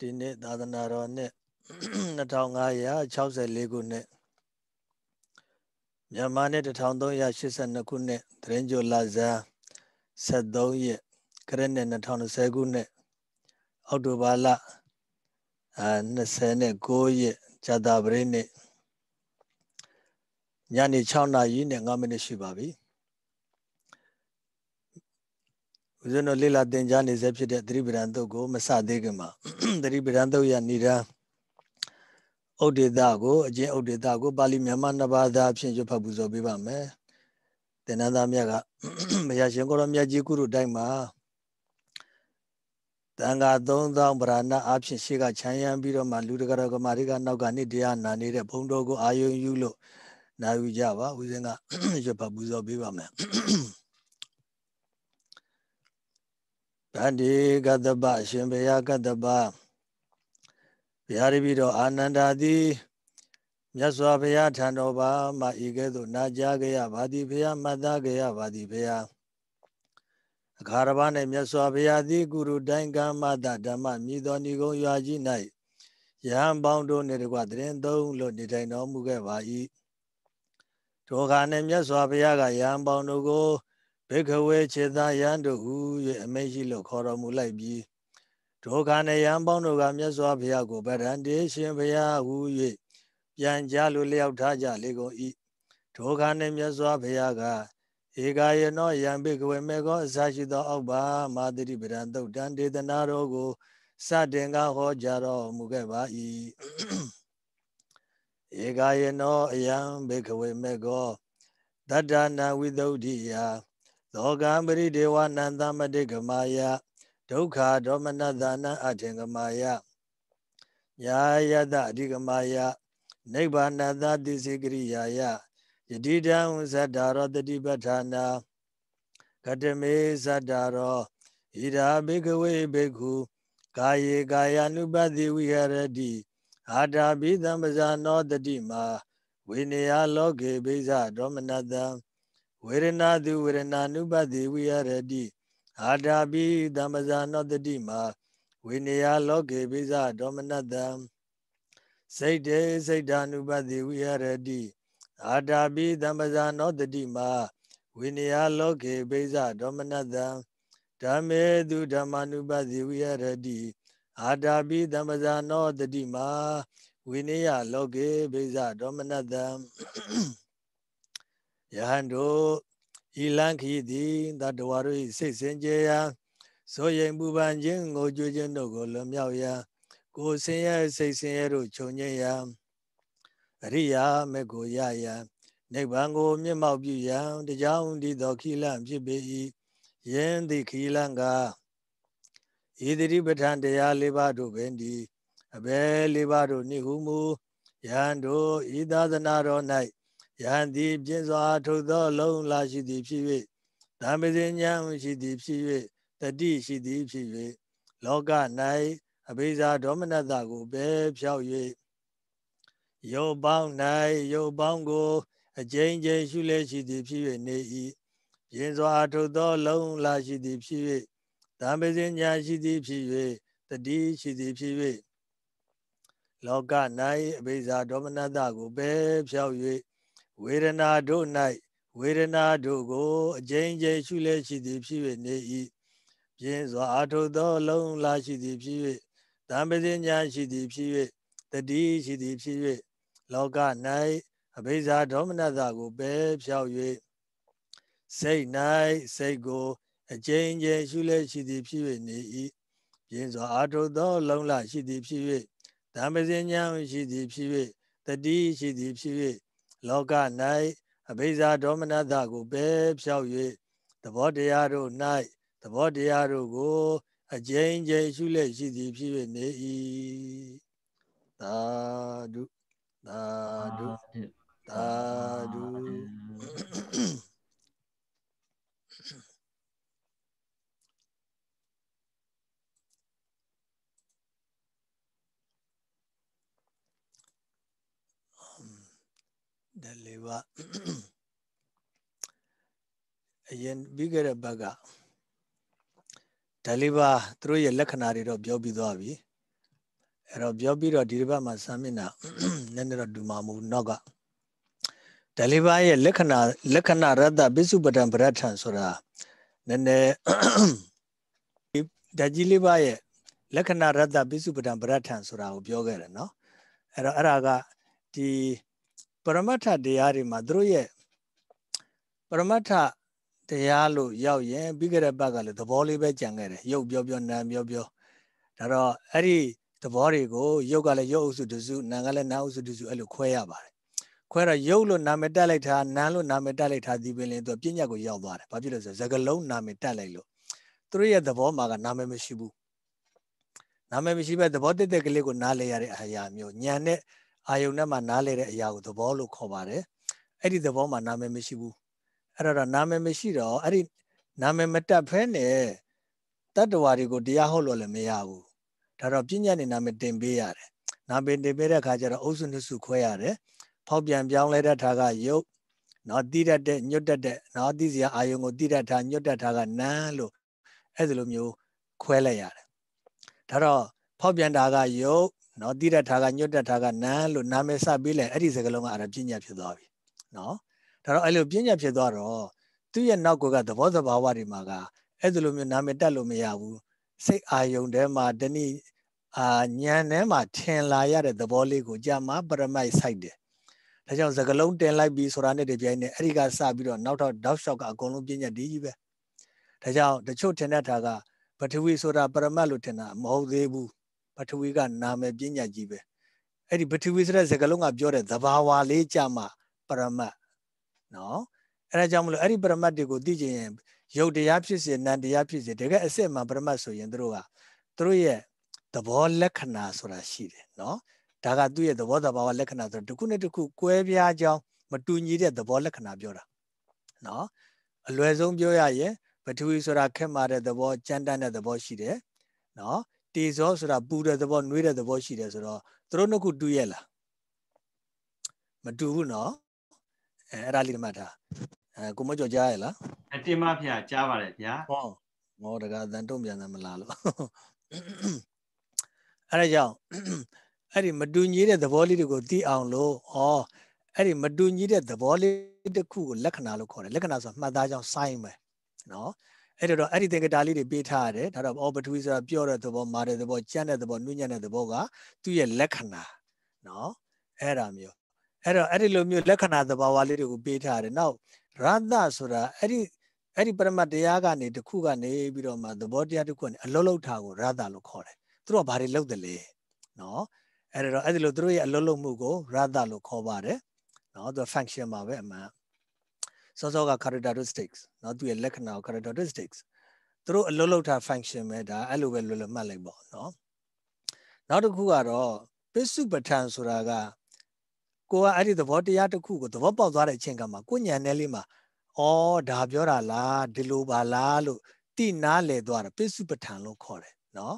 ဒီနေ့သာသနာတော်နှစ်2564ခုနှစ်မြန်မာနှစ်1382ခုနှစ်သရင်ကျော်လဇာ73ရက်ခရစ်နှစ်2020ခုနှစ်အောက်တိုဘာလ29ရက်ဇာတာပရိနေ့ညနေ6:00နာရီနဲ့5မိနစ်ရှိပါပြီဦးဇင်းတို့လေ့လာသင်ကြားနေဆဲဖြစ်တဲ့သတိပဋ္ဌာန်သုတ်ကိုမစသေးခင်မှာသတိပဋ္ဌာန်သုတ်ရဏိဒာဩဒေသကိုအကျဉ်းဩဒေသကိုပါဠိမြန်မာနှစ်ပါးသားဖြင့်ရွတ်ဖတ်ပူဇော်ပေးပါမယ်။တင်နန်းသားမြတ်ကမရရှင်ကိုရောမြတ်ကြီးကုရုတိုင်းမှာတန်ခါ3000ဗရာဏအဖြစ်ရှေ့ကခြံရံပြီးတော့မှလူတကာတော်ကမာတွေကနောက်ကနေတရားနာနေတဲ့ဘုံတော်ကိုအာယုံယူလို့နာယူကြပါဦးဇင်းကရွတ်ဖတ်ပူဇော်ပေးပါမယ်။တန္တိကတ္တပရှင်ဘုရားကတ္တပဘုရားတပည့်တော်အာနန္ဒာသည်မြတ်စွာဘုရားထံတော်ပါမှဤကဲ့သို့နာကြားကြရပါသည်ဘုရားမှတ်သားကြရပါသည်ဘုရားအခါရပါနှင့်မြတ်စွာဘုရားသည်ကုရုတိုင်းကမ္မတဓမ္မမြည်တော်ဏီကုံရွာကြီး၌ယဟန်ပေါင်းတို့နှင့်တကွတရင်သုံးလို့နေထိုင်တော်မူခဲ့ပါ၏ဒုက္ခနှင့်မြတ်စွာဘုရားကယဟန်ပေါင်းတို့ကိုဘေခဝေခြေသာယံတို့ဟု၍အမိန့်ရှိလို့ခေါ်တော်မူလိုက်ပြီးဒေါခာနယံပေါင်းတို့ကမြတ်စွာဘုရားကိုဗရန်တေရှင်ဘုရားဟု၍ပြန်ကြလိုလျောက်ထားကြလေကုန်၏ဒေါခာနှင့်မြတ်စွာဘုရားကဧကာယနောယံဘေခဝေမေကောအစာရှိသောအောက်ပါမာတိဗရန်တုတ်တံဒေသနာတော်ကို စတင်ကဟောကြားတော်မူခဲ့ပါ၏ဧကာယနောအယံဘေခဝေမေကောတတ္တနာဝိသုဒ္ဓိယာသောကံပရိဒေဝနန္တမတိကမာယဒုက္ခဒေါမနသနအထင်ကမာယယာယတအဓိကမာယနိဗ္ဗာနသတိစေကရိယာယယတိတံဇတ္တာရောတတိပဋ္ဌာနာကတမေဇတ္တာရောဣရာဘိကဝေဘိက္ခု ကာယေကာယ ानु ပတိဝိဟရတိအာတာပိသံပဇာနောတတိမာဝိနယလောကေဘိဇဒေါမနတံဝေရဏသူဝေရဏ ानु ပတိဝိရတိအာတာပိသမ္ပဇာနောတတိမာဝိနယလောကေပိဇာဒေါမနတံစိတ်တေစိတ်ဓာနုပတိဝိရတိအာတာပိသမ္ပဇာနောတတိမာဝိနယလောကေပိဇာဒေါမနတံဓမ္မေသူဓမ္မ ानु ပတိဝိရတိအာတာပိသမ္ပဇာနောတတိမာဝိနယလောကေပိဇာဒေါမနတံယဟန်တို့ဤလန်ခီသည်တတဝါတို့၏စိတ်စင်ကြယ်ရာဇောရင်ပူပန်ခြင်းငိုကြွေးခြင်းတို့ကိုလွန်မြောက်ရာကိုဆင်းရဲစိတ်ဆင်းရဲတို့ခြုံငြိမ်းရာအရိယာမေကိုရရာနိဗ္ဗာန်ကိုမျက်မှောက်ပြုရန်တရားဥဒီတော်ခိလံဖြစ်ပေ၏ယင်းသည့်ခိလံကဣတိရိပဋ္ဌံတရား၄ပါးတို့ပင်ဒီအဘယ်၄ပါးတို့နိဟုမူယဟန်တို့ဤသာသနာတော်၌ယံတိပြင်းစွာထုတ်သောလုံးလာရှိသည်ဖြစ်၍ဓမ္မစဉ္ညာရှိသည်ဖြစ်၍တတိရှိသည်ဖြစ်၍လောက၌အဘိဇာဒေါမနတကိုပဲဖြောက်၍ရုပ်ပေါင်း၌ရုပ်ပေါင်းကိုအကျဉ်းချင်းရှုလဲရှိသည်ဖြစ်၍နေ၏ပြင်းစွာထုတ်သောလုံးလာရှိသည်ဖြစ်၍ဓမ္မစဉ္ညာရှိသည်ဖြစ်၍တတိရှိသည်ဖြစ်၍လောက၌အဘိဇာဒေါမနတကိုပဲဖြောက်၍ဝေဒနာတို့၌ဝေဒနာတို့ကိုအကျဉ်းချင်းရှုလဲရှိသည်ဖြစ်၍နေ၏ပြင်းစွာအာထုသော လုံးလာရှိသည်ဖြစ်၍တံပစဉ္ညာရှိသည်ဖြစ်၍တတိရှိသည်ဖြစ်၍လောက၌အဘိဇာဒေါမနတာကိုပယ်ဖြောက်၍စိတ်၌စိတ်ကိုအကျဉ်းချင်းရှုလဲရှိသည်ဖြစ်၍နေ၏ပြင်းစွာအာထုသော လုံးလာရှိသည်ဖြစ်၍တံပစဉ္ညာရှိသည်ဖြစ်၍တတိရှိသည်ဖြစ်၍လောက၌အဘိဇာဒေါမနတကိုပယ်ဖြောက်၍သဘောတရားတို့၌သဘောတရားတို့ကိုအကျဉ်းချင်းရှုလက်ရှိသည်ဖြစ်၍နေ၏သာဓုသာဓုသာဓုဒါလေးပါအရင် ပြီးခဲ့တဲ့ဘက်ကဒါလေးပါသူတို့ရဲ့လက္ခဏာတွေတော့ပြောပြီးသွားပြီအဲ့တော့ပြောပြီးတော့ဒီတစ်ပတ်မှာစာမျက်နှာနည်းနည်းတော့ဒူမာမူနောက်ကဒါလေးပါရဲ့လက္ခဏာလက္ခဏာရတ္တပိစုပဒံပရထံဆိုတာနည်းနည်းဓာကြီးလေးပါရဲ့လက္ခဏာရတ္တပိစုပဒံပရထံဆိုတာကိုပြောခဲ့တယ်နော်အဲ့တော့အဲ့ဒါကဒီပရမတ္ထတရားတွေမှာသူတို့ရဲ့ပရမတ္ထတရားလို့ရောက်ရင်ပြီးကြတဲ့ဘက်ကလည်းသဘောလေးပဲကြံခဲ့တယ်ရုပ်ပြောပြောနာမ်ပြောပြောဒါတော့အဲ့ဒီသဘောတွေကိုရုပ်ကလည်းရုပ်အုပ်စုတစုနာမ်ကလည်းနာမ်အုပ်စုတစုအဲ့လိုခွဲရပါတယ်ခွဲတော့ရုပ်လို့နာမည်တက်လိုက်တာနာမ်လို့နာမည်တက်လိုက်တာဒီပင်လင်းသူပညာကိုရောက်သွားတယ်ဘာဖြစ်လို့ဆိုစကလုံးနာမည်တက်လိုက်လို့သူတို့ရဲ့သဘောမှာကနာမည်မရှိဘူးနာမည်မရှိပဲသဘောတက်တက်ကလေးကိုနားလဲရတဲ့အရာမျိုးညံတဲ့အာယုံနဲ့မှနားလဲတဲ့အရာကိုသဘောလို့ခေါ်ပါတယ်အဲ့ဒီသဘောမှာနာမည်မရှိဘူးအဲ့တော့နာမည်မရှိတော့အဲ့ဒီနာမည်မတက်ဖဲနဲ့တတ္တဝါတွေကိုတရားဟောလို့လည်းမရဘူးဒါတော့ပညာနဲ့နာမည်တင်ပေးရတယ်နာမည်တင်ပေးတဲ့အခါကျတော့အုပ်စုနှစ်စုခွဲရတယ်ဖောက်ပြန်ပြောင်းလဲတဲ့ထာကယုတ်နော်တိတတ်တဲ့ညွတ်တတ်တဲ့နော်တိစရာအာယုံကိုတိတတ်တာညွတ်တတ်တာကနန်းလို့အဲ့ဒီလိုမျိုးခွဲလိုက်ရတယ်ဒါတော့ဖောက်ပြန်တာကယုတ်နော်တိရထာကညွတ်တထာကနန်းလို့နာမည်စပေးလိုက်အဲ့ဒီစကားလုံးကအဲ့ဒါပညာဖြစ်သွားပြီနော်ဒါတော့အဲ့လိုပညာဖြစ်သွားတော့သူ့ရဲ့နောက်ကသဘောသဘာဝတွေမှာကအဲ့ဒီလိုမျိုးနာမည်တက်လို့မရဘူးစိတ်အာယုန်ထဲမှာတနည်းအာညံထဲမှာထင်လာရတဲ့သဘောလေးကိုကြာမှာပရမိုက်ဆိုင်တယ်ဒါကြောင့်စကလုံးတင်လိုက်ပြီးဆိုတာနဲ့တပြိုင်နက်အဲ့ဒီကစပြီးတော့နောက်တော့တောက်လျှောက်ကအကုန်လုံးပြည့်ညက်တည်းကြီးပဲဒါကြောင့်တချို့ထင်တတ်တာက ပထဝီဆိုတာပရမတ်လို့ထင်တာမဟုတ်သေးဘူးပထဝီကနာမည်ပညာကြီးပဲအဲ့ဒီပထဝီဆိုတဲ့စကားလုံးကပြောတဲ့သဘာဝလေးကြမှာပရမတ်နော်အဲ့ဒါကြောင့်မလို့အဲ့ဒီပရမတ်တွေကိုသိကျင်ရင်ရုပ်တရားဖြစ်စေနာမ်တရားဖြစ်စေတကယ်အစစ်မှန်ပရမတ်ဆိုရင်တို့ကတို့ရဲ့သဘောလက္ခဏာဆိုတာရှိတယ်နော်ဒါကသူ့ရဲ့သဘောသဘာဝလက္ခဏာဆိုတော့တစ်ခုနဲ့တစ်ခုကွဲပြားကြောင်းမတူညီတဲ့သဘောလက္ခဏာပြောတာနော်အလွယ်ဆုံးပြောရရင်ပထဝီဆိုတာခက်မာတဲ့သဘောကြမ်းတမ်းတဲ့သဘောရှိတယ်နော်တေဇောဆိုတာပူတဲ့သဘောနှွေးတဲ့သဘောရှိတယ်ဆိုတော့သူတို့နှစ်ခုတူရဲ့လားမတူဘူးနော်အဲအဲ့ဒါလေးမှတ်ထားအဲကိုမကျော် ကြားရဲ့လားအတင်မဖျားကြားပါတယ်ဗျာဟောငေါ်တကာတန်တုံပြန်တယ်မလားလို့အဲ့ဒါကြောင့်အဲ့ဒီမတူညီတဲ့သဘောလေးတွေကိုသိအောင်လို့ဩအဲ့ဒီမတူညီတဲ့သဘောလေးတစ်ခုကိုလက္ခဏာလို့ခေါ်တယ်လက္ခဏာဆိုတာမှတ်သားကြောင်း sign ပဲနော်အဲ့တော့အဲ့ဒီသင်္ကတာလေးတွေပေးထားရတယ်ဒါတော့အော်ပထဝီဆိုတာပြောတဲ့သဘောမာတဲ့သဘောကြမ်းတဲ့သဘောနှွညံ့တဲ့သဘောကသူ့ရဲ့လက္ခဏာနော်အဲ့ဒါမျိုးအဲ့တော့အဲ့ဒီလိုမျိုးလက္ခဏာသဘာဝလေးတွေကိုပေးထားရတယ်နောက်ရတ္တဆိုတာအဲ့ဒီအဲ့ဒီပရမတ်တရားကနေတစ်ခုကနေပြီးတော့မှသဘောတရားတစ်ခုကနေအလုံးလုံးထားကိုရတ္တလို့ခေါ်တယ်သူတို့ကဘာတွေလုပ်တယ်လဲနော်အဲ့တော့အဲ့ဒီလိုသူတို့ရဲ့အလုံးလုံးမှုကိုရတ္တလို့ခေါ်ပါတယ်နော်သူက function ပါပဲအမှန်စောစောက characteristics เนาะသူရဲ့လက္ခဏာကို characteristics သူတို့အလုပ်လုပ်ထား function ပဲဒါအဲ့လိုပဲလွယ်လွယ်မှတ်လိုက်ပေါ့เนาะနောက်တစ်ခုကတော့ပိစုပဋ္ဌာန်ဆိုတာကကိုကအဲ့ဒီသဘောတရားတစ်ခုကိုသဘောပေါက်သွားတဲ့အချိန်ကမှကိုညံနေလေးမှာဩဒါပြောတာလားဒီလိုပါလားလို့တိနားလဲသွားတာပိစုပဋ္ဌာန်လို့ခေါ်တယ်เนาะ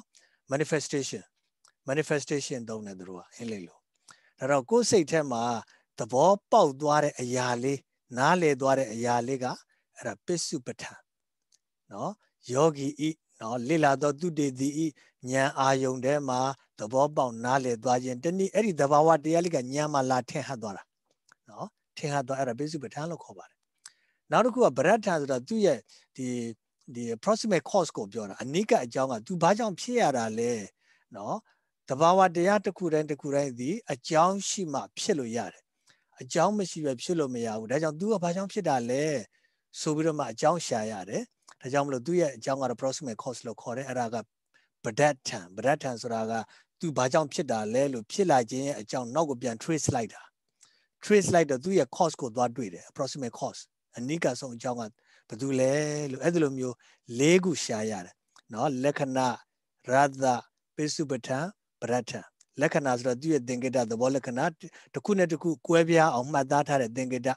manifestation manifestation သုံးတယ်သူတို့ကအဲ့လေလို့ဒါတော့ကိုယ်စိတ်ထဲမှာသဘောပေါက်သွားတဲ့အရာလေးနားလည်သွားတဲ့အရာလေးကအဲ့ဒါပစ္စုပ္ပထံနော်ယောဂီဤနော်လိလာတော့သူတေတိဤဉာဏ်အာယုန်ထဲမှာသဘောပေါက်နားလည်သွားခြင်းတနည်းအဲ့ဒီသဘာဝတရားလေးကဉာဏ်မှာလာထင်ဟပ်သွားတာနော်ထင်ဟပ်သွားအဲ့ဒါပစ္စုပ္ပထံလို့ခေါ်ပါတယ်နောက်တစ်ခုကဗရထံဆိုတာသူ့ရဲ့ဒီဒီ proximate cause ကိုပြောတာအနိကအကြောင်းက तू ဘာကြောင့်ဖြစ်ရတာလဲเนาะတဘာဝတရားတစ်ခုတိုင်းတစ်ခုတိုင်းဒီအကြောင်းရှိမှဖြစ်လို့ရတယ်အကြောင်းမရှိပဲဖြစ်လို့မရဘူးဒါကြောင့် तू ကဘာကြောင့်ဖြစ်တာလဲဆိုပြီးတော့မှအကြောင်းရှာရတယ်ဒါကြောင့်မလို့သူ့ရဲ့အကြောင်းကတော့ proximate cause လို့ခေါ်တယ်အဲ့ဒါကပဒတ်ထံပဒတ်ထံဆိုတာက तू ဘာကြောင့်ဖြစ်တာလဲလို့ဖြစ်လာခြင်းရဲ့အကြောင်းနောက်ကိုပြန် trace လိုက်တာ trace လိုက်တော့သူ့ရဲ့ cause ကိုသွားတွေ့တယ် approximate cause အနိကဆုံးအကြောင်းကဘာတူလဲလို့အဲ့ဒီလိုမျိုး၄ခုရှာရတယ်နော်လက္ခဏာရသပိစုပဋ္ဌံပရဋ္ဌံလက္ခဏာဆိုတော့သူ့ရဲ့သင်္ကေတသဘောလက္ခဏာတစ်ခုနဲ့တစ်ခုကွဲပြားအောင်မှတ်သားထားတဲ့သင်္ကေတ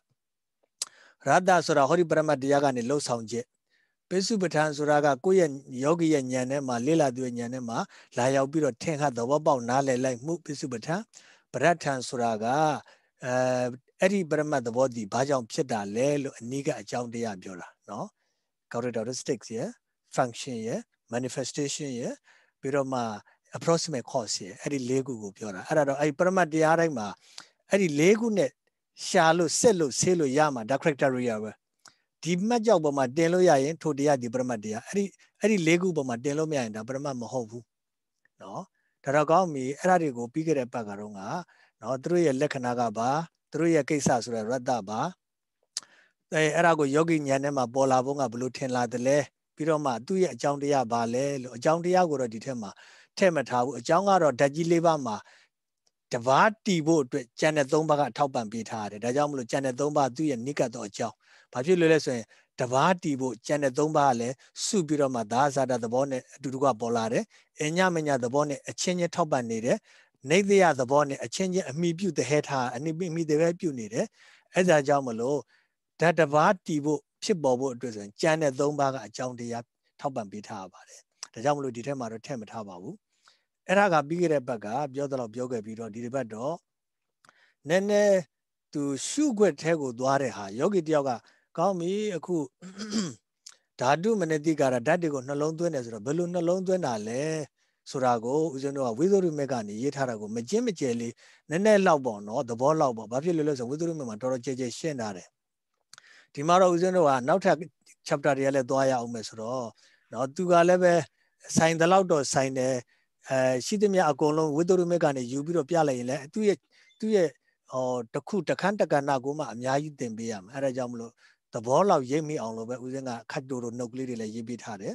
ရတ္တဆိုတာဟောဒီပရမတ်တရားကနေလှုပ်ဆောင်ချက်ပိစုပဋ္ဌာန်ဆိုတာကကိုယ့်ရဲ့ယောဂီရဲ့ဉာဏ်ထဲမှာလေ့လာသူရဲ့ဉာဏ်ထဲမှာလာရောက်ပြီးတော့ထင်ခသဘောပေါက်နားလည်လိုက်မှုပိစုပဋ္ဌာန်ပရဋ္ဌာန်ဆိုတာကအဲအဲ့ဒီပရမတ်သဘောတည်ဘာကြောင့်ဖြစ်တာလဲလို့အနိကအကြောင်းတရားပြောတာเนาะ characteristics ရယ် function ရယ် manifestation ရယ်ပြီးတော့မှ approximate cause ရဲ့အဲ့ဒီ၄ခုကိုပြောတာအဲ့ဒါတော့အဲ့ဒီပရမတ်တရားတိုင်းမှာအဲ့ဒီ၄ခုနဲ့ရှာလို့စစ်လို့ဆေးလို့ရမှာ dark criteria ပဲဒီမှတ်ကြောက်ပေါ်မှာတင်လို့ရရင်ထိုတရားဒီပရမတ်တရားအဲ့ဒီအဲ့ဒီ၄ခုပေါ်မှာတင်လို့မရရင်ဒါပရမတ်မဟုတ်ဘူးเนาะဒါတော့ကောင်းပြီအဲ့ဒါတွေကိုပြီးခဲ့တဲ့ပတ်ကတော့ကเนาะသူတို့ရဲ့လက္ခဏာကပါသူတို့ရဲ့ကိစ္စဆိုတဲ့ရတ္တပါအဲအဲ့ဒါကိုယောဂီဉာဏ်ထဲမှာပေါ်လာဖို့ကဘလို့ထင်လာတယ်လဲပြီးတော့မှသူ့ရဲ့အကြောင်းတရားပါလဲလို့အကြောင်းတရားကိုတော့ဒီထက်မှာထည့်မထားဘူးအကြောင်းကတော့ဓာတ်ကြီး၄ပါးမှာတဘာတီဖို့အတွက်ကျန်တဲ့၃ပါးကအထောက်ပံ့ပေးထားရတယ်ဒါကြောင့်မလို့ကျန်တဲ့၃ပါးသူ့ရဲ့နိကတ်တော်အကြောင်းဘာဖြစ်လို့လဲဆိုရင်တဘာတီဖို့ကျန်တဲ့၃ပါးကလည်းစုပြီးတော့မှဒါအစားတာသဘောနဲ့အတူတူကပေါ်လာတယ်အညမညသဘောနဲ့အချင်းချင်းထောက်ပံ့နေတယ်နေသရသဘောနဲ့အချင်းချင်းအမိပြုတဲ့ဟဲထားအနိမိတဲ့ပဲပြုနေတယ်အဲဒါကြောင့်မလို့ဓာတ်တဘာတီဖို့ဖြစ်ပေါ်ဖို့အတွက်ဆိုရင်ကျန်တဲ့၃ပါးကအကြောင်းတရားထောက်ပံ့ပေးထားရပါတယ်ဒါကြောင့်မလို့ဒီထက်မှာတော့ထည့်မထားပါဘူးအဲ့ဒါကပြီးခဲ့တဲ့ဘက်ကပြောသလောက်ပြောခဲ့ပြီးတော့ဒီတစ်ပတ်တော့နည်းနည်းသူရှုခွက်ထဲကိုသွားတဲ့ဟာယောဂီတယောက်ကကောင်းပြီအခုဓာတုမနတိကာရဓာတ်တွေကိုနှလုံးသွင်းတယ်ဆိုတော့ဘယ်လိုနှလုံးသွင်းတာလဲဆိုတာကိုဦးဇင်းတို့ကဝိသုရိမေကနေရေးထားတာကိုမကျင့်မကျယ်လေးနည်းနည်းလောက်ပေါ့နော်သဘောလောက်ပေါ့ဘာဖြစ်လို့လဲဆိုဝိသုရိမေမှာတော်တော်ကျယ်ကျယ်ရှင်းထားတယ်ဒီမှာတော့ဦးဇင်းတို့ကနောက်ထပ် chapter တွေကလည်းသွားရအောင်မယ်ဆိုတော့နော်သူကလည်းပဲဆိုင်တလောက်တော့ဆိုင်တယ်အဲရှိသမျှအကုန်လုံးဝိတ္တရုမက်ကနေယူပြီးတော့ပြလိုက်ရင်လည်းသူ့ရဲ့သူ့ရဲ့ဟောတခုတခန်းတကဏကိုမှအများကြီးသင်ပေးရမယ်အဲဒါကြောင့်မလို့သဘောလောက်ရိပ်မိအောင်လို့ပဲဦးစင်းကခတ်တိုတို့နှုတ်ကလေးတွေလည်းရေးပေးထားတယ်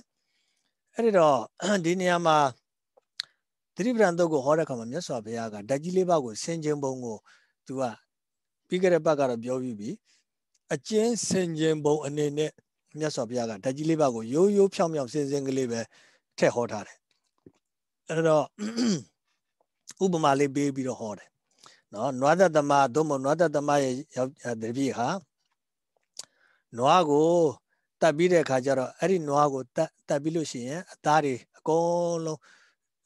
အဲ့ဒီတော့ဒီနေရာမှာ သတိပ္ပံတုတ်ကိုဟောတဲ့အခါမှာမြတ်စွာဘုရားကဓာကြီးလေးပါးကိုဆင်ခြင်ပုံကိုသူကပြီးခဲ့တဲ့ပတ်ကတော့ပြောပြီးပြီအကျဉ်းဆင်ခြင်ပုံအနေနဲ့မြတ်စွာဘုရားကဓာကြီးလေးပါးကိုရိုးရိုးဖြောင်ဖြောင်စင်စင်ကလေးပဲထည့်ဟောထားတယ်အဲ့တော့ဥပမာလေးပေးပြီးတော့ဟောတယ်နော်နွားသက်သမားသို့မဟုတ်နွားသက်သမားရဲ့ရောက်တပည့်ဟာနွားကိုတတ်ပြီးတဲ့အခါကျတော့အဲ့ဒီနွားကိုတတ်တတ်ပြီးလို့ရှိရင်အသားတွေအကုန်လုံး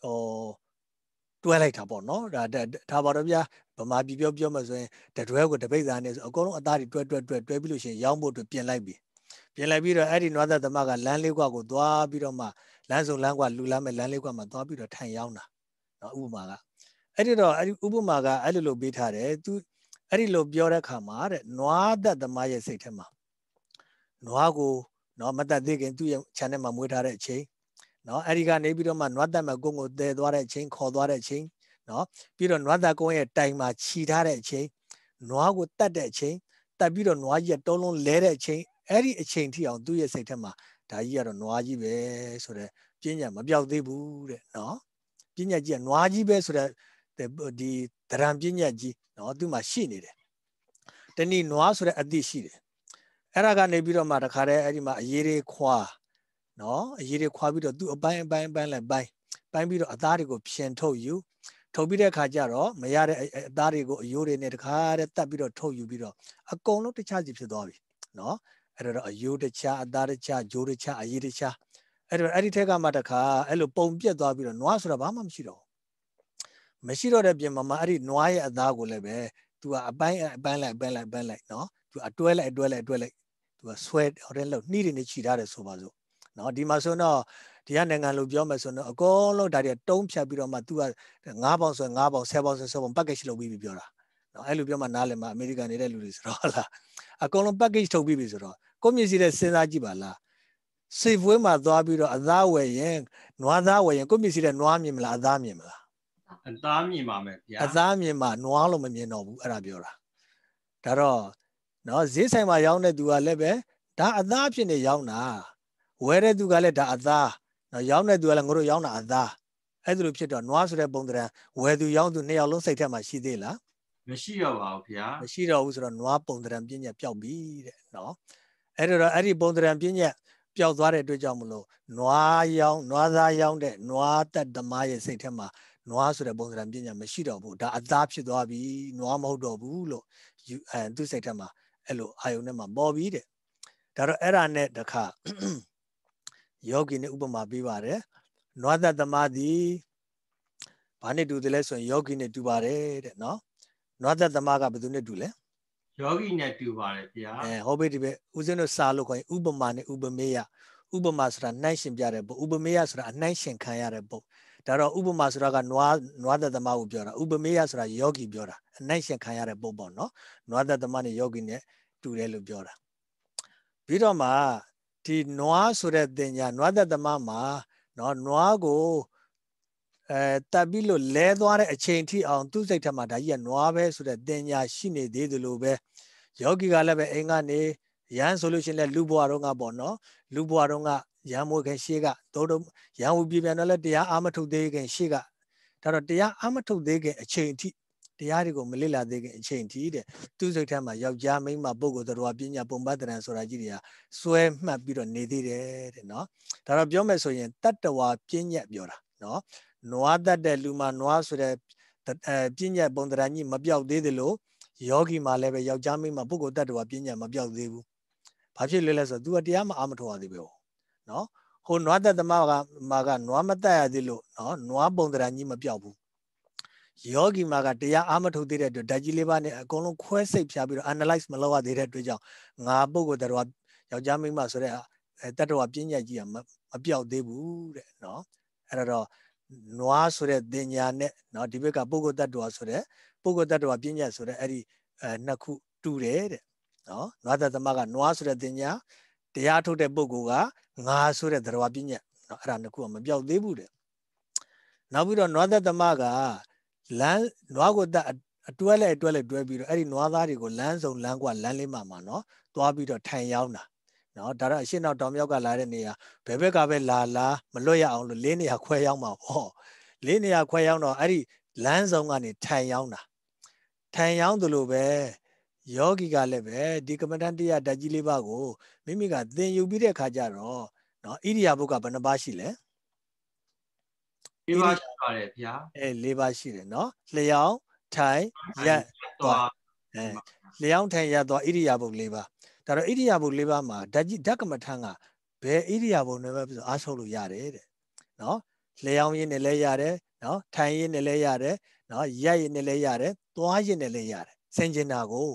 ဟိုတွဲလိုက်တာပေါ့နော်ဒါဒါပါတော့ဗျာဗမာပြည်ပြောပြောမှဆိုရင်တတွဲကိုတပိတ်သားနဲ့ဆိုအကုန်လုံးအသားတွေတွဲတွဲတွဲတွဲပြီးလို့ရှိရင်ရောင်းဖို့အတွက်ပြင်လိုက်ပြီပြင်လိုက်ပြီးတော့အဲ့ဒီနွားသက်သမားကလမ်းလေးကွာကိုသွားပြီးတော့မှလမ်းစုံလမ်းကွာလူလမ်းမဲ့လမ်းလေးကွာမှာသွားပြီးတော့ထိုင်ရောက်တာနော်ဥပမာကအဲ့ဒီတော့အဲ့ဒီဥပမာကအဲ့လိုလိုပေးထားတယ်သူအဲ့ဒီလိုပြောတဲ့ခါမှာတဲ့နွားသက်သမားရဲ့စိတ်ထဲမှာနွားကိုနော်မတက်သေးခင်သူ့ရဲ့ channel မှာမွေးထားတဲ့အချိန်နော်အဲ့ဒီကနေပြီးတော့မှနွားသက်မဲ့ကိုကိုတဲသွားတဲ့အချိန်ခေါ်သွားတဲ့အချိန်နော် ပြီးတော့နွားသက်ကုန်းရဲ့တိုင်မှာခြီထားတဲ့အချိန်နွားကိုတတ်တဲ့အချိန်တက်ပြီးတော့နွားကြီးကတုံးလုံးလဲတဲ့အချိန်အဲ့ဒီအချိန်ထိအောင်သူ့ရဲ့စိတ်ထဲမှာဒါကြီးကတော့နွားကြီးပဲဆိုတော့ပညာမပြောက်သေးဘူးတဲ့နော်ပညာကြီးကနွားကြီးပဲဆိုတော့ဒီတရံပညာကြီးနော်သူ့မှာရှိနေတယ်တဏီနွားဆိုတဲ့အသည့်ရှိတယ်အဲ့ဒါကနေပြီးတော့မှတခါတည်းအဲ့ဒီမှာအရေးတွေခွာနော်အရေးတွေခွာပြီးတော့သူ့အပိုင်းအပိုင်းအပိုင်းလိုက်ပိုင်းပိုင်းပြီးတော့အသားတွေကိုဖြင်ထုတ်ယူထုတ်ပြီးတဲ့အခါကျတော့မရတဲ့အသားတွေကိုအယိုးတွေနဲ့တခါတည်းတတ်ပြီးတော့ထုတ်ယူပြီးတော့အကုန်လုံးတခြားစီဖြစ်သွားပြီနော်အဲ့တော့အယိုးတခြားအသားတခြားဂျိုးတခြားအရေးတခြားအဲ့တော့အဲ့ဒီထက်ကမှတခါအဲ့လိုပုံပြက်သွားပြီးတော့နွားဆိုတာဘာမှမရှိတော့မရှိတော့တဲ့ပြင်မှာမှအဲ့ဒီနွားရဲ့အသားကိုလည်းပဲ तू ကအပိုင်းအပိုင်းလိုက်အပိုင်းလိုက်အပိုင်းလိုက်နော် तू အတွဲလိုက်အတွဲလိုက်အတွဲလိုက် तू ကဆွဲဟိုတဲ့လောက်နှီးတွေနဲ့ခြိထားတယ်ဆိုပါစို့နော်ဒီမှာဆိုတော့ဒီကနိုင်ငံလို့ပြောမယ်ဆိုတော့အကုန်လုံးဒါတွေတုံးဖြတ်ပြီးတော့မှ तू က9ပေါင်ဆို9ပေါင်10ပေါင်ဆို10ပေါင် package လုပ်ပြီးပြောတာနော်အဲ့လိုပြောမှနားလည်မှာအမေရိကန်နေတဲ့လူတွေဆိုတော့လားအကုန်လုံး package ထုတ်ပြီးပြီဆိုတော့ကိုမျက်စိနဲ့စဉ်းစားကြည့်ပါလားစေဘွေးမှာသွားပြီးတော့အသားဝယ်ရင်နွားသားဝယ်ရင်ကိုမျက်စိနဲ့နွားမြင်မလားအသားမြင်မလားအသားမြင်ပါမယ်ဗျာအသားမြင်မှာနွားလို့မမြင်တော့ဘူးအဲ့ဒါပြောတာဒါတော့နော်ဈေးဆိုင်မှာရောင်းတဲ့သူကလည်းပဲဒါအသားဖြစ်နေရောင်းတာဝယ်တဲ့သူကလည်းဒါအသားနော်ရောင်းတဲ့သူကလည်းငါတို့ရောင်းတာအသားအဲ့ဒါလိုဖြစ်တော့နွားဆိုတဲ့ပုံသဏ္ဍာန်ဝယ်သူရောင်းသူနှစ်ယောက်လုံးစိတ်ထဲမှာရှိသေးလားမရှိတော့ပါဘူးခင်ဗျာမရှိတော့ဘူးဆိုတော့နွားပုံတရံပြညတ်ပျောက်ပြီတဲ့နော်အဲ့တော့အဲ့ဒီပုံတရံပြညတ်ပျောက်သွားတဲ့အတွက်ကြောင့်မလို့နွားရောင်နွားသားရောင်တဲ့နွားတက်သမားရဲ့စိတ်ထဲမှာနွားဆိုတဲ့ပုံစံပညာမရှိတော့ဘူးဒါအသားဖြစ်သွားပြီနွားမဟုတ်တော့ဘူးလို့ယူအဲသူ့စိတ်ထဲမှာအဲ့လိုအာယုန်ထဲမှာပေါ်ပြီးတဲ့ဒါတော့အဲ့ဒါနဲ့တခါယောဂီနဲ့ဥပမာပေးပါတယ်နွားသက်သမားသည်ဘာနဲ့တူတယ်လဲဆိုရင်ယောဂီနဲ့တူပါတယ်တဲ့နော်နွားသက်သမားကဘယ်သူနဲ့တူလဲယောဂီနဲ့တူပါတယ်ဗျာအဲဟောဘေးဒီပဲဦးဇင်းတို့စာလို့ခေါ်ရင်ဥပမာနဲ့ဥပမေယဥပမာဆိုတာနှိုင်းရှင်ပြတဲ့ပုံဥပမေယဆိုတာအနှိုင်းရှင်ခံရတဲ့ပုံဒါတော့ဥပမာဆိုတာကနွားနွားသက်သမားကိုပြောတာဥပမေယဆိုတာယောဂီပြောတာအနှိုင်းရှင်ခံရတဲ့ပုံပေါ့နော်နွားသက်သမားနဲ့ယောဂီနဲ့တူတယ်လို့ပြောတာပြီးတော့မှဒီနွားဆိုတဲ့တင်ညာနွားသက်သမားမှာနော်နွားကိုအဲတက်ပြီးလို့လဲသွားတဲ့အချိန်ထိအောင်သူ့စိတ်ထဲမှာဒါကြီးကနွားပဲဆိုတဲ့တင်ညာရှိနေသေးသလိုပဲယောဂီကလည်းပဲအိမ်ကနေရန်ဆိုလို့ရှိရင်လည်းလူဘွားတော့ကပေါ့နော်လူဘွားတော့ကရန်မွေးခင်ရှေ့ကတိုးတော့ရန်ဝူပြပြန်တော့လည်းတရားအာမထုတ်သေးခင်ရှေ့ကဒါတော့တရားအာမထုတ်သေးခင်အချိန်အထိတရားတွေကိုမလစ်လာသေးခင်အချိန်ထိတဲ့သူ့စိတ်ထဲမှာယောက်ျားမိန်းမပုဂ္ဂိုလ်တော်ပညာပုံပတ်တရံဆိုတာကြီးတွေကစွဲမှတ်ပြီးတော့နေသေးတယ်တဲ့နော်ဒါတော့ပြောမယ်ဆိုရင်တတ္တဝါပညာပြောတာနော်နွားတတ်တဲ့လူမှာနွားဆိုတဲ့ပညာပုံသဏ္ဍာန်ကြီးမပြောက်သေးသလိုယောဂီမှာလည်းပဲယောက်ျားမိန်းမပုဂ္ဂိုလ်တ attva ပညာမပြောက်သေးဘူး။ဘာဖြစ်လဲလဲဆိုတော့ तू တရားမအာမထောရသေးပဲ။နော်။ဟိုနွားသက်သမားကမာကနွားမတက်ရသေးလို့နော်နွားပုံသဏ္ဍာန်ကြီးမပြောက်ဘူး။ယောဂီမှာကတရားအာမထုတ်သေးတဲ့အတွက်ဓာတ်ကြီးလေးပါးနဲ့အကုန်လုံးခွဲစိတ်ဖြာပြီးတော့ analyze မလုပ်ရသေးတဲ့အတွက်ကြောင့်ငါပုဂ္ဂိုလ်တ attva ယောက်ျားမိန်းမဆိုတဲ့တ attva ပညာကြီးကမပြောက်သေးဘူးတဲ့နော်။အဲ့တော့နွားဆိုတဲ့တင်ညာနဲ့เนาะဒီဘက်ကပုဂ္ဂိုလ်တ attva ဆိုတဲ့ပုဂ္ဂိုလ်တ attva ပညာဆိုတဲ့အဲ့ဒီအဲနှစ်ခုတူတယ်တဲ့เนาะနွားတသမကနွားဆိုတဲ့တင်ညာတရားထုတ်တဲ့ပုဂ္ဂိုလ်ကငါဆိုတဲ့သရဝပညာเนาะအဲ့ဒါနှစ်ခုကမပြောက်သေးဘူးတဲ့နောက်ပြီးတော့နွားတသမကလမ်းနွားကိုတအတွဲလဲအတွဲလဲတွဲပြီးတော့အဲ့ဒီနွားသားတွေကိုလမ်းစုံလမ်းกว่าလမ်းလေးမှာမှာเนาะသွားပြီးတော့ထိုင်ရောက်တာနော်ဒါတော့အရှင်းနောက်တောင်မြောက်ကလာတဲ့နေရာဘယ်ဘက်ကပဲလာလာ မလွတ်ရအောင်လို့လေးနေရာခွဲရောက်မှာပေါ့လေးနေရာခွဲရောက်တော့အဲ့ဒီလမ်းဆောင်ကနေထိုင်ရောက်တာထိုင်ရောက်သလိုပဲယောဂီကလည်းပဲဒီကမ္မဋ္ဌာန်းတရားဓာတ်ကြီးလေးပါးကိုမိမိက သင်ယူပြီးတဲ့အခါကျတော့နော်ဣရိယာပုကဘယ်နှပါးရှိလဲ၄ပါးရှိပါတယ်ဗျာအဲ၄ပါးရှိတယ်နော်လျှောင်းထိုင်ရက်သွားအဲလျှောင်းထိုင်ရက်သွားဣရိယာပု၄ပါးဒါတော့ဣရိယာပုလေးပါးမှာဓာတ်ကြီးဓာတ်ကမထန်းကဘယ်ဣရိယာပုနဲ့ပဲဆိုအားထုတ်လို့ရတယ်တဲ့နော်လျှောင်းရင်းနဲ့လည်းရတယ်နော်ထိုင်ရင်းနဲ့လည်းရတယ်နော်ရက်ရင်းနဲ့လည်းရတယ်သွားရင်းနဲ့လည်းရတယ်ဆင်ကျင်တာကို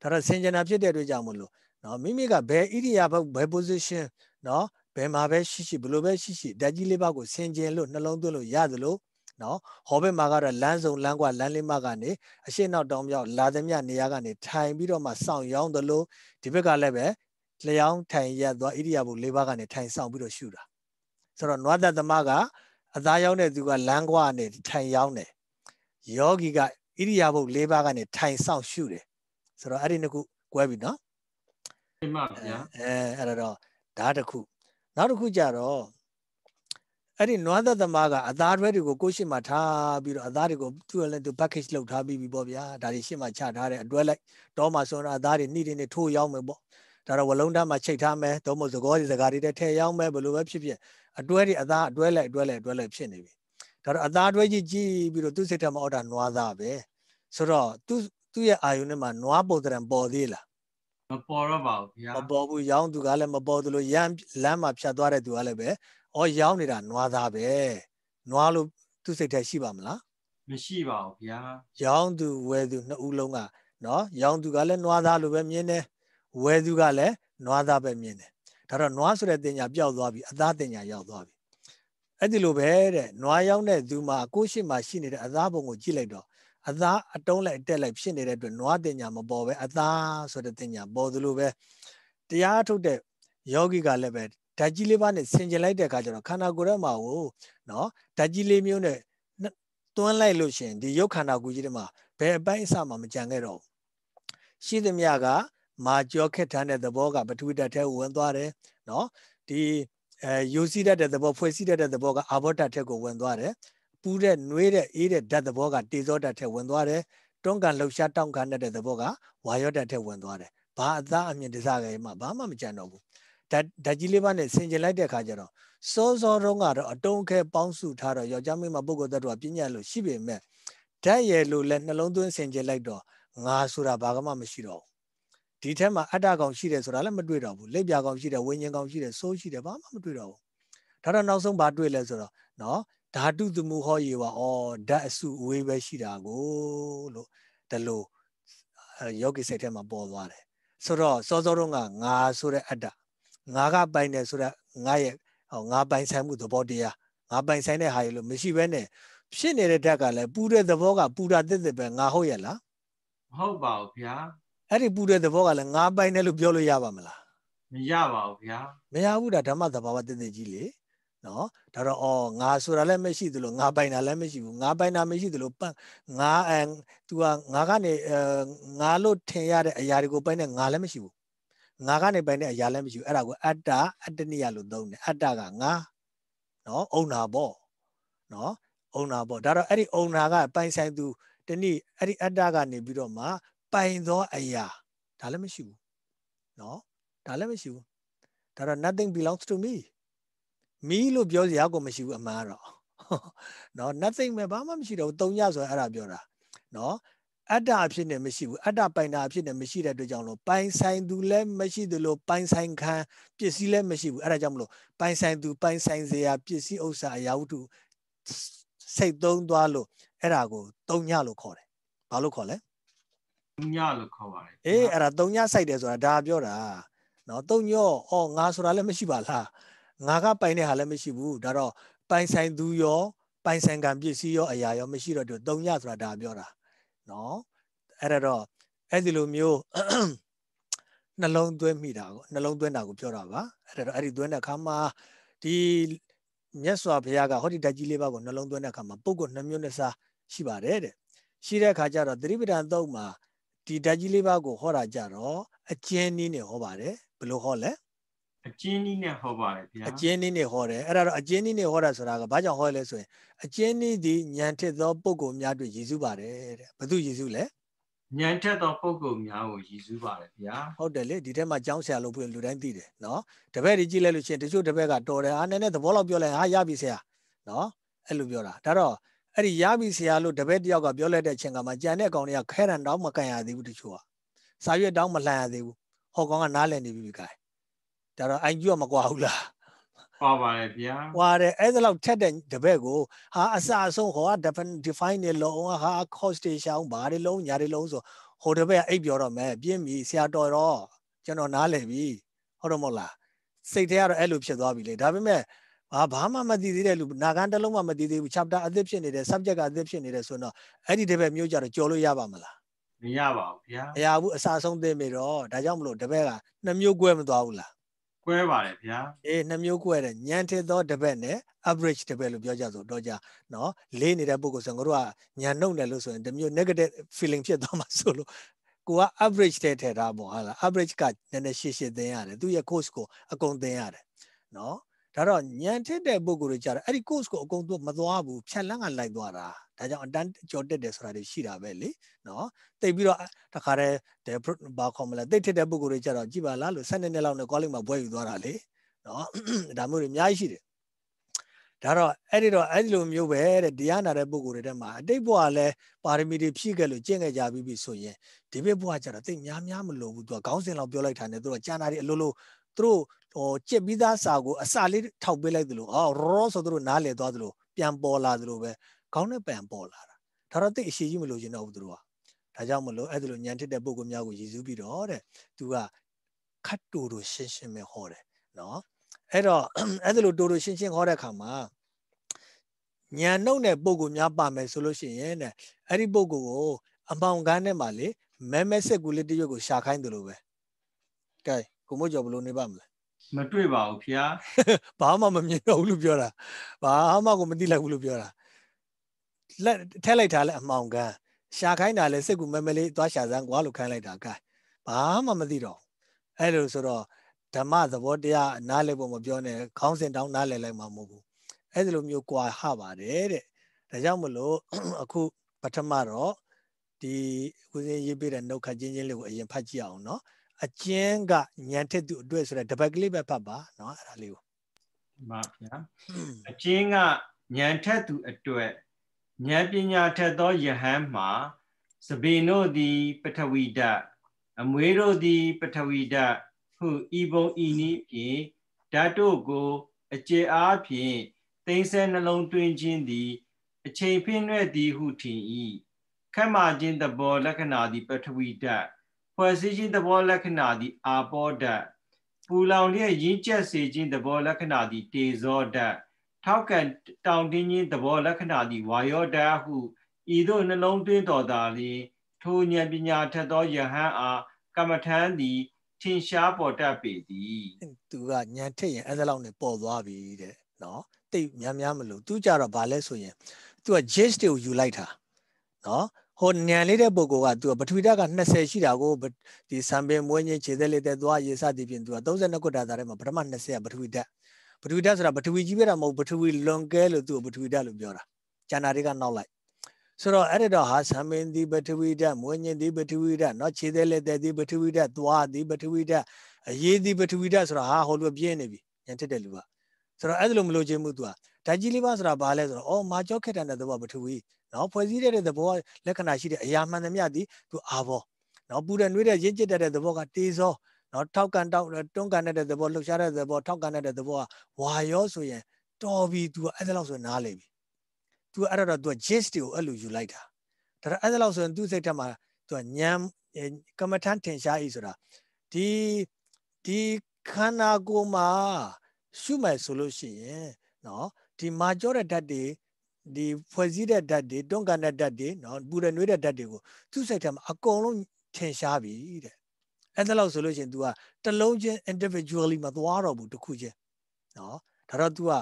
ဒါတော့ဆင်ကျင်တာဖြစ်တဲ့အတွက်ကြောင့်မလို့နော်မိမိကဘယ်ဣရိယာပုဘယ် position နော်ဘယ်မှာပဲရှိရှိဘလို့ပဲရှိရှိဓာတ်ကြီးလေးပါးကိုဆင်ကျင်လို့နှလုံးသွင်းလို့ရသလိုနော်ဟောဘစ်မှာကတော့လမ်းစုံလမ်းကွာလမ်းလေးမကနေအရှိနောက်တောင်မြောက်လာသည်မြနေရာကနေထိုင်ပြီးတော့မှစောင့်ရောင်းသလိုဒီဘက်ကလည်းပဲလျောင်းထိုင်ရက်သွားဣရိယာပုလေးပါးကနေထိုင်ဆောင်ပြီးတော့ရှုတာဆိုတော့နွားသက်သမားကအသားရောက်တဲ့သူကလမ်းကွာနဲ့ထိုင်ရောက်တယ်ယောဂီကဣရိယာပုလေးပါးကနေထိုင်ဆောင်ရှုတယ်ဆိုတော့အဲ့ဒီနှစ်ခုကွဲပြီနော်မှန်ပါဗျာအဲအဲ့တော့ဒါတစ်ခုနောက်တစ်ခုကြတော့အဲ့ဒီနွားသက်သမားကအသားတွဲတွေကိုကိုရှင်းမှာထားပြီးတော့အသားတွေကိုသူ့လည်းသူ package လုပ်ထားပြီးပြီပေါ့ဗျာဒါတွေရှင်းမှာချထားတယ်အတွဲလိုက်တော့မှဆိုတော့အသားတွေနှိနေနေထိုးရောက်မယ်ပေါ့ဒါတော့ဝလုံးသားမှာချိတ်ထားမယ်တော့မို့သကောတွေစကားတွေတည်းထည့်ရောက်မယ်ဘယ်လိုပဲဖြစ်ဖြစ်အတွဲတွေအသားအတွဲလိုက်အတွဲလိုက်အတွဲလိုက်ဖြစ်နေပြီဒါတော့အသားတွဲကြီးကြီးပြီးတော့သူ့စိတ်ထဲမှာအော်တာနွားသားပဲဆိုတော့သူ့သူ့ရဲ့အာယုန်နဲ့မှာနွားပုံသဏ္ဍာန်ပေါ်သေးလားမပေါ်တော့ပါဘူးခင်ဗျာမပေါ်ဘူးရောင်းသူကလည်းမပေါ်သလိုရမ်းလမ်းမှာဖြတ်သွားတဲ့သူကလည်းပဲဩရောင်းနေတာနွားသားပဲနွားလို့သူ့စိတ်ထဲရှိပါမလားမရှိပါဘူးဗျာရောင်းသူဝယ်သူနှစ်ဦးလုံးကနော်ရောင်းသူကလည်းနွားသားလို့ပဲမြင်တယ်ဝယ်သူကလည်းနွားသားပဲမြင်တယ်ဒါတော့နွားဆိုတဲ့တင်ညာပျောက်သွားပြီအသားတင်ညာရောက်သွားပြီအဲ့ဒီလိုပဲတဲ့နွားရောက်တဲ့သူမှာကိုရှိမှရှိနေတဲ့အသားပုံကိုကြည့်လိုက်တော့အသားအတုံးလိုက်တက်လိုက်ဖြစ်နေတဲ့အတွက်နွားတင်ညာမပေါ်ပဲအသားဆိုတဲ့တင်ညာပေါ်သလိုပဲတရားထုတ်တဲ့ယောဂီကလည်းပဲဓာတ်ကြီးလေးပါးနဲ့ဆင်ကျင်လိုက်တဲ့အခါကျတော့ခန္ဓာကိုယ်ထဲမှာကိုနော်ဓာတ်ကြီးလေးမျိုးနဲ့တွန်းလိုက်လို့ရှင်ဒီရုပ်ခန္ဓာကိုယ်ကြီးထဲမှာဘယ်အပိုင်းအစမှမကြံခဲ့တော့ရှိသမျှကမာကြောခက်ထမ်းတဲ့သဘောက ပထဝီဓာတ်ထဲဝင်သွားတယ်နော်ဒီအဲယိုစီးတတ်တဲ့သဘောဖွဲ့စည်းတတ်တဲ့သဘောကအာဘောဓာတ်ထဲကိုဝင်သွားတယ်ပူးတဲ့နှွေးတဲ့အေးတဲ့ဓာတ်သဘောကတေဇောဓာတ်ထဲဝင်သွားတယ်တွန်းကန်လှုပ်ရှားတောင့်ခံတဲ့သဘောကဝါယောဓာတ်ထဲဝင်သွားတယ်ဘာအသားအမြင်တစားကလေးမှဘာမှမကြံတော့ဘူးဓာတ်ဓာတ်ကြီးလေးပါးနဲ့ဆင်ကျင်လိုက်တဲ့အခါကျတော့စောစောတုန်းကတော့အတုံးခဲပေါင်းစုထားတော့ယောက်ျားမိန်းမပုဂ္ဂိုလ်တ attva ပညာလို့ရှိပေမဲ့ဓာတ်ရည်လို့လည်းနှလုံးသွင်းဆင်ကျင်လိုက်တော့ငါဆိုတာဘာမှမရှိတော့ဘူးဒီထဲမှာအတ္တကောင်ရှိတယ်ဆိုတာလည်းမတွေ့တော့ဘူးလက်ပြကောင်ရှိတယ်ဝိညာဉ်ကောင်ရှိတယ်ဆိုးရှိတယ်ဘာမှမတွေ့တော့ဘူးဒါတော့နောက်ဆုံးဘာတွေ့လဲဆိုတော့နော်ဓာတုသမုဟောယေဝါဩဓာတ်အစုအဝေးပဲရှိတာကိုလို့ဒါလို့ယောဂီစိတ်ထဲမှာပေါ်သွားတယ်ဆိုတော့စောစောတုန်းကငါဆိုတဲ့အတ္တငါကပိုင်တယ်ဆိုတာငါရဲ့ဟောငါပိုင်ဆိုင်မှုသဘောတရားငါပိုင်ဆိုင်တဲ့ဟာရလို့မရှိဘဲနဲ့ဖြစ်နေတဲ့ဓာတ်ကလည်းပူတဲ့သဘောကပူတာတက်တက်ပဲငါဟုတ်ရဲ့လားမဟုတ်ပါဘူးဗျာအဲ့ဒီပူတဲ့သဘောကလည်းငါပိုင်တယ်လို့ပြောလို့ရပါမလားမရပါဘူးဗျာမရဘူးဒါဓမ္မသဘာဝတက်တက်ကြီးလေနော်ဒါတော့အော်ငါဆိုတာလည်းမရှိသလိုငါပိုင်တာလည်းမရှိဘူးငါပိုင်တာမရှိသလိုပန့်ငါအဲ तू ကငါကနေငါလို့ထင်ရတဲ့အရာတွေကိုပိုင်တဲ့ငါလည်းမရှိဘူးငါကနေပိုင်တဲ့အရာလည်းမရှိဘူးအဲ့ဒါကိုအတ္တအတ္တနိယလို့သုံးတယ်အတ္တကငါနော်အုံနာပေါ့နော်အုံနာပေါ့ဒါတော့အဲ့ဒီအုံနာကပိုင်ဆိုင်သူတနည်းအဲ့ဒီအတ္တကနေပြီးတော့မှပိုင်သောအရာဒါလည်းမရှိဘူးနော်ဒါလည်းမရှိဘူးဒါတော့ nothing belongs to me မီလို့ပြောစရာကိုမရှိဘူးအမှားတော့နော် nothing ပဲဘာမှမရှိတော့ဘူးတုံရဆိုရင်အဲ့ဒါပြောတာနော်အတ္တအဖြစ်နဲ့မရှိဘူးအတ္တပိုင်တာအဖြစ်နဲ့မရှိတဲ့အတွက်ကြောင့်လို့ပိုင်ဆိုင်သူလည်းမရှိသလိုပိုင်ဆိုင်ခံပစ္စည်းလည်းမရှိဘူးအဲ့ဒါကြောင့်မလို့ပိုင်ဆိုင်သူပိုင်ဆိုင်စရာပစ္စည်းဥစ္စာအရာဝတ္ထုစိတ်သုံးသွားလို့အဲ့ဒါကိုတုံညလို့ခေါ်တယ်ဘာလို့ခေါ်လဲတုံညလို့ခေါ်ပါတယ်အေးအဲ့ဒါတုံညစိုက်တယ်ဆိုတာဒါပြောတာနော်တုံညော့အော်ငါဆိုတာလည်းမရှိပါလားငါကပိုင်တဲ့ဟာလည်းမရှိဘူးဒါတော့ပိုင်ဆိုင်သူရောပိုင်ဆိုင်ခံပစ္စည်းရောအရာရောမရှိတော့တုံညဆိုတာဒါပြောတာနော်အဲ့ဒါတော့အဲ့ဒီလိုမျိုးနှလုံးသွင်းမိတာကိုနှလုံးသွင်းတာကိုပြောတာပါအဲ့ဒါတော့အဲ့ဒီသွင်းတဲ့အခါမှာဒီမြတ်စွာဘုရားကဟောဒီဓာတ်ကြီးလေးပါးကိုနှလုံးသွင်းတဲ့အခါမှာပုဂ္ဂိုလ်နှမျိုးနှစ်စားရှိပါတယ်တဲ့ရှိတဲ့အခါကျတော့သတိပဋ္ဌာန်သုံးမှာဒီဓာတ်ကြီးလေးပါးကို ဟောတာကြတော့အကျဉ်းနည်းနဲ့ဟောပါတယ်ဘယ်လိုဟောလဲအကျဉ်းနည်းနဲ့ဟောပါတယ်ဗျာအကျဉ်းနည်းနဲ့ဟောတယ်အဲ့ဒါတော့အကျဉ်းနည်းနဲ့ဟောတာဆိုတာကဘာကြောင့်ဟောလဲဆိုရင်အကျဉ်းနည်းဒီညံထက်သောပုဂ္ဂိုလ်များတွေ့ယေရှုပါတယ်တဲ့ဘသူယေရှုလဲညံထက်သောပုဂ္ဂိုလ်များကိုယေရှုပါတယ်ဗျာဟုတ်တယ်လေဒီထဲမှာကြောင်းဆရာလို့ပြောလူတိုင်းသိတယ်နော်တပည့်တွေကြည့်လိုက်လို့ရှိရင်တချို့တပည့်ကတော်တယ်ဟာနည်းနည်းသဘောလောက်ပြောလိုက်ဟာရပြီဆရာနော်အဲ့လိုပြောတာဒါတော့အဲ့ဒီရပြီဆရာလို့တပည့်တယောက်ကပြောလိုက်တဲ့အချိန်ကမှကြံတဲ့ကောင်တွေကခဲရန်တောင်းမကန်ရသေးဘူးတချို့ကစာရွက်တောင်းမလှန်ရသေးဘူးဟောကောင်ကနားလည်နေပြီပြီခိုင်ဒါတော့ IQ ကမကွာဘူးလားကွာပါတယ်ဗျာကွာတယ်အဲ့ဒါလောက်ထက်တဲ့တပည့်ကိုဟာအစအဆုံးဟော define နေလုံးဟာ cost တွေရှောင်းဘာတွေလုံးညာတွေလုံးဆိုဟိုတပည့်ကအိပ်ပြောတော့မယ်ပြင်းပြီဆရာတော်တော့ကျွန်တော်နားလည်ပြီဟုတ်တော့မဟုတ်လားစိတ်ထဲကတော့အဲ့လိုဖြစ်သွားပြီလေဒါပေမဲ့ဘာဘာမှမသိသေးတဲ့လူနာခံတလုံးမှမသိသေးဘူး chapter အသစ်ဖြစ်နေတယ် subject ကအသစ်ဖြစ်နေတယ်ဆိုတော့အဲ့ဒီတပည့်မျိုးကြတော့ကြော်လို့ရပါမလားမရပါဘူးဗျာမရဘူးအစာဆုံးသိမိတော့ဒါကြောင့်မလို့တပည့်ကနှမျိုးကွဲမသွားဘူးလားကွဲပါတယ်ဗျာအေးနှမျိုးကွဲတယ်ညံထစ်သောတပတ်နဲ့ average တပတ်လို့ပြောကြဆိုတော့ကြနော်လေးနေတဲ့ပုဂ္ဂိုလ်ဆိုငါတို့ကညံနှုတ်တယ်လို့ဆိုရင်ဒီမျိုး negative feeling ဖြစ်သွားမှာဆိုလို့ကိုက average တဲ့ထဲထားပေါ့ဟာလား average ကနည်းနည်းရှေ့ရှေ့သင်ရတယ်သူရဲ့ course ကိုအကုန်သင်ရတယ်နော်ဒါတော့ညံထစ်တဲ့ပုံကိုကြတာအဲ့ဒီ course ကိုအကုန်သူမသွားဘူးဖြတ်လန်းကလိုက်သွားတာဒါကြောင့်အတန်းကြော်တက်တယ်ဆိုတာတွေရှိတာပဲလေနော်တိတ်ပြီးတော့တခါတည်းဘာခေါ်မလဲတိတ်ထစ်တဲ့ပုံကိုကြတော့ကြည်ပါလားလို့7နှစ်လောက်နဲ့ college မှာဘွဲယူသွားတာလေနော်ဒါမျိုးတွေအများကြီးရှိတယ်ဒါတော့အဲ့ဒီတော့အဲ့ဒီလိုမျိုးပဲတဲ့တရားနာတဲ့ပုံကိုယ်တွေထဲမှာအတိတ်ဘဝလည်းပါရမီတွေဖြည့်ခဲ့လို့ကျင့်ခဲ့ကြပြီးပြီဆိုရင်ဒီဘက်ဘဝကျတော့တိတ်များများမလိုဘူးသူကခေါင်းစဉ်လောက်ပြောလိုက်တာနဲ့သူကကြာနာတွေအလိုလိုသူတို့ဟိုကြက်ပြီးသားစာကိုအစာလေးထောက်ပေးလိုက်သလိုအော် raw ဆိုသူတို့နားလည်သွားသလိုပြန်ပေါ်လာသလိုပဲခေါင်းနဲ့ပန်ပေါ်လာတာဒါတော့တိတ်အရှိကြီးမလို့ရှင်တော့ဘူးသူတို့ကဒါကြောင့်မလို့အဲ့ဒါလိုညံထစ်တဲ့ပုံကများကိုရည်စူးပြီးတော့တဲ့သူကခတ်တူတူရှင်းရှင်းပဲဟောတယ်နော်အဲ့တော့အဲ့ဒါလိုတူတူရှင်းရှင်းဟောတဲ့အခါမှာညာနှုတ်နဲ့ပုံကိုများပါမယ်ဆိုလို့ရှိရင်တဲ့အဲ့ဒီပုံကိုအမောင်ကန်းနဲ့မှလေမဲမဲစက်ကူလေးတရွက်ကိုရှာခိုင်းတယ်လို့ပဲကဲကိုမိုးကျော်ဘလို့နေပါမလဲမတွေ့ပါဘူးခင်ဗျာဘာမှမမြင်တော့ဘူးလို့ပြောတာဘာမှကိုမသိလိုက်ဘူးလို့ပြောတာလက်ထက်လိုက်တာလဲအမှောင်ကန်ရှာခိုင်းတာလဲစိတ်ကူမဲမဲလေးသွားရှာစမ်းကွာလို့ခိုင်းလိုက်တာကဲဘာမှမသိတော့အဲ့လိုဆိုတော့ဓမ္မသဘောတရားနားလည်ဖို့မပြောနဲ့ခေါင်းစဉ်တောင်းနားလည်လိုက်မှာမဟုတ်ဘူးအဲ့ဒီလိုမျိုးကွာဟပါတယ်တဲ့ဒါကြောင့်မလို့အခုပထမတော့ဒီဦးစင်းရေးပေးတဲ့နှုတ်ခတ်ချင်းချင်းလေးကိုအရင်ဖတ်ကြည့်အောင်နော်အကျဉ်းကညံထက်သူအတွက်ဆိုတဲ့တပတ်ကလေးပဲဖတ်ပါเนาะအဲ့ဒါလေးကိုမှန်ပါဗျာအကျဉ်းကညံထက်သူအတွက်ဉာဏ်ပညာထက်သောယဟန်မှာသဗေနို့သည်ပထဝီဓာတ်အမွေတို့သည်ပထဝီဓာတ်ဟုဤဘုံဤနည်းဖြင့်ဓာတ်တို့ကိုအကျေအားဖြင့်သိမ့်ဆဲနှလုံးသွင်းခြင်းသည် အချိန်ဖြင့်နှဲ့သည် ဟုထင်၏ခက်မှခြင်းသဘောလက္ခဏာသည်ပထဝီဓာတ်ဖွဲ့စည်းခြင်းသဘောလက္ခဏာသည်အာပောဓာတ်ပူလောင်လျက်ရင်းကျက်စေခြင်းသဘောလက္ခဏာသည်တေဇောဓာတ်ထောက်ကန်တောင်တင်းခြင်းသဘောလက္ခဏာသည်ဝါယောဓာတ်ဟုဤသို့နှလုံးသွင်းတော်သာလျှင်ထိုဉာဏ်ပညာထက်သောယဟန်အားကမ္မထံသည်ထင်ရှားပေါ်တတ်ပေသည်သူကဉာဏ်ထက်ရင်အဲ့ဒါလောက်နဲ့ပေါ်သွားပြီတဲ့နော်တိတ်များများမလို့သူကြတော့ဗာလဲဆိုရင် तू က gist တွေကိုယူလိုက်တာနော်ဟိုညံလေးတဲ့ပုဂ္ဂိုလ်ကသူကပထဝီဓာတ်က20ရှိတာကိုဒီစံပင်မွေးခြင်းခြေသက်လေးတဲ့သွားရေစသည်ဖြင့်သူက32ခုတာသားထဲမှာပထမ20ကပထဝီဓာတ်ပထဝီဓာတ်ဆိုတာပထဝီကြီးပဲတာမဟုတ်ပထဝီလွန်ကဲလို့သူကပထဝီဓာတ်လို့ပြောတာကျန်တာတွေကနောက်လိုက်ဆိုတော့အဲ့ဒါတော့ဟာသံမင်းဒီပထဝီဓာတ်မွေးညင်ဒီပထဝီဓာတ်เนาะခြေသေးလက်သေးဒီပထဝီဓာတ်သွားဒီပထဝီဓာတ်အရေးဒီပထဝီဓာတ်ဆိုတော့ဟာဟိုလိုပြင်းနေပြီညံထက်တဲ့လူကဆိုတော့အဲ့ဒါလိုမလို့ချင်းမှုသူကဓာတ်ကြီးလေးပါဆိုတာဘာလဲဆိုတော့အော်မာကျော့ခက်တန်တဲ့သဘောပထဝီနော်ဖွဲ့စည်းတဲ့သဘောလက္ခဏာရှိတဲ့အရာမှန်သမျှသည်သူအာဘောနော်ပူတဲ့နှွေးတဲ့ရင့်ကျက်တဲ့သဘောကတေဇောနော်ထောက်ကန်တောက်တွန်းကန်တဲ့သဘောလှုပ်ရှားတဲ့သဘောထောက်ကန်တဲ့သဘောကဝါရောဆိုရင်တော်ပြီ तू အဲ့ဒါလောက်ဆိုနားလေပြီ तू အဲ့ဒါတော့ तू gist တွေကိုအဲ့လိုယူလိုက်တာဒါတော့အဲ့ဒါလောက်ဆိုရင် तू စိတ်ထဲမှာ तू ညံကမ္မထန်ထင်ရှားဤဆိုတာဒီဒီခန္ဓာကိုယ်မှာရှုမယ်ဆိုလို့ရှိရင်နော်ဒီမာကျောတဲ့ဓာတ်တွေဒီဖွဲ့စည်းတဲ့ဓာတ်တွေတွန့်ကန်တဲ့ဓာတ်တွေနော်ပူရနွေးတဲ့ဓာတ်တွေကိုသူ့စိတ်ထဲမှာအကုန်လုံးထင်ရှားပြီတဲ့အဲ့ဒါလို့ဆိုလို့ရှိရင် तू ကတလုံးချင်း individually မသွားတော့ဘူးတစ်ခုချင်းနော်ဒါတော့ तू က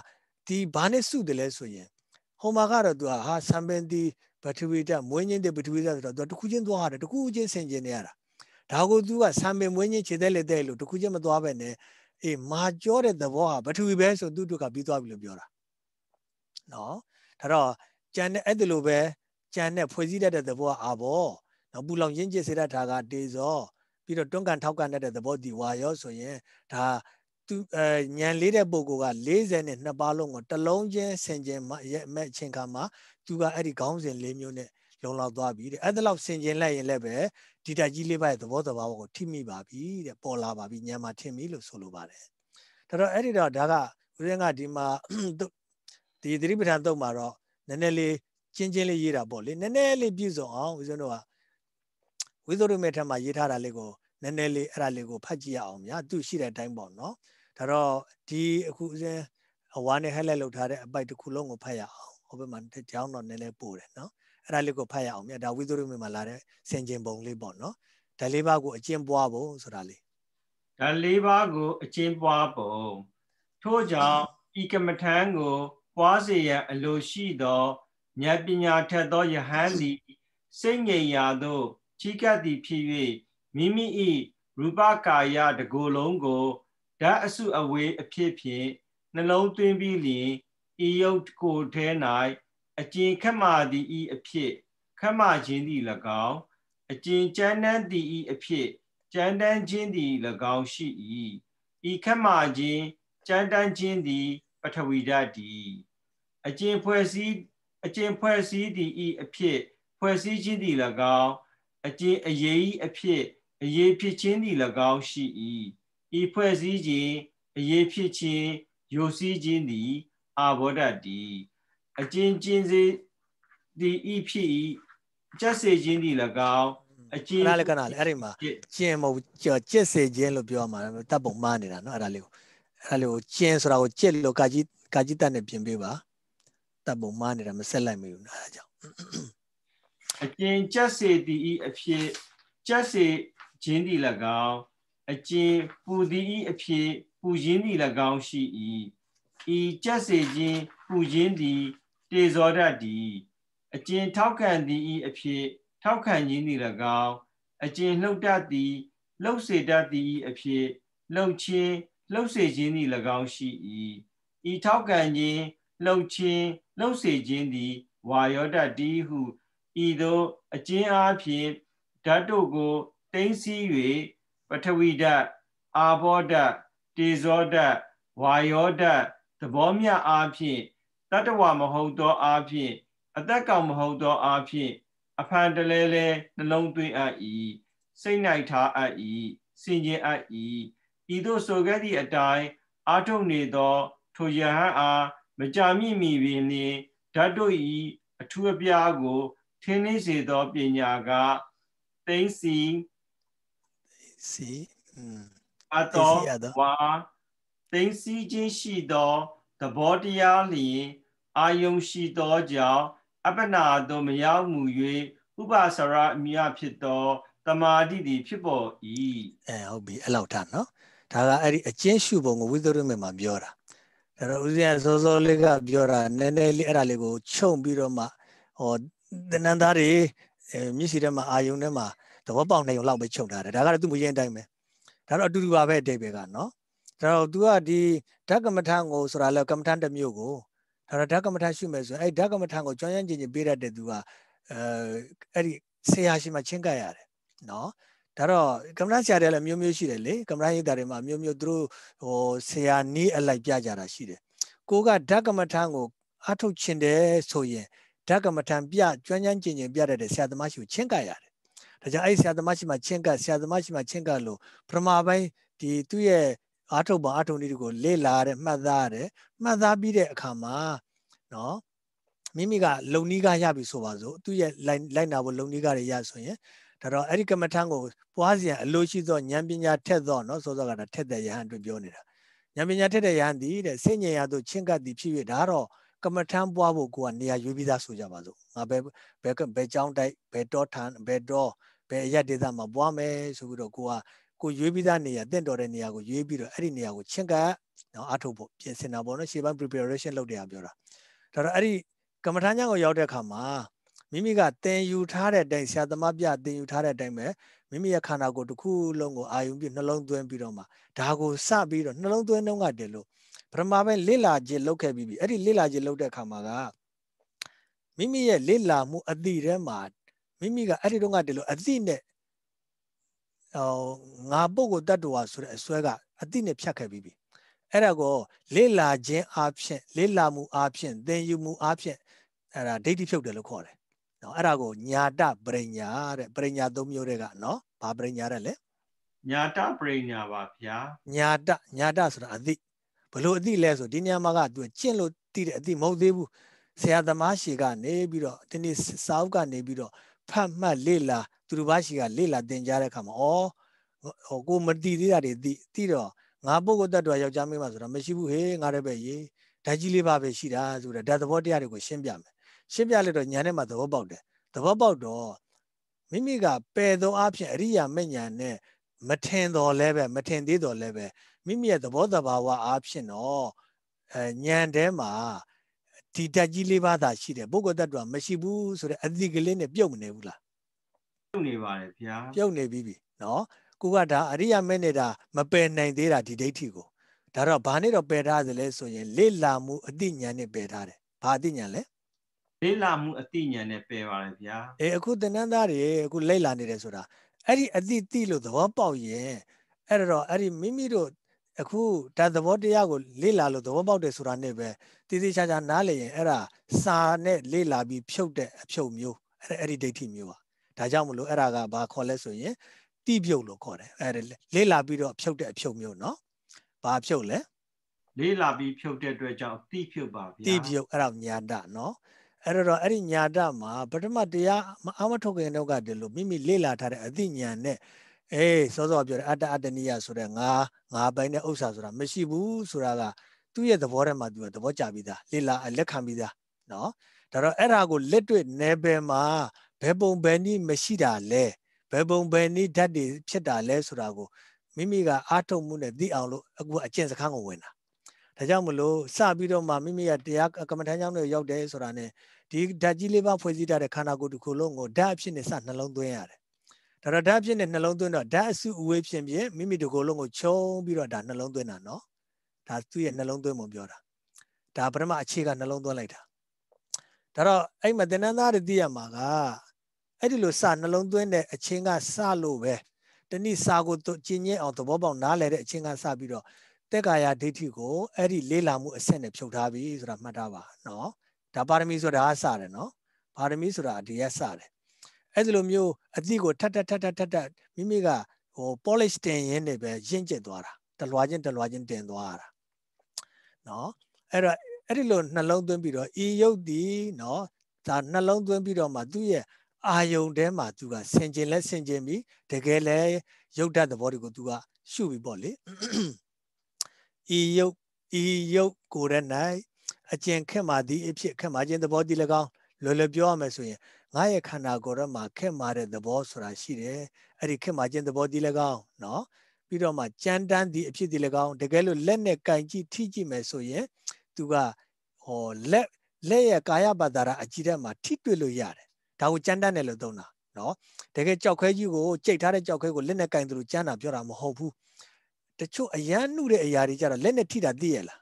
ဒီဘာနဲ့စုတယ်လဲဆိုရင်ဟိုမှာကတော့ तू ဟာဆံပင်ဒီပထဝီဓာတ်မွေးညင်းတဲ့ပထဝီဓာတ်ဆိုတော့ तू တစ်ခုချင်းသွားရတယ်တစ်ခုချင်းဆင်ကျင်နေရတာဒါကို तू ကဆံပင်မွေးညင်းခြေသက်လက်သက်လို့တစ်ခုချင်းမသွားပဲနဲ့အေးမာကြောတဲ့သဘောဟာပထဝီပဲဆိုသူတို့ကပြီးသွားပြီလို့ပြောတာနော်ဒါတော့ကြံတဲ့အဲ့ဒီလိုပဲကြံတဲ့ဖွဲ့စည်းတတ်တဲ့သဘောအာဘောနော်ပူလောင်ရင်းကျစ်စေတတ်တာက တေဇောပြီးတော့တွန်းကန်ထောက်ကန်တတ်တဲ့သဘောဒီဝါရောဆိုရင်ဒါသူအဲညံလေးတဲ့ပုဂ္ဂိုလ်က40နဲ့နှစ်ပါးလုံးကိုတလုံးချင်းဆင်ခြင်ရဲ့အမဲ့အချိန်ခါမှာသူကအဲ့ဒီခေါင်းစဉ်၄မျိုးနဲ့လုံလောက်သွားပြီတဲ့အဲ့ဒါလောက်ဆင်ခြင်လိုက်ရင်လည်းပဲဒီတက်ကြီးလေးပါးရဲ့သဘောတဘာဝကိုထိမိပါပြီတဲ့ပေါ်လာပါပြီညံမှာထင်ပြီလို့ဆိုလိုပါတယ်ဒါတော့အဲ့ဒီတော့ဒါကဦးရင်ကဒီမှာဒီသတိပဋ္ဌာန်တုတ်မှာတော့နည်းနည်းလေးကျင်းချင်းလေးရေးတာပေါ့လေနည်းနည်းလေးပြည့်စုံအောင်ဦးဇင်းတို့ကဝိသုရမေထမှာရေးထားတာလေးကိုနည်းနည်းလေးအဲ့ဒါလေးကိုဖတ်ကြည့်ရအောင်ညာသူရှိတဲ့အတိုင်းပေါ့နော်ဒါတော့ဒီအခုဦးဇင်းအဝါနဲ့ highlight လုပ်ထားတဲ့အပိုက်တစ်ခုလုံးကိုဖတ်ရအောင်ဟိုဘက်မှာကြောင်းတော့နည်းနည်းပို့တယ်နော်အဲ့ဒါလေးကိုဖတ်ရအောင်မြတ်ဒါဝိသုရမေမှာလာတဲ့ဆင်ခြင်ပုံလေးပေါ့နော်ဒါလေးပါးကိုအကျင့်ပွားဖို့ဆိုတာလေးဒါလေးပါးကိုအကျင့်ပွားဖို့ထို့ကြောင့်ဤကမ္မထံကိုပွားစေရန်အလိုရှိသောဉာဏ်ပညာထက်သောယဟန်သည်စိတ်ငြိမ်ရာသို့ချီကပ်သည်ဖြစ်၍မိမိ၏ရူပကာယတကိုယ်လုံးကိုဓာတ်အစုအဝေးအဖြစ်ဖြင့်နှလုံးသွင်းပြီးလျှင်ဤယုတ်ကိုယ်ထဲ၌အကျဉ်ခမသည်ဤအဖြစ်ခမခြင်းသည်၎င်းအကျဉ်ကြမ်းတမ်းသည်ဤအဖြစ်ကြမ်းတမ်းခြင်းသည်၎င်းရှိ၏ဤခမခြင်းကြမ်းတမ်းခြင်းသည်ပထဝီဓာတ်ဒီအကျင်ဖွဲ့စည်းအကျင်ဖွဲ့စည်းဒီဤအဖြစ်ဖွဲ့စည်းခြင်းဒီ၎င်းအကျင်အရေးဤအဖြစ်အရေးဖြစ်ခြင်းဒီ၎င်းရှိ၏ဤဖွဲ့စည်းခြင်းအရေးဖြစ်ခြင်းယိုစည်းခြင်းဒီအာဘောဓာတ်ဒီအကျင်ကျင်စေဒီဤဖြစ်၏ကျက်စေခြင်းဒီ၎င်းအကျင်ခဏလေးခဏလေးအဲ့ဒီမှာကျင်မဟုတ်ကျက်စေခြင်းလို့ပြောမှာတပ်ပုံမှားနေတာเนาะအဲ့ဒါလေးကိုအဲ့လိုကျင်းဆိုတာကိုကျစ်လို့ကာကြီးကာကြီးတက်နဲ့ပြင်ပေးပါတပ်ပုံမားနေတာမဆက်လိုက်မိဘူးလားအဲ့ဒါကြောင့်အကျဉ်ကျက်စေတီဤအဖြစ်ကျက်စေခြင်းဒီ၎င်းအကျဉ်ပူသည်ဤအဖြစ်ပူခြင်းဒီ၎င်းရှိ၏ဤကျက်စေခြင်းပူခြင်းဒီတေဇောတတ်ဒီအကျဉ်ထောက်ခံသည်ဤအဖြစ်ထောက်ခံခြင်းဒီ၎င်းအကျဉ်လှုပ်တတ်သည်လှုပ်စေတတ်သည်အဖြစ်လှုပ်ခြင်းလှုပ်စေခြင်းသည်၎င်းရှိ၏ဤထောက်ကန်ခြင်းလှုပ်ခြင်းလှုပ်စေခြင်းသည်ဝါယောတတိဟုဤသို့အကျဉ်းအားဖြင့်ဓာတ်တို့ကိုတိမ့်စီ၍ပထဝီဓာတ်အာဘောဓာတ်တေဇောဓာတ်ဝါယောဓာတ်သဘောမြအားဖြင့်တတဝမဟုတ်သောအားဖြင့်အသက်ကောင်မဟုတ်သောအားဖြင့်အဖန်တလဲလဲနှလုံးသွင်းအပ်၏စိတ်၌ထားအပ်၏စင်ကြင်အပ်၏ဤသို့ဆိုခဲ့သည့်အတိုင်းအာထုတ်နေသောထိုယဟန်အားမကြာမြင့်မီပင်နှင့်ဓာတ်တို့၏အထူးအပြားကိုထင်းနှင်းစေသောပညာကသိမ့်စီစီအတော်ဝါသိမ့်စီခြင်းရှိသောသဘောတရားလျင်အာယုံရှိသောကြောင့်အပ္ပနာသို့မရောက်မူ၍ဥပါစရအမြဖြစ်သောတမာတိသည်ဖြစ်ပေါ်၏အဲဟုတ်ပြီအဲ့လောက်ထားနော်ဒါကအဲ့ဒီအကျဉ်းရှုပုံကိုဝိသုရမေမှာပြောတာအဲ့တော့ဦးဇင်းစောစောလေးကပြောတာနည်းနည်းလေးအဲ့ဒါလေးကိုခြုံပြီးတော့မှဟောတဏ္ဍသားတွေမြစ်စီထဲမှာအာယုံထဲမှာသဘောပေါက်နေုံလောက်ပဲခြုံထားတယ်ဒါကတော့သူ့မရင်အတိုင်းပဲဒါတော့အတူတူပါပဲအတိတ်ပဲကနော်ဒါတော့ तू ကဒီဓကမထန်ကိုဆိုတာလဲကမထန်တစ်မျိုးကိုဒါတော့ဓကမထန်ရှုမယ်ဆိုရင်အဲ့ဓကမထန်ကိုကျွမ်းကျင်ကျင်ပေးတတ်တဲ့ तू ကအဲအဲ့ဒီဆရာရှိမှချင်းကပ်ရတယ်နော်ဒါတော့ကမ္ဘာဆရာတွေလည်းမျိုးမျိုးရှိတယ်လေကမ္ဘာရိပ်တာတွေမှာမျိုးမျိုးသူတို့ဟိုဆရာနီးအလိုက်ပြကြတာရှိတယ်ကိုကဓကမထံကိုအထုတ်ချင်တယ်ဆိုရင်ဓကမထံပြကျွမ်းကျမ်းကျင်ကျင်ပြတတ်တဲ့ဆရာသမားရှိကိုချင်းကပ်ရတယ်ဒါကြောင့်အဲ့ဆရာသမားရှိမှချင်းကပ်ဆရာသမားရှိမှချင်းကပ်လို့ပထမပိုင်းဒီသူ့ရဲ့အာထုပ်ပါအာထုံလေးတွေကိုလေ့လာရတယ်မှတ်သားရတယ်မှတ်သားပြီးတဲ့အခါမှာနော်မိမိကလုံနီးကရပြီဆိုပါစို့သူ့ရဲ့လိုက်လိုက်နာဖို့လုံနီးကတွေရဆိုရင်ဒါတော့အဲ့ဒီကမ္မထံကိုပွားစီရန်အလိုရှိသောဉာဏ်ပညာထက်သောနော်စောစောကဒါထက်တဲ့ယဟန်အတွက်ပြောနေတာဉာဏ်ပညာထက်တဲ့ယဟန်ဒီတဲ့ဆင့်ញင်ရသို့ချင့်ကပ်သည်ဖြစ်၍ဒါတော့ကမ္မထံပွားဖို့ကိုကနေရာယူပြီးသားဆိုကြပါစို့ငါဘယ်ဘယ်ဘယ်ကြောင်းတိုက်ဘယ်တော့ထန်ဘယ်တော့ဘယ်အရက်ဒေသမှာပွားမယ်ဆိုပြီးတော့ကိုကကိုရွေးပြီးသားနေရာတင့်တော်တဲ့နေရာကိုရွေးပြီးတော့အဲ့ဒီနေရာကိုချင့်ကပ်နော်အထုတ်ဖို့ပြင်ဆင်တာပေါ့နော်ရှေ့ပိုင်း preparation လုပ်တဲ့အပြောတာဒါတော့အဲ့ဒီကမ္မထံကြောင့်ရောက်တဲ့အခါမှာမိမိကသင်ယူထားတဲ့အတိုင်းဆရာသမားပြသင်ယူထားတဲ့အတိုင်းပဲမိမိရဲ့ခန္ဓာကိုယ်တစ်ခုလုံးကိုအာယုံပြုနှလုံးသွင်းပြီးတော့မှဒါကိုစပြီးတော့နှလုံးသွင်းတော့ကတည်းလို့ပထမပိုင်းလိလာခြင်းလုပ်ခဲ့ပြီးပြီအဲ့ဒီလိလာခြင်းလုပ်တဲ့အခါမှာကမိမိရဲ့လိလာမှုအတိထဲမှာမိမိကအဲ့ဒီတော့ကတည်းလို့အတိနဲ့ဟိုငါပုဂ္ဂိုလ်တ attva ဆိုတဲ့အစွဲကအတိနဲ့ဖြတ်ခဲ့ပြီးပြီအဲ့ဒါကိုလိလာခြင်းအဖြစ်လိလာမှုအဖြစ်သင်ယူမှုအဖြစ်အဲ့ဒါဒိဋ္ဌိဖြုတ်တယ်လို့ခေါ်တယ်နော်အဲ့ဒါကိုညာတပရိညာတဲ့ပရိညာသုံးမျိုးတွေကနော်ဘာပရိညာတဲ့လဲညာတပရိညာပါဗျာညာတညာတဆိုတာအသိဘလို့အသိလဲဆိုဒီညမှာကသူကျင့်လို့သိတဲ့အသိမဟုတ်သေးဘူးဆရာသမားရှီကနေပြီးတော့ဒီနေ့စာအုပ်ကနေပြီးတော့ဖတ်မှတ်လေ့လာသူတို့ဘာရှီကလေ့လာသင်ကြားတဲ့အခါမှာဩဟိုကိုမတီသေးတာတွေသိသိတော့ငါပုဂ္ဂိုလ်တ attva ယောက်ျားမိန်းမဆိုတာမရှိဘူးဟေးငါတည်းပဲရေဓာတ်ကြီးလေးပါပဲရှိတာဆိုတာဓာတ်သဘောတရားတွေကိုရှင်းပြမယ်ရှင်းပြလိုက်တော့ညာနဲ့မှသဘောပေါက်တယ်သဘောပေါက်တော့မိမိကပယ်သောအဖြစ်အရိယာမဉ္ဇဏ်နဲ့မထင်တော်လဲပဲမထင်သေးတော်လဲပဲမိမိရဲ့သဘောတဘာဝအဖြစ်တော့အဲဉာဏ်ထဲမှာဒီဓာတ်ကြီးလေးပါးသာရှိတယ်ပုဂ္ဂိုလ်တ attva မရှိဘူးဆိုတဲ့အသိကလေးနဲ့ပြုတ်မနေဘူးလားပြုတ်နေပါတယ်ဗျာပြုတ်နေပြီပြီနော်ကိုကဒါအရိယာမင်းနေတာမပယ်နိုင်သေးတာဒီဒိဋ္ဌိကိုဒါတော့ဘာနဲ့တော့ပယ်ထားသလဲဆိုရင်လေ့လာမှုအသိဉာဏ်နဲ့ပယ်ထားတယ်ဘာအသိဉာဏ်လဲလေးလာမှုအတိညာနဲ့ပယ်ပါတယ်ဗျာအေးအခုသင်္นานသားတွေအခုလိုက်လာနေတယ်ဆိုတာအဲ့ဒီအတိတိလို့သဘောပေါက်ရင်အဲ့တော့အဲ့ဒီမိမိတို့အခုဒါသဘောတရားကိုလေ့လာလို့သဘောပေါက်တယ်ဆိုတာနဲ့ပဲတည်တည်ချာချာနားလည်ရင်အဲ့ဒါစာနဲ့လေ့လာပြီးဖြုတ်တဲ့အဖြုတ်မျိုးအဲ့အဲ့ဒီဒိဋ္ဌိမျိုးပါဒါကြောင့်မလို့အဲ့ဒါကဘာခေါ်လဲဆိုရင်တိပြုတ်လို့ခေါ်တယ်အဲ့ဒါလေ့လာပြီးတော့ဖြုတ်တဲ့အဖြုတ်မျိုးเนาะဘာဖြုတ်လဲလေ့လာပြီးဖြုတ်တဲ့အတွက်ကြောင့်တိဖြုတ်ပါဗျာတိဖြုတ်အဲ့ဒါညာတเนาะအဲ့တော့အဲ့ဒီညာတမှာပထမတရားမအမထုတ်ခင်တော့ကတည်းလို့မိမိလေ့လာထားတဲ့အသိဉာဏ်နဲ့အေးစောစောပြောတဲ့အတ္တအတ္တနိယဆိုတဲ့ငါငါပိုင်းတဲ့ဥစ္စာဆိုတာမရှိဘူးဆိုတာကသူ့ရဲ့သဘောထဲမှာသူကသဘောကျပြီးသားလေ့လာလက်ခံပြီးသားနော်ဒါတော့အဲ့ဒါကိုလက်တွေ့နယ်ပယ်မှာဘယ်ပုံဘယ်နည်းမရှိတာလဲဘယ်ပုံဘယ်နည်းဓာတ်တွေဖြစ်တာလဲဆိုတာကိုမိမိကအားထုတ်မှုနဲ့သိအောင်လို့အခုအကျင့်စခန်းကိုဝင်တာဒါကြောင့်မလို့စပြီးတော့မှမိမိရဲ့တရားကမ္မထမ်းကြောင်းတွေရောက်တယ်ဆိုတာ ਨੇ ဒီဓာတ်ကြီးလေးပါဖွဲ့စည်းထားတဲ့ခန္ဓာကိုယ်တစ်ခုလုံးကိုဓာတ်အဖြစ်နဲ့စနှလုံးသွင်းရတယ်။ဒါတော့ဓာတ်အဖြစ်နဲ့နှလုံးသွင်းတော့ဓာတ် အစုအဝေးဖြစ်ဖြစ်မိမိတစ်ကိုယ်လုံးကိုခြုံပြီးတော့ဒါနှလုံးသွင်းတာနော်။ဒါသူ့ရဲ့နှလုံးသွင်းပုံပြောတာ။ဒါပထမအခြေကနှလုံးသွင်းလိုက်တာ။ဒါတော့အဲ့မှာသင်္นานသားတွေသိရမှာကအဲ့ဒီလိုစနှလုံးသွင်းတဲ့အချင်းကစလို့ပဲ။တနည်းစာကိုကျင့်ကျင့်အောင်သဘောပေါက်နားလည်တဲ့အချင်းကစပြီးတော့တက်ကာယဒိဋ္ဌိကိုအဲ့ဒီလေးလာမှုအဆင့်နဲ့ဖြုတ်ထားပြီဆိုတာမှတ်ထားပါနော်ဒါပါရမီဆိုတာအစတယ်နော်ပါရမီဆိုတာဒီရက်စတယ်အဲ့ဒီလိုမျိုးအတိကိုထပ်ထပ်ထပ်ထပ်ထပ်ထပ်မိမိကဟို polish တင်ရင်းနေပဲရင့်ကျက်သွားတာတလွာချင်းတလွာချင်းတင်သွားတာနော်အဲ့တော့အဲ့ဒီလိုနှလုံးသွင်းပြီးတော့ဤယုတ်ဒီနော်ဒါနှလုံးသွင်းပြီးတော့မှသူ့ရဲ့အာယုံထဲမှာသူကဆင်ကျင်လဲဆင်ကျင်ပြီးတကယ်လဲယုတ်တဲ့သဘောတွေကိုသူကရှုပြီးပေါ့လေဤယုတ်ဤယုတ်ကိုရ၌အကျင်ခက်မှသည်အဖြစ်ခက်မှခြင်းသဘောတည်း၎င်းလောလောပြောရမယ်ဆိုရင်ငါရဲ့ခန္ဓာကိုယ်ရမှာခက်မှတဲ့သဘောဆိုတာရှိတယ်အဲ့ဒီခက်မှခြင်းသဘောတည်း၎င်းနော်ပြီးတော့မှကြမ်းတမ်းသည့်အဖြစ်တည်း၎င်းတကယ်လို့လက်နဲ့ကင်ကြည့်ထိကြည့်မယ်ဆိုရင်သူကဟောလက်လက်ရဲ့ကာယပါတာရာအကြည့်ထဲမှာထိတွေ့လို့ရတယ်ဒါကိုကြမ်းတမ်းတယ်လို့သုံးတာနော်တကယ်ကြောက်ခဲကြီးကိုကြိတ်ထားတဲ့ကြောက်ခဲကိုလက်နဲ့ကင်သူလို့ကြမ်းတာပြောတာမဟုတ်ဘူးတချို့အရန်နှုတဲ့အရာတွေကြတော့လက်နဲ့ထိတာသိရလား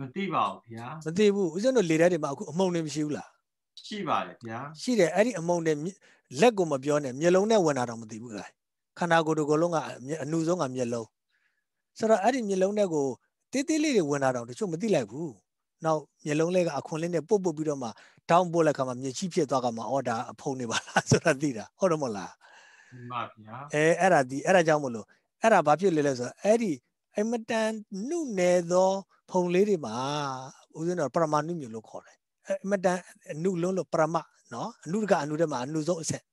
မသိပါဘူးဗျာမသိဘူးဦးဇင်းတို့လေထဲတွေမှာအခုအမုံတွေမရှိဘူးလားရှိပါတယ်ဗျာရှိတယ်အဲ့ဒီအမုံတွေလက်ကိုမပြောနဲ့မျက်လုံးနဲ့ဝင်တာတော့မသိဘူးလားခန္ဓာကိုယ်တို့ကလုံးကအနုဆုံးကမျက်လုံးဆိုတော့အဲ့ဒီမျက်လုံးနဲ့ကိုတေးသေးလေးတွေဝင်တာတော့တချို့မသိလိုက်ဘူးနောက်မျက်လုံးလေးကအခွန်လေးနဲ့ပုတ်ပုတ်ပြီးတော့မှတောင်းပို့လိုက်ခါမှာမျက်ကြီးဖြစ်သွားကမှအော်ဒါအဖုံနေပါလားဆိုတာသိတာဟုတ်တော့မဟုတ်လားမှန်ပါဗျာအဲအဲ့ဒါဒီအဲ့ဒါကြောင့်မလို့အဲ့ဒါဘာဖြစ်လဲလဲဆိုတော့အဲ့ဒီအမတန်နုနယ်သောဖုံလေးတွေမှာဦးဇင်းတော်ပရမနုမျိုးလို့ခေါ်တယ်အမတန်အနုလုံးလို့ပရမနော်အနုတကအနုတဲ့မှာအနုဆုံးအဆင့်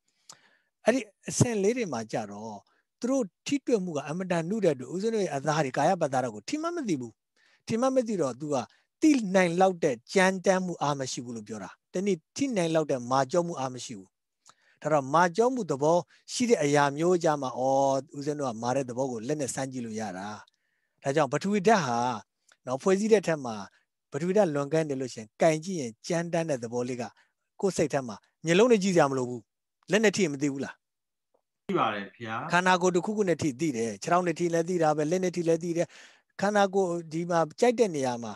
အဲ့ဒီအဆင့်လေးတွေမှာကြတော့သူတို့ထိတွေ့မှုကအမတန်နုတဲ့တူဦးဇင်းတို့ရဲ့အသားတွေကာယပတ္တာကိုထိမမသိဘူးထိမမသိတော့ तू ကတိနိုင်လောက်တဲ့ကြမ်းတမ်းမှုအာမရှိဘူးလို့ပြောတာတနည်းထိနိုင်လောက်တဲ့မာကြောမှုအာမရှိဘူးဒါတော့မာကြောမှုသဘောရှိတဲ့အရာမျိုးကြမှာဩဦးဇင်းတို့ကမာတဲ့သဘောကိုလက်နဲ့စမ်းကြည့်လို့ရတာဒါကြောင့်ပထဝီဓာတ်ဟာနော်ဖွဲ့စည်းတဲ့ထက်မှာပထဝီဓာတ်လွန်ကန်းတယ်လို့ရှင်ကင်ကြည့်ရင်ကြမ်းတမ်းတဲ့သဘောလေးကကိုယ်စိတ်ထဲမှာညလုံးနဲ့ကြည့်စရာမလိုဘူးလက်နဲ့ထိရင်မသိဘူးလားသိပါတယ်ခင်ဗျာခန္ဓာကိုယ်တစ်ခုခုနဲ့ထိသိတယ်ခြေထောက်နဲ့ထိလည်းသိတာပဲလက်နဲ့ထိလည်းသိတယ်ခန္ဓာကိုယ်ဒီမှာကြိုက်တဲ့နေရာမှာ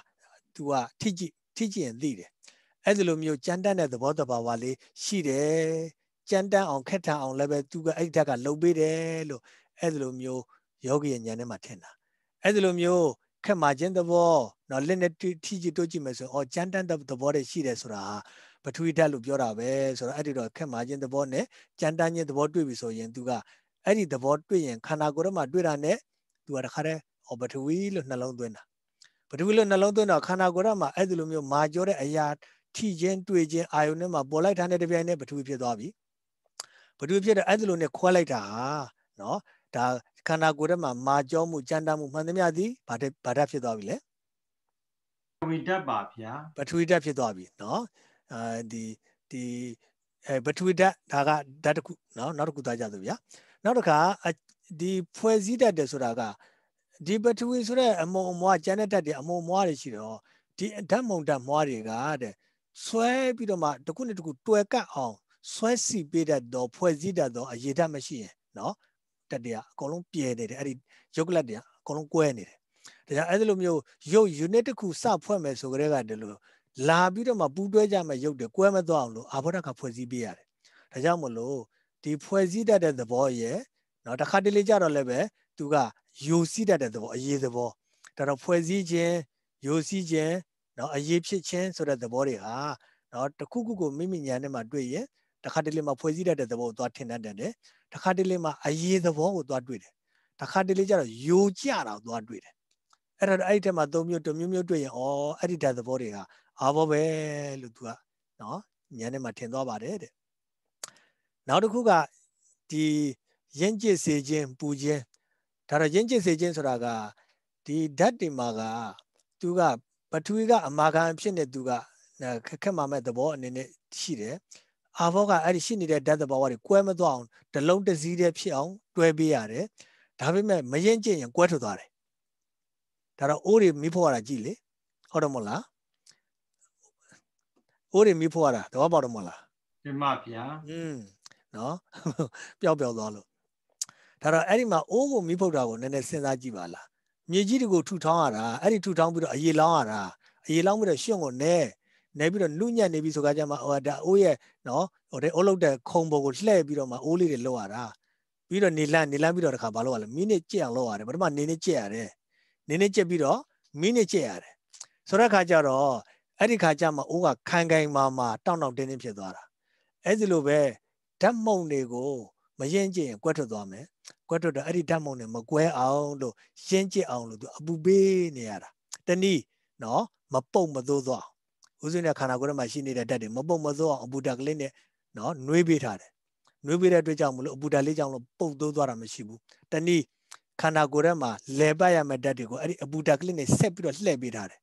तू ကထိကြည့်ထိကြည့်ရင်သိတယ်အဲ့ဒီလိုမျိုးကြမ်းတမ်းတဲ့သဘောတဘာဝလေးရှိတယ်ကြမ်းတမ်းအောင်ခက်ထအောင်လည်းပဲသူကအဲ့ဒီဓာတ်ကလှုပ်ပေးတယ်လို့အဲ့ဒီလိုမျိုးယောဂီရဲ့ဉာဏ်ထဲမှာထင်တာအဲ့ဒီလိုမျိုးခက်မှခြင်းသဘောနော်လက်နဲ့ထိကြည့်တိုးကြည့်မယ်ဆိုရင်အော်ကြမ်းတမ်းတဲ့သဘောတွေရှိတယ်ဆိုတာပထဝီဓာတ်လို့ပြောတာပဲဆိုတော့အဲ့ဒီတော့ခက်မှခြင်းသဘောနဲ့ကြမ်းတမ်းခြင်းသဘောတွေ့ပြီဆိုရင်သူကအဲ့ဒီသဘောတွေ့ရင်ခန္ဓာကိုယ်ထဲမှာတွေ့တာနဲ့သူကတခါတည်းအော်ပထဝီလို့နှလုံးသွင်းတာပထဝီလို့နှလုံးသွင်းတော့ခန္ဓာကိုယ်ထဲမှာအဲ့ဒီလိုမျိုးမာကျောတဲ့အရာထိခြင်းတွေ့ခြင်းအာယုန်ထဲမှာပေါ်လိုက်တာနဲ့တပြိုင်တည်းပထဝီဖြစ်သွားပြီ။ဘသူဖြစ်တော့အဲ့ဒါလိုနဲ့ခွဲလိုက်တာနော်ဒါခန္ဓာကိုယ်ထဲမှာမာကြောမှုကြမ်းတမ်းမှုမှန်သမျှသည်ဘာတဲ့ဘာဓာဖြစ်သွားပြီလဲပထဝီဓာတ်ပါဗျာပထဝီဓာတ်ဖြစ်သွားပြီနော်အဲဒီဒီအဲပထဝီဓာတ်ဒါကဓာတ်တစ်ခုနော်နောက်တစ်ခုသားကြစို့ဗျာနောက်တစ်ခါဒီဖွဲ့စည်းတတ်တယ်ဆိုတာကဒီပထဝီဆိုတဲ့အမုံအမွားကျန်တဲ့ဓာတ်တွေအမုံအမွားတွေရှိတော့ဒီဓာတ်မုံဓာတ်မွားတွေကတဲ့ဆွဲပြီးတော့မှတစ်ခုနဲ့တစ်ခုတွယ်ကပ်အောင်ဆွဲစီပေးတတ်သောဖွဲ့စည်းတတ်သောအရေးဓာတ်မရှိရင်နော်တက်တရားအကုန်လုံးပြဲနေတယ်အဲ့ဒီယုတ်ကလတ်တရားအကုန်လုံးကွဲနေတယ်ဒါကြောင့်အဲ့ဒီလိုမျိုးယုတ် unit တစ်ခုစဖွဲ့မယ်ဆိုကြတဲ့ကတည်းကလာပြီးတော့မှပူးတွဲကြမဲ့ယုတ်တယ်ကွဲမသွားအောင်လို့အာဘောဓကဖွဲ့စည်းပေးရတယ်ဒါကြောင့်မလို့ဒီဖွဲ့စည်းတတ်တဲ့သဘောရဲ့နော်တစ်ခါတလေကြတော့လည်းပဲသူကယိုစီးတတ်တဲ့သဘောအရေးသဘောဒါတော့ဖွဲ့စည်းခြင်းယိုစီးခြင်းနော်အရေးဖြစ်ခြင်းဆိုတဲ့သဘောတွေဟာနော်တခုခုကိုမိမိညာနဲ့မှတွေ့ရင်တခါတလေမှဖွဲ့စည်းတတ်တဲ့သဘောကိုသွားထင်တတ်တယ်တခါတလေမှအရေးသဘောကိုသွားတွေ့တယ်တခါတလေကျတော့ယိုကျတာကိုသွားတွေ့တယ်အဲ့တော့အဲ့ဒီထဲမှာသုံးမျိုးတစ်မျိုးမျိုးတွေ့ရင်ဩအဲ့ဒီဓာတ်သဘောတွေကအာဘောပဲလို့ तू ကနော်ညနေမှာထင်သွားပါတယ်တဲ့နောက်တစ်ခုကဒီရင့်ကျစ်စေခြင်းပူခြင်းဒါတော့ရင့်ကျစ်စေခြင်းဆိုတာကဒီဓာတ်တွေမှာကသူကပထဝီကအမာခံဖြစ်နေသူကခက်ခက်မှမဲ့သဘောအနေနဲ့ရှိတယ်အာဘောကအဲ့ဒီရှိနေတဲ့ဓာတ်သဘာဝတွေကွဲမသွားအောင်ဒလုံးတစည်းတည်းဖြစ်အောင်တွဲပေးရတယ်ဒါပေမဲ့မရင်ကျင့်ရင်ကွဲထွက်သွားတယ်ဒါတော့အိုးတွေမိဖို့ရတာကြည်လေဟုတ်တယ်မဟုတ်လားအိုးတွေမိဖို့ရတာတဘောပေါတော့မဟုတ်လားပြမဗျာอืมနော်ပျောက်ပျောက်သွားလို့ဒါတော့အဲ့ဒီမှာအိုးကိုမိဖို့တာကိုနည်းနည်းစဉ်းစားကြည့်ပါလားမြေကြီးတကူထူထောင်းရတာအဲ့ဒီထူထောင်းပြီးတော့အရေလောင်းရတာအရေလောင်းပြီးတော့ရှင်ကိုနဲနေပြီးတော့နုညံ့နေပြီဆိုကြကြမှာဟိုဒါအိုးရဲ့နော်ဟိုတဲ့အိုးလောက်တဲ့ခုံပေါ်ကိုလှည့်ပြီးတော့မှအိုးလေးတွေလောက်ရတာပြီးတော့နေလန့်နေလန့်ပြီးတော့တခါဘာလုပ်ရလဲမိနစ်ကြက်အောင်လောက်ရတယ်ပထမနေနေကြက်ရတယ်နေနေကြက်ပြီးတော့မိနစ်ကြက်ရတယ်ဆိုတဲ့အခါကျတော့အဲ့ဒီခါကျမှအိုးကခံခံမာမာတောက်တောက်တင်းတင်းဖြစ်သွားတာအဲ့ဒီလိုပဲဓာတ်မုံတွေကိုမရင်ကျင်ကွက်ထွက်သွားမယ်ကွက်ထွက်တော့အဲ့ဒီဓာတ်မုံတွေမကွဲအောင်လို့ရှင်းကျစ်အောင်လို့သူအပူပေးနေရတာတနည်းနော်မပုံမသိုးသွားဦးဇင်းရဲ့ခန္ဓာကိုယ်ထဲမှာရှိနေတဲ့ဓာတ်တွေမပုတ်မစိုးအောင်အပူဓာတ်ကလေးနဲ့နော်နှွေးပေးထားတယ်နှွေးပေးတဲ့အတွက်ကြောင့်မလို့အပူဓာတ်လေးကြောင့်လို့ပုတ်သိုးသွားတာမရှိဘူးတနည်းခန္ဓာကိုယ်ထဲမှာလဲပတ်ရမယ့်ဓာတ်တွေကိုအဲ့ဒီအပူဓာတ်ကလေးနဲ့ဆက်ပြီးတော့လှည့်ပေးထားတယ်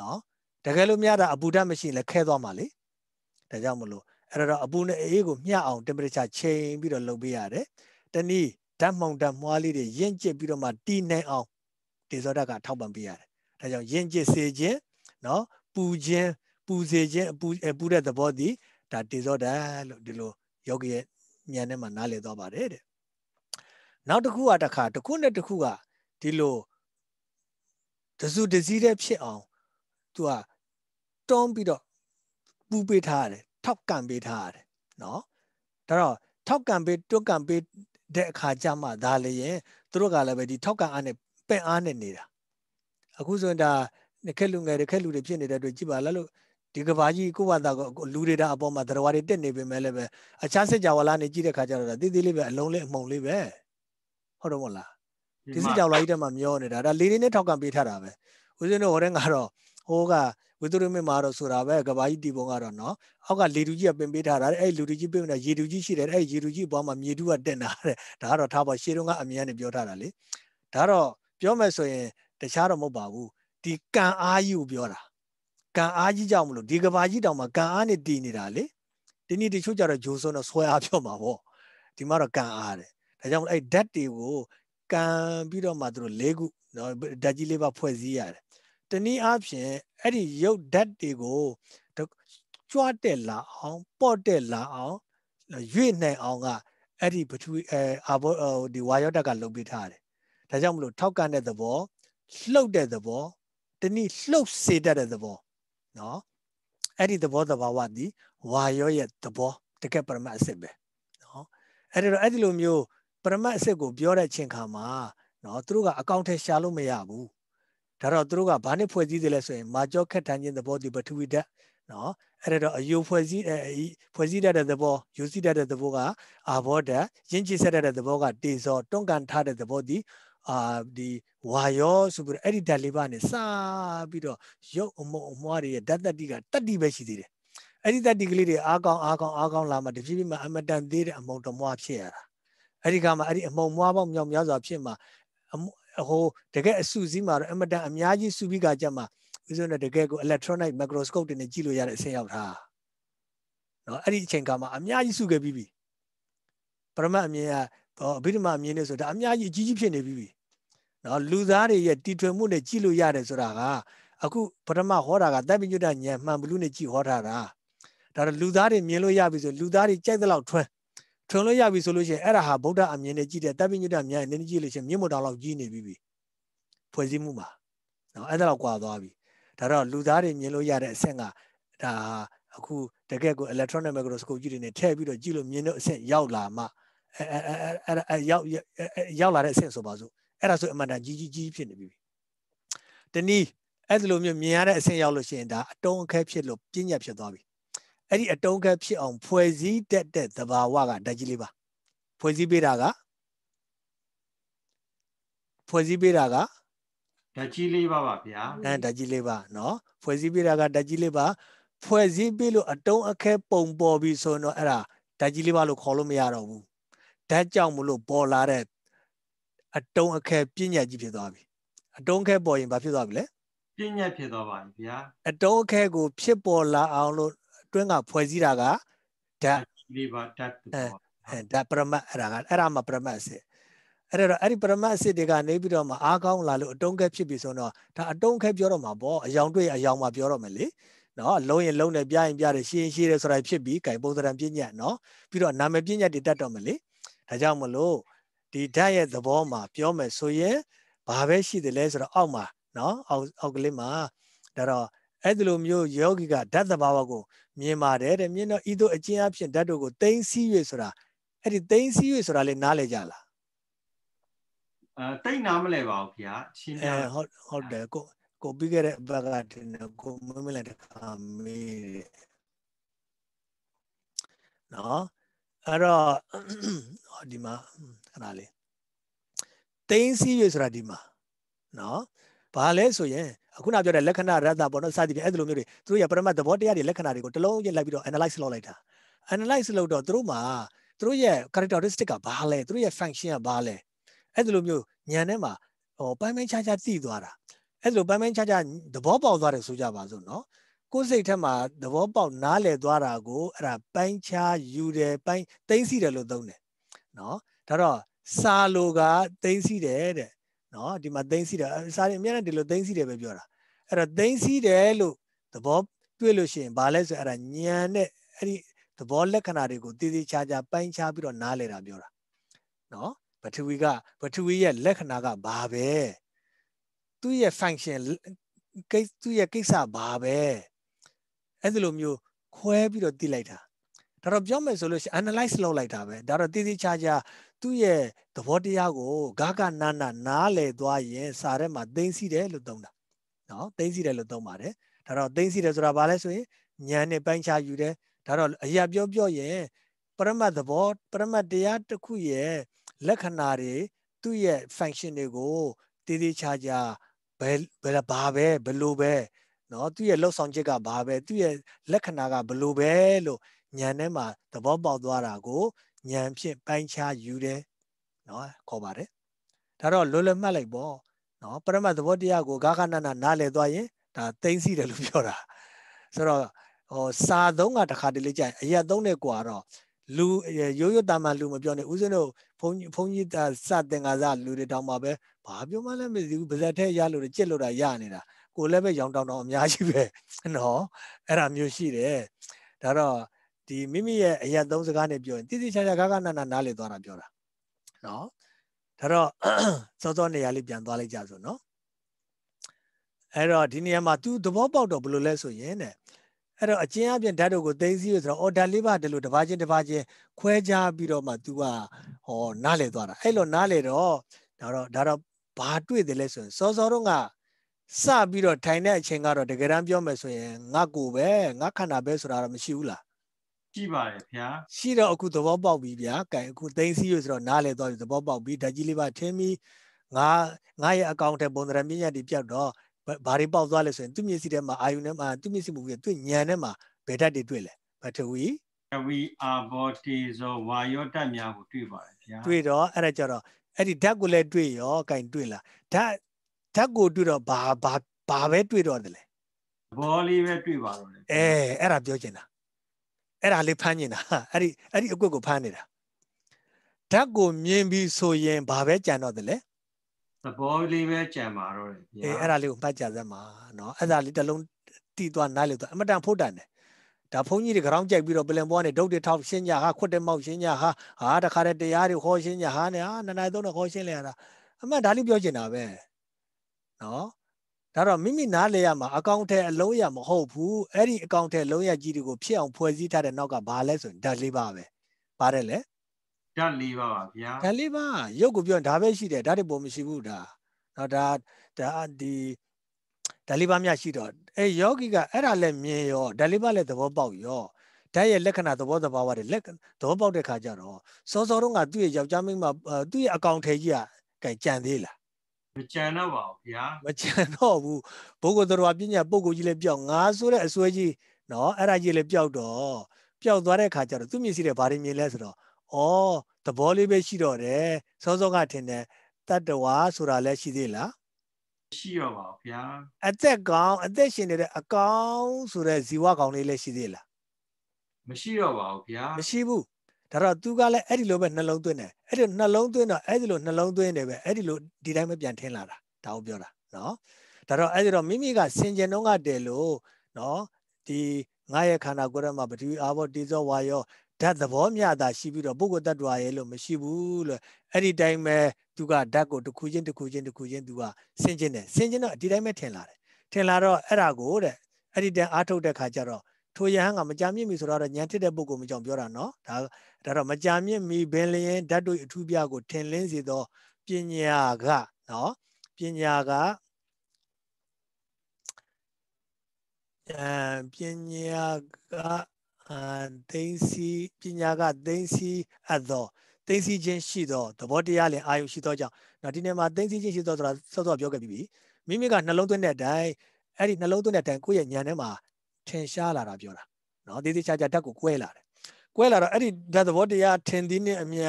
နော်တကယ်လို့များတာအပူဓာတ်မရှိရင်လည်းခဲသွားမှာလေဒါကြောင့်မလို့အဲ့တော့အပူနဲ့အေးကိုမျှအောင် temperature ချိန်ပြီးတော့လုပ်ပေးရတယ်တနည်းဓာတ်မှောင်ဓာတ်မွှားလေးတွေရင့်ကျစ်ပြီးတော့မှတီးနိုင်အောင်ဒေဇောဓာတ်က ထောက်ပံ့ပေးရတယ်ဒါကြောင့်ရင့်ကျစ်စေခြင်းနော်ပူခြင်းပူစေခြင်းအပူအပူတဲ့သဘောတည်ဒါတေဇောဓာတ်လို့ဒီလိုယောဂရဲ့ဉာဏ်ထဲမှာနားလည်သွားပါတယ်တဲ့နောက်တစ်ခုကတစ်ခါတစ်ခုနဲ့တစ်ခုကဒီလိုတစုတစည်းတဲ့ဖြစ်အောင်သူကတွန်းပြီးတော့ပူပေးထားရတယ်ထောက်ကန်ပေးထားရတယ်နော်ဒါတော့ထောက်ကန်ပေးတွတ်ကန်ပေးတဲ့အခါကျမှဒါလည်းရင်သူတို့ကလည်းပဲဒီထောက်ကန်အားနဲ့ပင့်အားနဲ့နေတာအခုဆိုရင်ဒါခက်လူငယ်တွေခက်လူတွေဖြစ်နေတဲ့အတွက်ကြည်ပါလားလို့ဒီကဘာကြီးကိုဝတာကလူတွေဒါအပေါ်မှာသရဝါတွေတက်နေပေမဲ့လည်းပဲအခြားစစ်ကြဝဠာနေကြည့်တဲ့ခါကျတော့တိတိလေးပဲအလုံးလေးအမှုံလေးပဲဟုတ်တော့မလားဒီစစ်ကြဝဠာကြီးတက်မှာမျောနေတာဒါလေးလေးနဲ့ထောက်ကံပေးထားတာပဲဦးဇင်းတို့ဟောတဲ့ငါတော့ဟိုးကဝိသုရမင်းမာတော့ဆိုတာပဲကဘာကြီးဒီပုံကတော့နော်အောက်ကလေတူကြီးကပင်ပေးထားတာတဲ့အဲ့လူတူကြီးပြင်တာရေတူကြီးရှိတယ်အဲ့ရေတူကြီးအပေါ်မှာမြေတူကတက်နေတာတဲ့ဒါကတော့ထားပါရှေးတုန်းကအမြန်နဲ့ပြောထားတာလေဒါတော့ပြောမယ်ဆိုရင်တခြားတော့မဟုတ်ပါဘူးဒီကံအားကြီးကိုပြောတာကံအားကြီးကြောင့်မလို့ဒီကဘာကြီးတောင်မှကံအားနဲ့တည်နေတာလေဒီနေ့တချို့ကြတော့ဂျိုးစုံတော့ဆွဲအားပြောမှာပေါ့ဒီမှာတော့ကံအားတယ်ဒါကြောင့်အဲ့ဓာတ်တွေကိုကံပြီးတော့မှသူတို့လေးခုနော်ဓာတ်ကြီးလေးပါဖွဲ့စည်းရတယ်တနည်းအားဖြင့်အဲ့ဒီရုပ်ဓာတ်တွေကိုကြွားတက်လာအောင် ပေါ့တက်လာအောင်ရွေ့နိုင်အောင်ကအဲ့ဒီပထဝီအဲအာဘောဒီဝါယောဓာတ်ကလုံပေးထားတယ်ဒါကြောင့်မလို့ထောက်ကန်တဲ့သဘောလှုပ်တဲ့သဘောတနည်းလှုပ်စေတတ်တဲ့သဘောနော်အဲ့ဒီသဘောသဘာဝဒီဝါရောရဲ့သဘောတကယ်ပရမတ်အစစ်ပဲနော်အဲ့ဒီတော့အဲ့ဒီလိုမျိုးပရမတ်အစစ်ကိုပြောတဲ့ချင်းခါမှာနော်သူတို့ကအကောင့်ထဲရှာလို့မရဘူးဒါတော့သူတို့ကဘာနဲ့ဖွဲ့စည်းတယ်လဲဆိုရင်မာကျော့ခက်ထန်ခြင်းသဘောဒီပထဝီဓာတ်နော်အဲ့တော့အယုဖွဲ့စည်းအဲဖွဲ့စည်းတတ်တဲ့သဘောယူစည်းတတ်တဲ့သဘောကအာဘောဓာတ်ရင်းချစ်ဆက်တတ်တဲ့သဘောကတေဇောတွန့်ကန်ထားတဲ့သဘောဒီအာဒီဝါယောဆိုပြီးတော့အဲ့ဒီဓာတ်လေးပါးနဲ့စပြီးတော့ရုပ်အမုံအမွားတွေရဲ့ဓာတ်တတိကတတိပဲရှိသေးတယ်အဲ့ဒီတတိကလေးတွေအားကောင်းအားကောင်းအားကောင်းလာမှတဖြည်းဖြည်းမှအမတန်သေးတဲ့အမုံတမွားဖြစ်ရတာအဲ့ဒီကမှအဲ့ဒီအမုံမွားပေါင်းမြောင်များစွာဖြစ်မှဟိုတကယ်အစုစည်းမှာတော့အမတန်အများကြီးစုပြီးကကြမှာဦးဇုံနဲ့တကယ်ကို electronic microscope တွေနဲ့ကြည့်လို့ရတဲ့အဆင့်ရောက်တာနော်အဲ့ဒီအချိန်ကမှအများကြီးစုခဲ့ပြီးပြီပရမတ်အမြင်ကဟိုအဘိဓမ္မာအမြင်နဲ့ဆိုတာအများကြီးအကြီးကြီးဖြစ်နေပြီးပြီနော် လူသားတွေရဲ့တီထွင်မှုနဲ့ကြည့်လို့ရတယ်ဆိုတာကအခုပထမဟောတာကတပ်ပိညုတဉာဏ်မှန်ဘလူနဲ့ကြည့်ဟောထားတာဒါတော့လူသားတွေမြင်လို့ရပြီဆိုလူသားတွေကြိုက်သလောက်ထွန်းထွန်းလို့ရပြီဆိုလို့ရှိရင်အဲ့ဒါဟာဗုဒ္ဓအမြင်နဲ့ကြည့်တဲ့တပ်ပိညုတဉာဏ်နဲ့ကြည့်လို့ရှိရင်မြင့်မတော်လောက်ကြီးနေပြီပြီဖွဲ့စည်းမှုမှာနော်အဲ့ဒါလောက်ကွာသွားပြီဒါတော့လူသားတွေမြင်လို့ရတဲ့အဆင့်ကဒါအခုတကယ်ကို electronic microscope ကြီးတွေနဲ့ထည့်ပြီးတော့ကြည့်လို့မြင်တဲ့အဆင့်ရောက်လာမှအဲအဲအဲရောက်ရောက်လာတဲ့အဆင့်ဆိုပါစို့အဲ့ဒါဆိုအမှန်တန်ကြီးကြီးကြီးဖြစ်နေပြီတနည်းအဲ့လိုမျိုးမြင်ရတဲ့အဆင့်ရောက်လို့ရှိရင်ဒါအတုံးအခက်ဖြစ်လို့ပြညတ်ဖြစ်သွားပြီအဲ့ဒီအတုံးခက်ဖြစ်အောင်ဖွဲ့စည်းတတ်တဲ့သဘာဝကဓာတ်ကြီးလေးပါဖွဲ့စည်းပေးတာကဖွဲ့စည်းပေးတာကဓာတ်ကြီးလေးပါပါဗျာအဲဓာတ်ကြီးလေးပါเนาะဖွဲ့စည်းပေးတာကဓာတ်ကြီးလေးပါဖွဲ့စည်းပေးလို့အတုံးအခဲပုံပေါ်ပြီဆိုတော့အဲ့ဒါဓာတ်ကြီးလေးပါလို့ခေါ်လို့မရတော့ဘူးဓာတ်ကြောင့်မလို့ပေါ်လာတဲ့အတုံးအခဲပြည့်ညက်ကြီးဖြစ်သွားပြီအတုံးခဲပေါ်ရင်ဘာဖြစ်သွားပြီလဲပြည့်ညက်ဖြစ်သွားပါပြီဗျာအတုံးခဲကို ဖြစ်ပေါ်လာအောင်လို့အတွင်းကဖွဲ့စည်းတာကဓာတ်ဒီပါဓာတ်အဲဓာတ်ပရမတ်အဲ့ဒါကအဲ့ဒါမှပရမတ်အစစ်အဲ့တော့အဲ့ဒီပရမတ်အစစ်တွေကနေပြီးတော့မှအားကောင်းလာလို့အတုံးခဲဖြစ်ပြီဆိုတော့ဒါအတုံးခဲပြောတော့မှာပေါ့အယောင်တွေ့အယောင်မှာပြောတော့မယ်လေနော်လုံးရင်လုံးနဲ့ပြရင်ပြတယ်ရှင်းရှင်းတယ်ဆိုတာဖြစ်ပြီး gain ပုံစံပြညတ်နော်ပြီးတော့နာမည်ပြညတ်တွေတတ်တော့မလေဒါကြောင့်မလို့ဒီဓာတ်ရဲ့သဘောမှာ ပြောမယ်ဆိုရင်ဘာပဲရှိတယ်လဲဆိုတော့အောက်မှာနော်အောက်အောက်ကလေးမှာဒါတော့အဲ့ဒီလိုမျိုးယောဂီကဓာတ်သဘာဝကိုမြင်ပါတယ်တဲ့မြင်တော့ဤသို့အကျဉ်းအဖြစ်ဓာတ်တို့ကိုသိမ့်စီး၍ဆိုတာအဲ့ဒီသိမ့်စီး၍ဆိုတာလေးနားလည်ကြလားအဲတိတ်နားမလဲပါဘူးခင်ဗျာရှင်းပြဟုတ်ဟုတ်တယ်ကိုကိုပြီးခဲ့တဲ့ဘက်ကတင်ကိုမမလိုက်တဲ့ခါမေးနော်အဲ့တော့ဒီမှာအဲ့ဒါလေးတင်းစီရွေဆိုတာဒီမှာနော်ဘာလဲဆိုရင်အခုနပြောတဲ့လက္ခဏာရတ္တပေါ့နော်စသဖြင့်အဲ့ဒီလိုမျိုးတွေသူတို့ရဲ့ပရမတ်သဘောတရားတွေလက္ခဏာတွေကိုတလုံးချင်းလိုက်ပြီးတော့ analyze လုပ်လိုက်တာ analyze လုပ်တော့သူတို့မှာသူတို့ရဲ့ characteristic ကဘာလဲသူတို့ရဲ့ function ကဘာလဲအဲ့ဒီလိုမျိုးညံထဲမှာဟိုပိုင်းပိုင်းခြားခြားတည်သွားတာအဲ့ဒီလိုပိုင်းပိုင်းခြားခြားသဘောပေါက်သွားတယ်ဆိုကြပါစို့နော်ကိုယ်စိတ်ထဲမှာသဘောပေါက်နားလည်သွားတာကိုအဲ့ဒါပိုင်းခြားယူတယ်ပိုင်းသိမ့်စီတယ်လို့သုံးတယ်နော်ဒါတော့စာလိုကသိမ့်စီတယ်တဲ့နော်ဒီမှာသိမ့်စီတယ်စာရင်အများနဲ့ဒီလိုသိမ့်စီတယ်ပဲပြောတာအဲ့တော့သိမ့်စီတယ်လို့သဘောတွေ့လို့ရှိရင်ဘာလဲဆိုအဲ့ဒါညံနဲ့အဲ့ဒီသဘောလက္ခဏာတွေကိုတည်တည်ချာချာပိုင်းခြားပြီးတော့နားလည်တာပြောတာနော်ပထဝီကပထဝီရဲ့လက္ခဏာကဘာပဲ သူ့ရဲ့ function ကိစ္စသူ့ရဲ့ကိစ္စဘာပဲအဲ့ဒီလိုမျိုး ခွဲပြီးတော့သိလိုက်တာဒါတော့ပြောမယ်ဆိုလို့ရှိရင် analyze လုပ်လိုက်တာပဲဒါတော့တည်တည်ချာချာသူ့ရဲ့သဘောတရားကိုဂဂနာနာနားလည်သွားရင် စာထဲမှာသိမ့်စီတယ်လို့သုံးတာနော်သိမ့်စီတယ်လို့သုံးပါတယ်ဒါတော့သိမ့်စီတယ်ဆိုတာဘာလဲဆိုရင်ဉာဏ်နဲ့ပိုင်းခြားယူတယ်ဒါတော့အရာပြောပြောရင်ပရမတ်သဘောပရမတ်တရားတစ်ခုရဲ့လက္ခဏာတွေသူ့ရဲ့ function တွေကိုတည်တည်ချာချာဘယ်ဘယ်ဘာပဲဘလို့ပဲနော်သူ့ရဲ့လှုပ်ဆောင်ချက်ကဘာပဲသူ့ရဲ့လက္ခဏာကဘလို့ပဲလို့ညာထဲမှာသဘောပေါက်သွားတာကိုဉာဏ်ဖြင့်ပိုင်းခြားယူတယ်နော်ခေါ်ပါတယ်ဒါတော့လွတ်လပ်မှတ်လိုက်ပေါ့နော်ပရမတ်သဘောတရားကိုဂါခဏနာနားလည်သွားရင်ဒါသိမ့်စီတယ်လို့ပြောတာဆိုတော့ဟိုစာသုံးကတခါတလေကြာအရက်သုံးနဲ့กว่าတော့လူရိုးရိုးတာမန်လူမပြောနဲ့ဦးဇင်းတို့ဘုန်းကြီးဘုန်းကြီးစတင်ကစားလူတွေတောင်မှပဲဘာပြောမှလည်းမသိဘူးဗဇက်ထဲရလို့ကြစ်လို့တာရနေတာကိုလည်းပဲရောင်တောင်တောင်အများကြီးပဲနော်အဲ့ဒါမျိုးရှိတယ်ဒါတော့ဒီမိမိရဲ့အရက်သုံးစကားနဲ့ပြောရင်တိတိကျကျခါခါနာနာနားလေသွားတာပြောတာနော်ဒါတော့စောစောနေရာလေးပြန်သွားလိုက်ကြဆိုနော်အဲ့တော့ဒီနေရာမှာ तू သဘောပေါက်တော့ဘယ်လိုလဲဆိုရင်တဲ့အဲ့တော့အချင်းအပြင်ဓာတ်တို့ကိုသိသိရဆိုတော့အော်ဒါလေးပါတလို့တစ်ပါးချင်းတစ်ပါးချင်းခွဲခြားပြီးတော့မှ तू ကဟောနားလေသွားတာအဲ့လိုနားလေတော့ဒါတော့ဒါတော့ဘာတွေ့တယ်လဲဆိုရင်စောစောတော့ကစပြီးတော့ထိုင်တဲ့အချိန်ကတော့တကယ်တမ်းပြောမယ်ဆိုရင်ငါကိုပဲငါခန္ဓာပဲဆိုတာတော့မရှိဘူးလားရှိပါတယ်ဗျာရှိတော့အခုသဘောပေါက်ပြီဗျာကဲအခုသိန်းစီရဆိုတော့နားလဲသွားပြီသဘောပေါက်ပြီဓာကြီးလေးပါထင်းပြီးငါငါရဲ့အကောင့်ထဲပုံသဏ္ဍာန်ပညာတွေပြောက်တော့ဘာတွေပေါက်သွားလဲဆိုရင်သူ့မျက်စိထဲမှာအာယုန်ထဲမှာသူ့မျက်စိမဟုတ်ဘူးသူ့ဉာဏ်ထဲမှာဗေဒတ်တွေတွေ့လဲဘထဝီဝီအာဘောတီဇောဝါယောဓာတ်များကိုတွေ့ပါတယ်ဗျာတွေ့တော့အဲ့ဒါကြတော့အဲ့ဒီဓာတ်ကိုလည်းတွေ့ရောကင်တွေ့လားဓာတ်ဓာတ်ကိုတွေ့တော့ဘာဘာဘာပဲတွေ့တော့တယ်လဲဘောလေးပဲတွေ့ပါတော့တယ်အဲအဲ့ဒါပြောချင်တာအဲ့ဒါလေးဖမ်းနေတာအဲ့ဒီအဲ့ဒီအကွက်ကိုဖမ်းနေတာဓာတ်ကိုမြင်ပြီးဆိုရင်ဘာပဲကြံတော့တယ်လေသဘောလေးပဲကြံပါတော့တယ်ဗျာအေးအဲ့ဒါလေးကိုမှတ်ကြစမ်းပါနော်အဲ့ဒါလေးတစ်လုံးတီးသွားနားလေသွားအမတန်ဖို့တန်တယ်ဒါဘုန်းကြီးတွေကြောင်ကြိုက်ပြီးတော့ပလင်ပေါ်ကနေဒုတ်တွေထောက်ရှင်းကြဟာခွတ်တဲ့မောက်ရှင်းကြဟာဟာတခါတည်းတရားတွေဟောရှင်းကြဟာနဲ့ဟာနှစ်နိုင်သုံးနဲ့ဟောရှင်းလေရတာအမှန်ဒါလေးပြောချင်တာပဲနော်ဒါတော့မိမိနားလဲရမှာအကောင့်ထဲအလုံးရမဟုတ်ဘူးအဲ့ဒီအကောင့်ထဲလုံးရကြီးတွေကိုဖြစ်အောင်ဖွဲ့စည်းထားတဲ့နောက်ကဘာလဲဆိုရင်ဓာတ်လေးပါပဲပါတယ်လေဓာတ်လေးပါပါဗျာဓာတ်လေးပါရုပ်ကိုပြောရင်ဒါပဲရှိတယ်ဓာတ်တွေပုံမရှိဘူးဒါတော့ဒါဒါဒီဓာတ်လေးပါများရှိတော့အဲယောဂီကအဲ့ဒါလည်းမြင်ရောဓာတ်လေးပါလည်းသဘောပေါက်ရောဓာတ်ရဲ့လက္ခဏာသဘောသဘာဝတွေလက်သဘောပေါက်တဲ့ခါကျတော့စောစောတုန်းကသူ့ရဲ့ယောက်ျားမိန်းမသူ့ရဲ့အကောင့်ထဲကြီးကကြံသေးလားမကြံတော့ပါဘူးဗျာမကြံတော့ဘူးဘုဂဝတ္တရာပညာပုဂ္ဂိုလ်ကြီးလည်းပြောက်ငါဆိုတဲ့အစွဲကြီးနော်အဲ့ဒါကြီးလည်းပြောက်တော့ပြောက်သွားတဲ့ခါကျတော့သူ့မျက်စိထဲဘာတွေမြင်လဲဆိုတော့ဩသဘောလေးပဲရှိတော့တယ်စောစောကထင်တယ်တတ္တဝါဆိုတာလည်းရှိသေးလားရှိရပါဗျာအသက်ကောင်းအသက်ရှင်နေတဲ့အကောင်ဆိုတဲ့ဇီဝကောင်လေးလည်းရှိသေးလားမရှိတော့ပါဘူးဗျာမရှိဘူးဒါတော့သူကလည်းအဲ့ဒီလိုပဲနှလုံးသွင်းတယ်အဲ့ဒီနှလုံးသွင်းတော့အဲ့ဒီလိုနှလုံးသွင်းတယ်ပဲအဲ့ဒီလိုဒီတိုင်းပဲပြန်ထင်းလာတာဒါကိုပြောတာနော်ဒါတော့အဲ့ဒီတော့မိမိကစင်ကြင်တော့ကတည်းလို့နော်ဒီငါရဲ့ခန္ဓာကိုယ်ထဲမှာပထဝီအာဘောတေဇောဝါယောဓာတ်သဘောမျှတာရှိပြီးတော့ပုဂ္ဂိုလ်တ attva ရဲ့လို့မရှိဘူးလို့အဲ့ဒီတိုင်းပဲသူကဓာတ်ကိုတစ်ခုချင်းတစ်ခုချင်းတစ်ခုချင်းသူကဆင်းခြင်းတယ်ဆင်းခြင်းတော့ဒီတိုင်းပဲထင်လာတယ်ထင်လာတော့အဲ့ဒါကိုတဲ့အဲ့ဒီတန်အားထုတ်တဲ့ခါကျတော့ထိုယဟန်ကမကြမြင့်ပြီဆိုတော့ညံထစ်တဲ့ပုဂ္ဂိုလ်မကြောင်ပြောတာနော်ဒါဒါတော့မကြာမြင့်မီဘင်လျင်ဓာတ်တို့အထူးပြကိုထင်လင်းစေသောပညာကနော်ပညာကအဲပညာကသိစီပညာကသိစီအပ်သောသိစီခြင်းရှိသောသဘောတရားလင်အာယုရှိသောကြောင့်နော်ဒီနေ့မှာသိစီခြင်းရှိသောဆိုတာဆောစောပြောခဲ့ပြီးပြီမိမိကနှလုံးသွင်းတဲ့အတိုင်းအဲ့ဒီနှလုံးသွင်းတဲ့အတိုင်းကိုယ့်ရဲ့ဉာဏ်ထဲမှာထင်ရှားလာတာပြောတာနော်သေးသေးချာချာဓာတ်ကိုကွဲလာတယ်ကွဲလာတော့အဲ့ဒီဓာတ်သဘောတရားထင်သည်နဲ့အမြ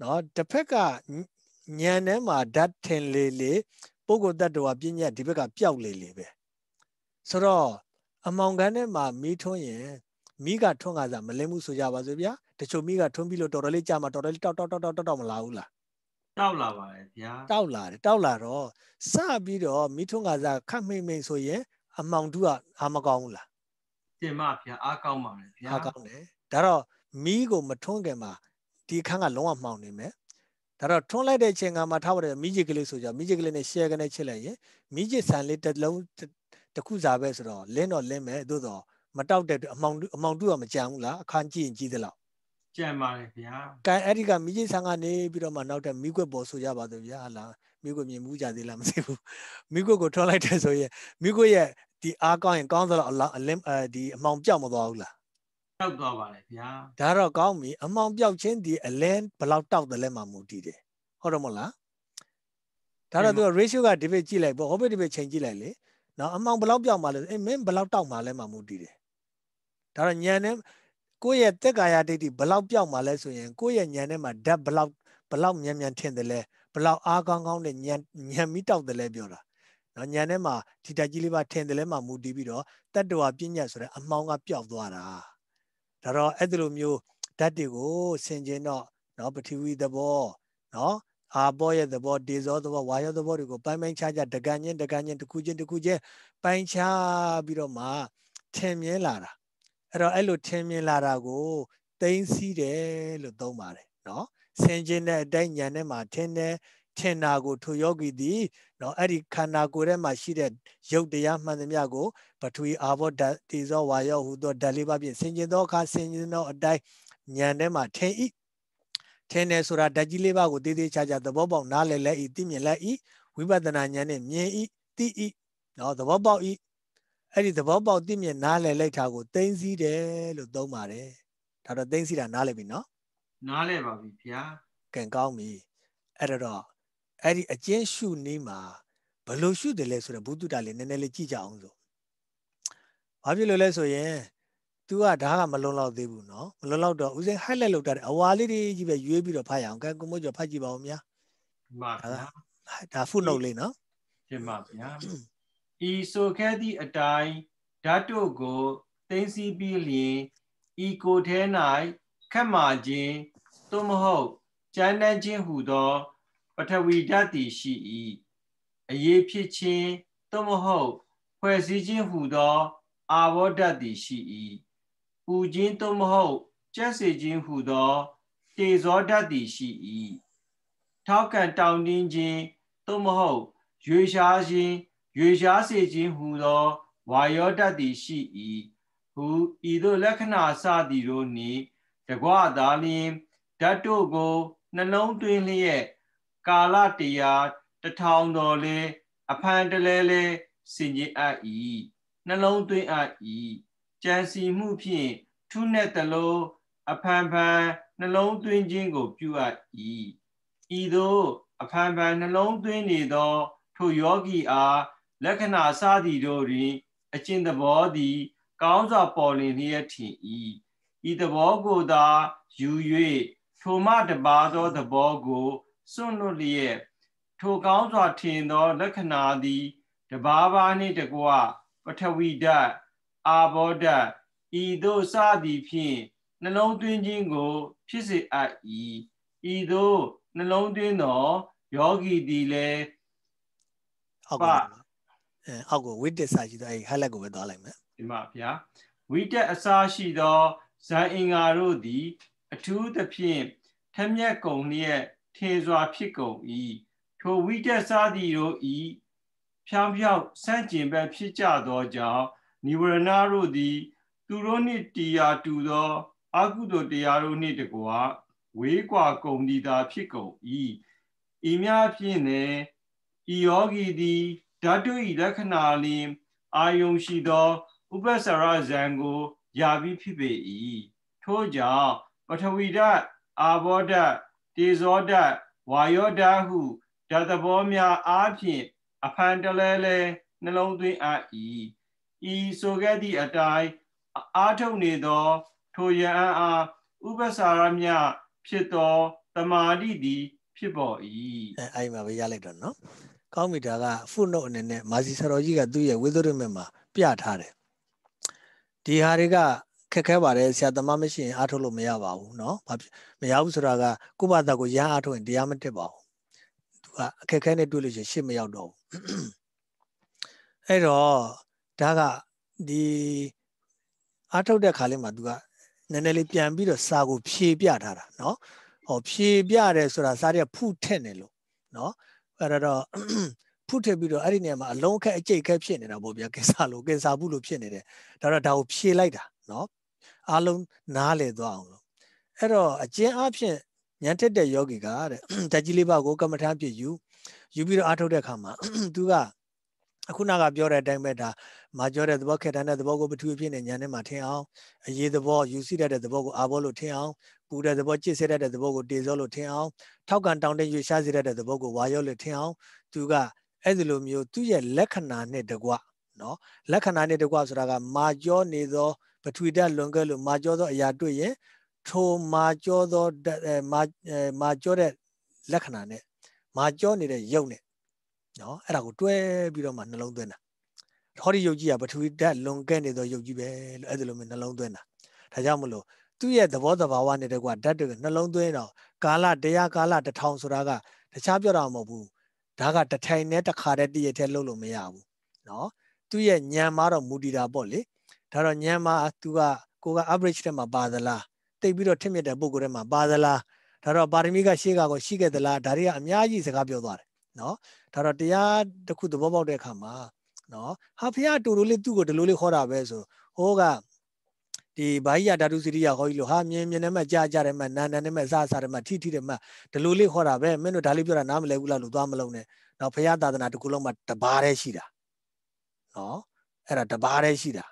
နော်တစ်ဖက်ကဉာဏ်ထဲမှာဓာတ်ထင်လေလေပုဂ္ဂိုလ်တ attva ပညာဒီဘက်ကပျောက်လေလေပဲဆိုတော့အမောင်ကန်းထဲမှာမီးထွန်းရင်မိကထွန်းကစားမလင်းမှုဆိုကြပါစို့ဗျာတချို့မိကထွန်းပြီးလို့တော်တော်လေးကြာမှာတော်တော်လေးတောက်တောက်တောက်တောက်တောက်မလာဘူးလားတောက်လာပါတယ်ဗျာတောက်လာတယ်တောက်လာတော့စပြီးတော့မိထွန်းကစားခတ်မိတ်မိတ်ဆိုရင်အမောင်တူကအာမကောင်းဘူးလားတင်ပါဗျာအားကောင်းပါတယ်ဗျာအားကောင်းတယ်ဒါတော့မီးကိုမထွန်းခင်မှာဒီခန်းကလုံးဝမှောင်နေမယ်ဒါတော့ထွန်းလိုက်တဲ့အချိန်ကမှထားပါတယ်မီးကြီးကလေးဆိုကြမီးကြီးကလေးနဲ့ share ကနေချစ်လိုက်ရင်မီးကြီးဆန်လေးတစ်လုံးတစ်ခုစားပဲဆိုတော့လင်းတော့လင်းမယ်သို့တော့မတောက်တဲ့အမောင်အမောင်တူကမကြံဘူးလားအခန်းကြည့်ရင်ကြည့်သလားကြံပါတယ်ဗျာ။ကဲအဲ့ဒီကမိကြီးဆန်ကနေပြီးတော့မှနောက်ထပ်မိကွက်ပေါ်ဆိုရပါတော့ဗျာဟလားမိကွက်မြင်မှုကြသေးလားမသိဘူး။မိကွက်ကိုထွန်းလိုက်တယ်ဆိုရင်မိကွက်ရဲ့ဒီအားကောင်းရင်ကောင်းသလောက်အလင်းအဲဒီအမောင်ပြောက်မသွားဘူးလားတောက်သွားပါတယ်ဗျာဒါတော့ကောင်းပြီအမောင်ပြောက်ချင်းဒီအလဲဘလောက်တောက်တယ်လဲမှမူတည်တယ်ဟုတ်တော့မလားဒါတော့သူက ratio ကဒီဘက်ကြည့်လိုက်ပေါ့ဟိုဘက်ဒီဘက်ချိန်ကြည့်လိုက်လေနော်အမောင်ဘလောက်ပြောက်မှလဲအဲမင်းဘလောက်တောက်မှလဲမှမူတည်တယ်ဒါတော့ညံနဲ့ကိုယ့်ရဲ့တက်ကာယဒိဋ္ဌိဘလောက်ပြောက်မှလဲဆိုရင်ကိုယ့်ရဲ့ညံနဲ့မှာဓာတ်ဘလောက်ဘလောက်မြန်မြန်ထင်တယ်လဲဘလောက်အားကောင်းကောင်းနဲ့ညံညံမိတောက်တယ်လဲပြောတာနော်ညံထဲမှာဒီတက်ကြီးလေးပါထင်တယ်လဲမှမူတည်ပြီးတော့တတ္တဝါပညာဆိုတဲ့အမောင်ကပျောက်သွားတာဒါတော့အဲ့ဒီလိုမျိုးဓာတ်တွေကိုဆင်ခြင်တော့နော်ပထဝီသဘောနော်အာဘောရဲ့သဘောဒေဇောသဘောဝါယောသဘောတွေကိုပိုင်းပိုင်းခြားခြားတကန်ချင်းတကန်ချင်းတစ်ခုချင်းတစ်ခုချင်းပိုင်းခြားပြီးတော့မှထင်မြင်လာတာအဲ့တော့အဲ့လိုထင်မြင်လာတာကိုသိမ့်စီးတယ်လို့သုံးပါတယ်နော်ဆင်ခြင်တဲ့အတိုင်းညာနဲ့မှထင်တယ်ထင်တာကိုထိုယောဂီသည်နော်အဲ့ဒီခန္ဓာကိုယ်ထဲမှာရှိတဲ့ရုပ်တရားမှန်သမျှကို ပထဝီအာဘောဓာတိဇောဝါယောဟူသောဓာတ်လေးပါးဖြင့်ဆင်ခြင်သောအခါဆင်ခြင်သောအတိုင်းဉာဏ်ထဲမှာထင်ဤထင်တယ်ဆိုတာဓာတ်ကြီးလေးပါးကိုတည်တည်ချာချာသဘောပေါက်နားလည်လက်ဤသိမြင်လက်ဤဝိပဿနာဉာဏ်နဲ့မြင်ဤသိဤနော်သဘောပေါက်ဤအဲ့ဒီသဘောပေါက်သိမြင် နားလည်လိုက်တာကိုသိသိတယ်လို့သုံးပါတယ်ဒါတော့သိသိတာနားလည်ပြီနော်နားလည်ပါပြီဗျာကံကောင်းပြီအဲ့တော့အဲ့ဒီအကျဉ်းရှုနည်းမှာဘယ်လိုရှုတယ်လဲဆိုတော့ဘုဒ္ဓတာလေးနည်းနည်းလေးကြည့်ကြအောင်ဆို။ဘာဖြစ်လို့လဲဆိုရင် तू ကဒါကမလုံလောက်သေးဘူးနော်မလုံလောက်တော့ဦးစိန် highlight လုပ်တာအဝါလေးတွေကြီးပဲရွေးပြီးတော့ဖတ်ရအောင်ကဲကိုမိုးကျော်ဖတ်ကြည့်ပါဦးများ။မှန်ပါဗျာ။ဒါ footnote လေးနော်။ရှင်းပါဗျာ။ဤဆိုခဲ့သည့်အတိုင်းဓာတုကိုသိမ့်စီပြီးလျင်ဤကိုယ်ထဲ၌ခက်မာခြင်းသို့မဟုတ်ကြမ်းတမ်းခြင်းဟူသောပထဝီဓာတ်သည်ရှိ၏အရေးဖြစ်ခြင်းသို့မဟုတ်ဖွဲ့စည်းခြင်းဟူသော အာဘောဓာတ်သည်ရှိ၏ပူခြင်းသို့မဟုတ်ကျက်စေခြင်းဟူသောတေဇောဓာတ်သည်ရှိ၏ထောက်ကန်တောင်းတင်းခြင်းသို့မဟုတ်ရွေရှားခြင်းရွေရှားစေခြင်းဟူသောဝါယောဓာတ်သည်ရှိ၏ဟူဤသို့လက္ခဏာစသည်တို့နှင့်တကွသာလျှင်ဓာတ်တို့ကိုနှလုံးတွင်လျက်ကာလတရားတထောင်တော်လဲအဖန်တလဲလဲစင်ကြအပ်၏နှလုံးသွင်းအပ်၏ကြံစီမှုဖြင့်ထုနဲ့တလုံးအဖန်ဖန်နှလုံးသွင်းခြင်းကိုပြုအပ်၏ဤသို့အဖန်ဖန်နှလုံးသွင်းနေသော ထိုယောဂီအားလက္ခဏာစသည်တို့တွင်အကျင့်သဘောသည်ကောင်းစွာပေါ်လင်လျက်ထင်၏ဤသဘောကိုသာယူ၍ထိုမှတပါသောသဘောကိုစွန့်လွတ်လျက်ထိုကောင်းစွာထင်သောလက္ခဏာသည်တဘာဘာနှင့်တကွပထဝီဓာတ်အာဘောဓာတ်ဤသို့စသည်ဖြင့်နှလုံးသွင်းခြင်းကိုဖြစ်စေအပ်၏ဤသို့နှလုံးသွင်းသောယောဂီသည်လည်းအောက်ကအောက်ကိုဝိတ္တစာရှိသောအဲဟက်လက်ကိုပဲသွားလိုက်မယ်ဒီမှာဗျာဝိတ္တအစာရှိသောဇာအင်္ဂါတို့သည်အထူးသဖြင့်ထမျက်ကုံလျက်ထင်စွာဖြစ်ကုန်၏ထိုဝိတက်စားသည်တို့ဤဖြောင်းဖြောင်းဆန့်ကျင်ဘက်ဖြစ်ကြသောကြောင့်နိဝရဏတို့သည်သူတို့နှင့်တရားတူသောအကုသိုလ်တရားတို့နှင့်တကွာဝေးကွာကုန်သည်သာဖြစ်ကုန်၏ဤများဖြင့်လည်းဤယောဂီသည်ဓာတု၏လက္ခဏာလင်အာယုံရှိသောဥပ္ပဆရဇံကိုယာပြီးဖြစ်ပေ၏ထို့ကြောင့်ပထဝီဓာတ်အာဘောဓာတ်တေဇောဓာတ်ဝါယောဓာတ်ဟုဓာတ်သဘောများအားဖြင့်အဖန်တလဲလဲနှလုံးသွင်းအပ်၏ဤဆိုခဲ့သည့်အတိုင်းအာထုတ်နေသော ထိုယံအားဥပ္ပစာရမြဖြစ်သောတမာတိသည်ဖြစ်ပေါ်၏အဲအဲ့မှာပဲရလိုက်တော့နော်ကောင်းပြီဒါက footnote အနေနဲ့မာစီဆရာတော်ကြီးကသူ့ရဲ့ဝိသုရမေမှာပြထားတယ်ဒီဟာတွေကခက်ခဲပါတယ်ဆရာသမားမရှိရင်အားထုတ်လို့မရပါဘူးเนาะဘာဖြစ်မရဘူးဆိုတာကကိုယ့်ဘာသာကိုရအားထုတ်ရင်တရားမတက်ပါဘူးသူကအခက်ခဲနဲ့တွေ့လို့ရှိရင်ရှေ့မရောက်တော့ဘူးအဲ့တော့ဒါကဒီအားထုတ်တဲ့ခါလေးမှာသူကနည်းနည်းလေးပြန်ပြီးတော့စာကိုဖြေပြထားတာเนาะဟောဖြေပြတယ်ဆိုတာစာတွေကဖုထက်နေလို့เนาะအဲ့တော့ဖုထက်ပြီးတော့အဲ့ဒီနေရာမှာအလုံးအခက်အကျိတ်ခက်ဖြစ်နေတာပေါ့ဗျာကင်ဆာလို့ကင်ဆာဘူးလို့ဖြစ်နေတယ်ဒါတော့ဒါကိုဖြေလိုက်တာနော်အားလုံးနားလည်သွားအောင်လို့အဲ့တော့အကျဉ်းအဖြစ်ညံထက်တဲ့ယောဂီကတဲ့ဓာတ်ကြီးလေးပါကိုကမ္မထာပြည့်ယူယူပြီးတော့အားထုတ်တဲ့အခါမှာသူကအခုနကပြောတဲ့အတိုင်းပဲဒါမပြောတဲ့သဘောခက်တန်းတဲ့သဘောကိုပထူဖြစ်နေညာနဲ့မှထင်အောင်အရေးသဘောယူစီတတ်တဲ့သဘောကိုအာဘောလို့ထင်အောင်ပူတဲ့သဘောကြစ်ဆဲတတ်တဲ့သဘောကိုတေဇောလို့ထင်အောင်ထောက်ကန်တောင်းတရွေရှားစီတတ်တဲ့သဘောကိုဝါရောလို့ထင်အောင်သူကအဲ့ဒီလိုမျိုး သူ့ရဲ့လက္ခဏာနဲ့တကွနော်လက္ခဏာနဲ့တကွဆိုတာက မာကျော်နေသောပထဝီဓာတ်လွန်ခဲ့လို့မာကျောသောအရာတွေ့ရင်ထိုမာကျောသောမာမာကျောတဲ့လက္ခဏာနဲ့မာကျောနေတဲ့ရုပ်နဲ့နော်အဲ့ဒါကိုတွဲပြီးတော့မှနှလုံးသွင်းတာဟောဒီရုပ်ကြီးကပထဝီဓာတ်လွန်ခဲ့နေသောရုပ်ကြီးပဲလို့အဲ့ဒါလိုမျိုးနှလုံးသွင်းတာဒါကြောင့်မလို့သူ့ရဲ့သဘောသဘာဝနဲ့တကွာဓာတ်တွေကနှလုံးသွင်းတော့ကာလတရားကာလတထောင်ဆိုတာကတခြားပြောတာမဟုတ်ဘူးဒါကတထိုင်နဲ့တခါတည်းတည့်ရထဲလုံးလို့မရဘူးနော်သူ့ရဲ့ညံမှာတော့မူတည်တာပေါ့လေဒါတော့ညံမှာ तू ကကိုက average ထဲမှာပါသလားတိတ်ပြီးတော့ထင့်မြက်တဲ့ပုံကိုယ်ထဲမှာပါသလားဒါတော့ပါရမီကရှေ့ကကိုရှိခဲ့သလားဒါတွေကအများကြီးစကားပြောသွားတယ်နော်ဒါတော့တရားတစ်ခုသဘောပေါက်တဲ့အခါမှာနော်ဟာဖះတူတူလေးသူ့ကိုဒီလိုလေးခေါ်တာပဲဆိုဟိုကဒီဘာကြီးရဓာတုစီရိယဟောကြီးလို့ဟာမြင်မြင်နဲ့မှကြားကြားတယ်မှနာနာနဲ့မှစားစားတယ်မှထိထိတယ်မှဒီလိုလေးခေါ်တာပဲမင်းတို့ဒါလေးပြောတာနားမလဲဘူးလားလို့သွားမလုံးနဲ့နော်ဖះသာသနာတစ်ခုလုံးမှာတပါးတည်းရှိတာနော်အဲ့ဒါတပါးတည်းရှိတာ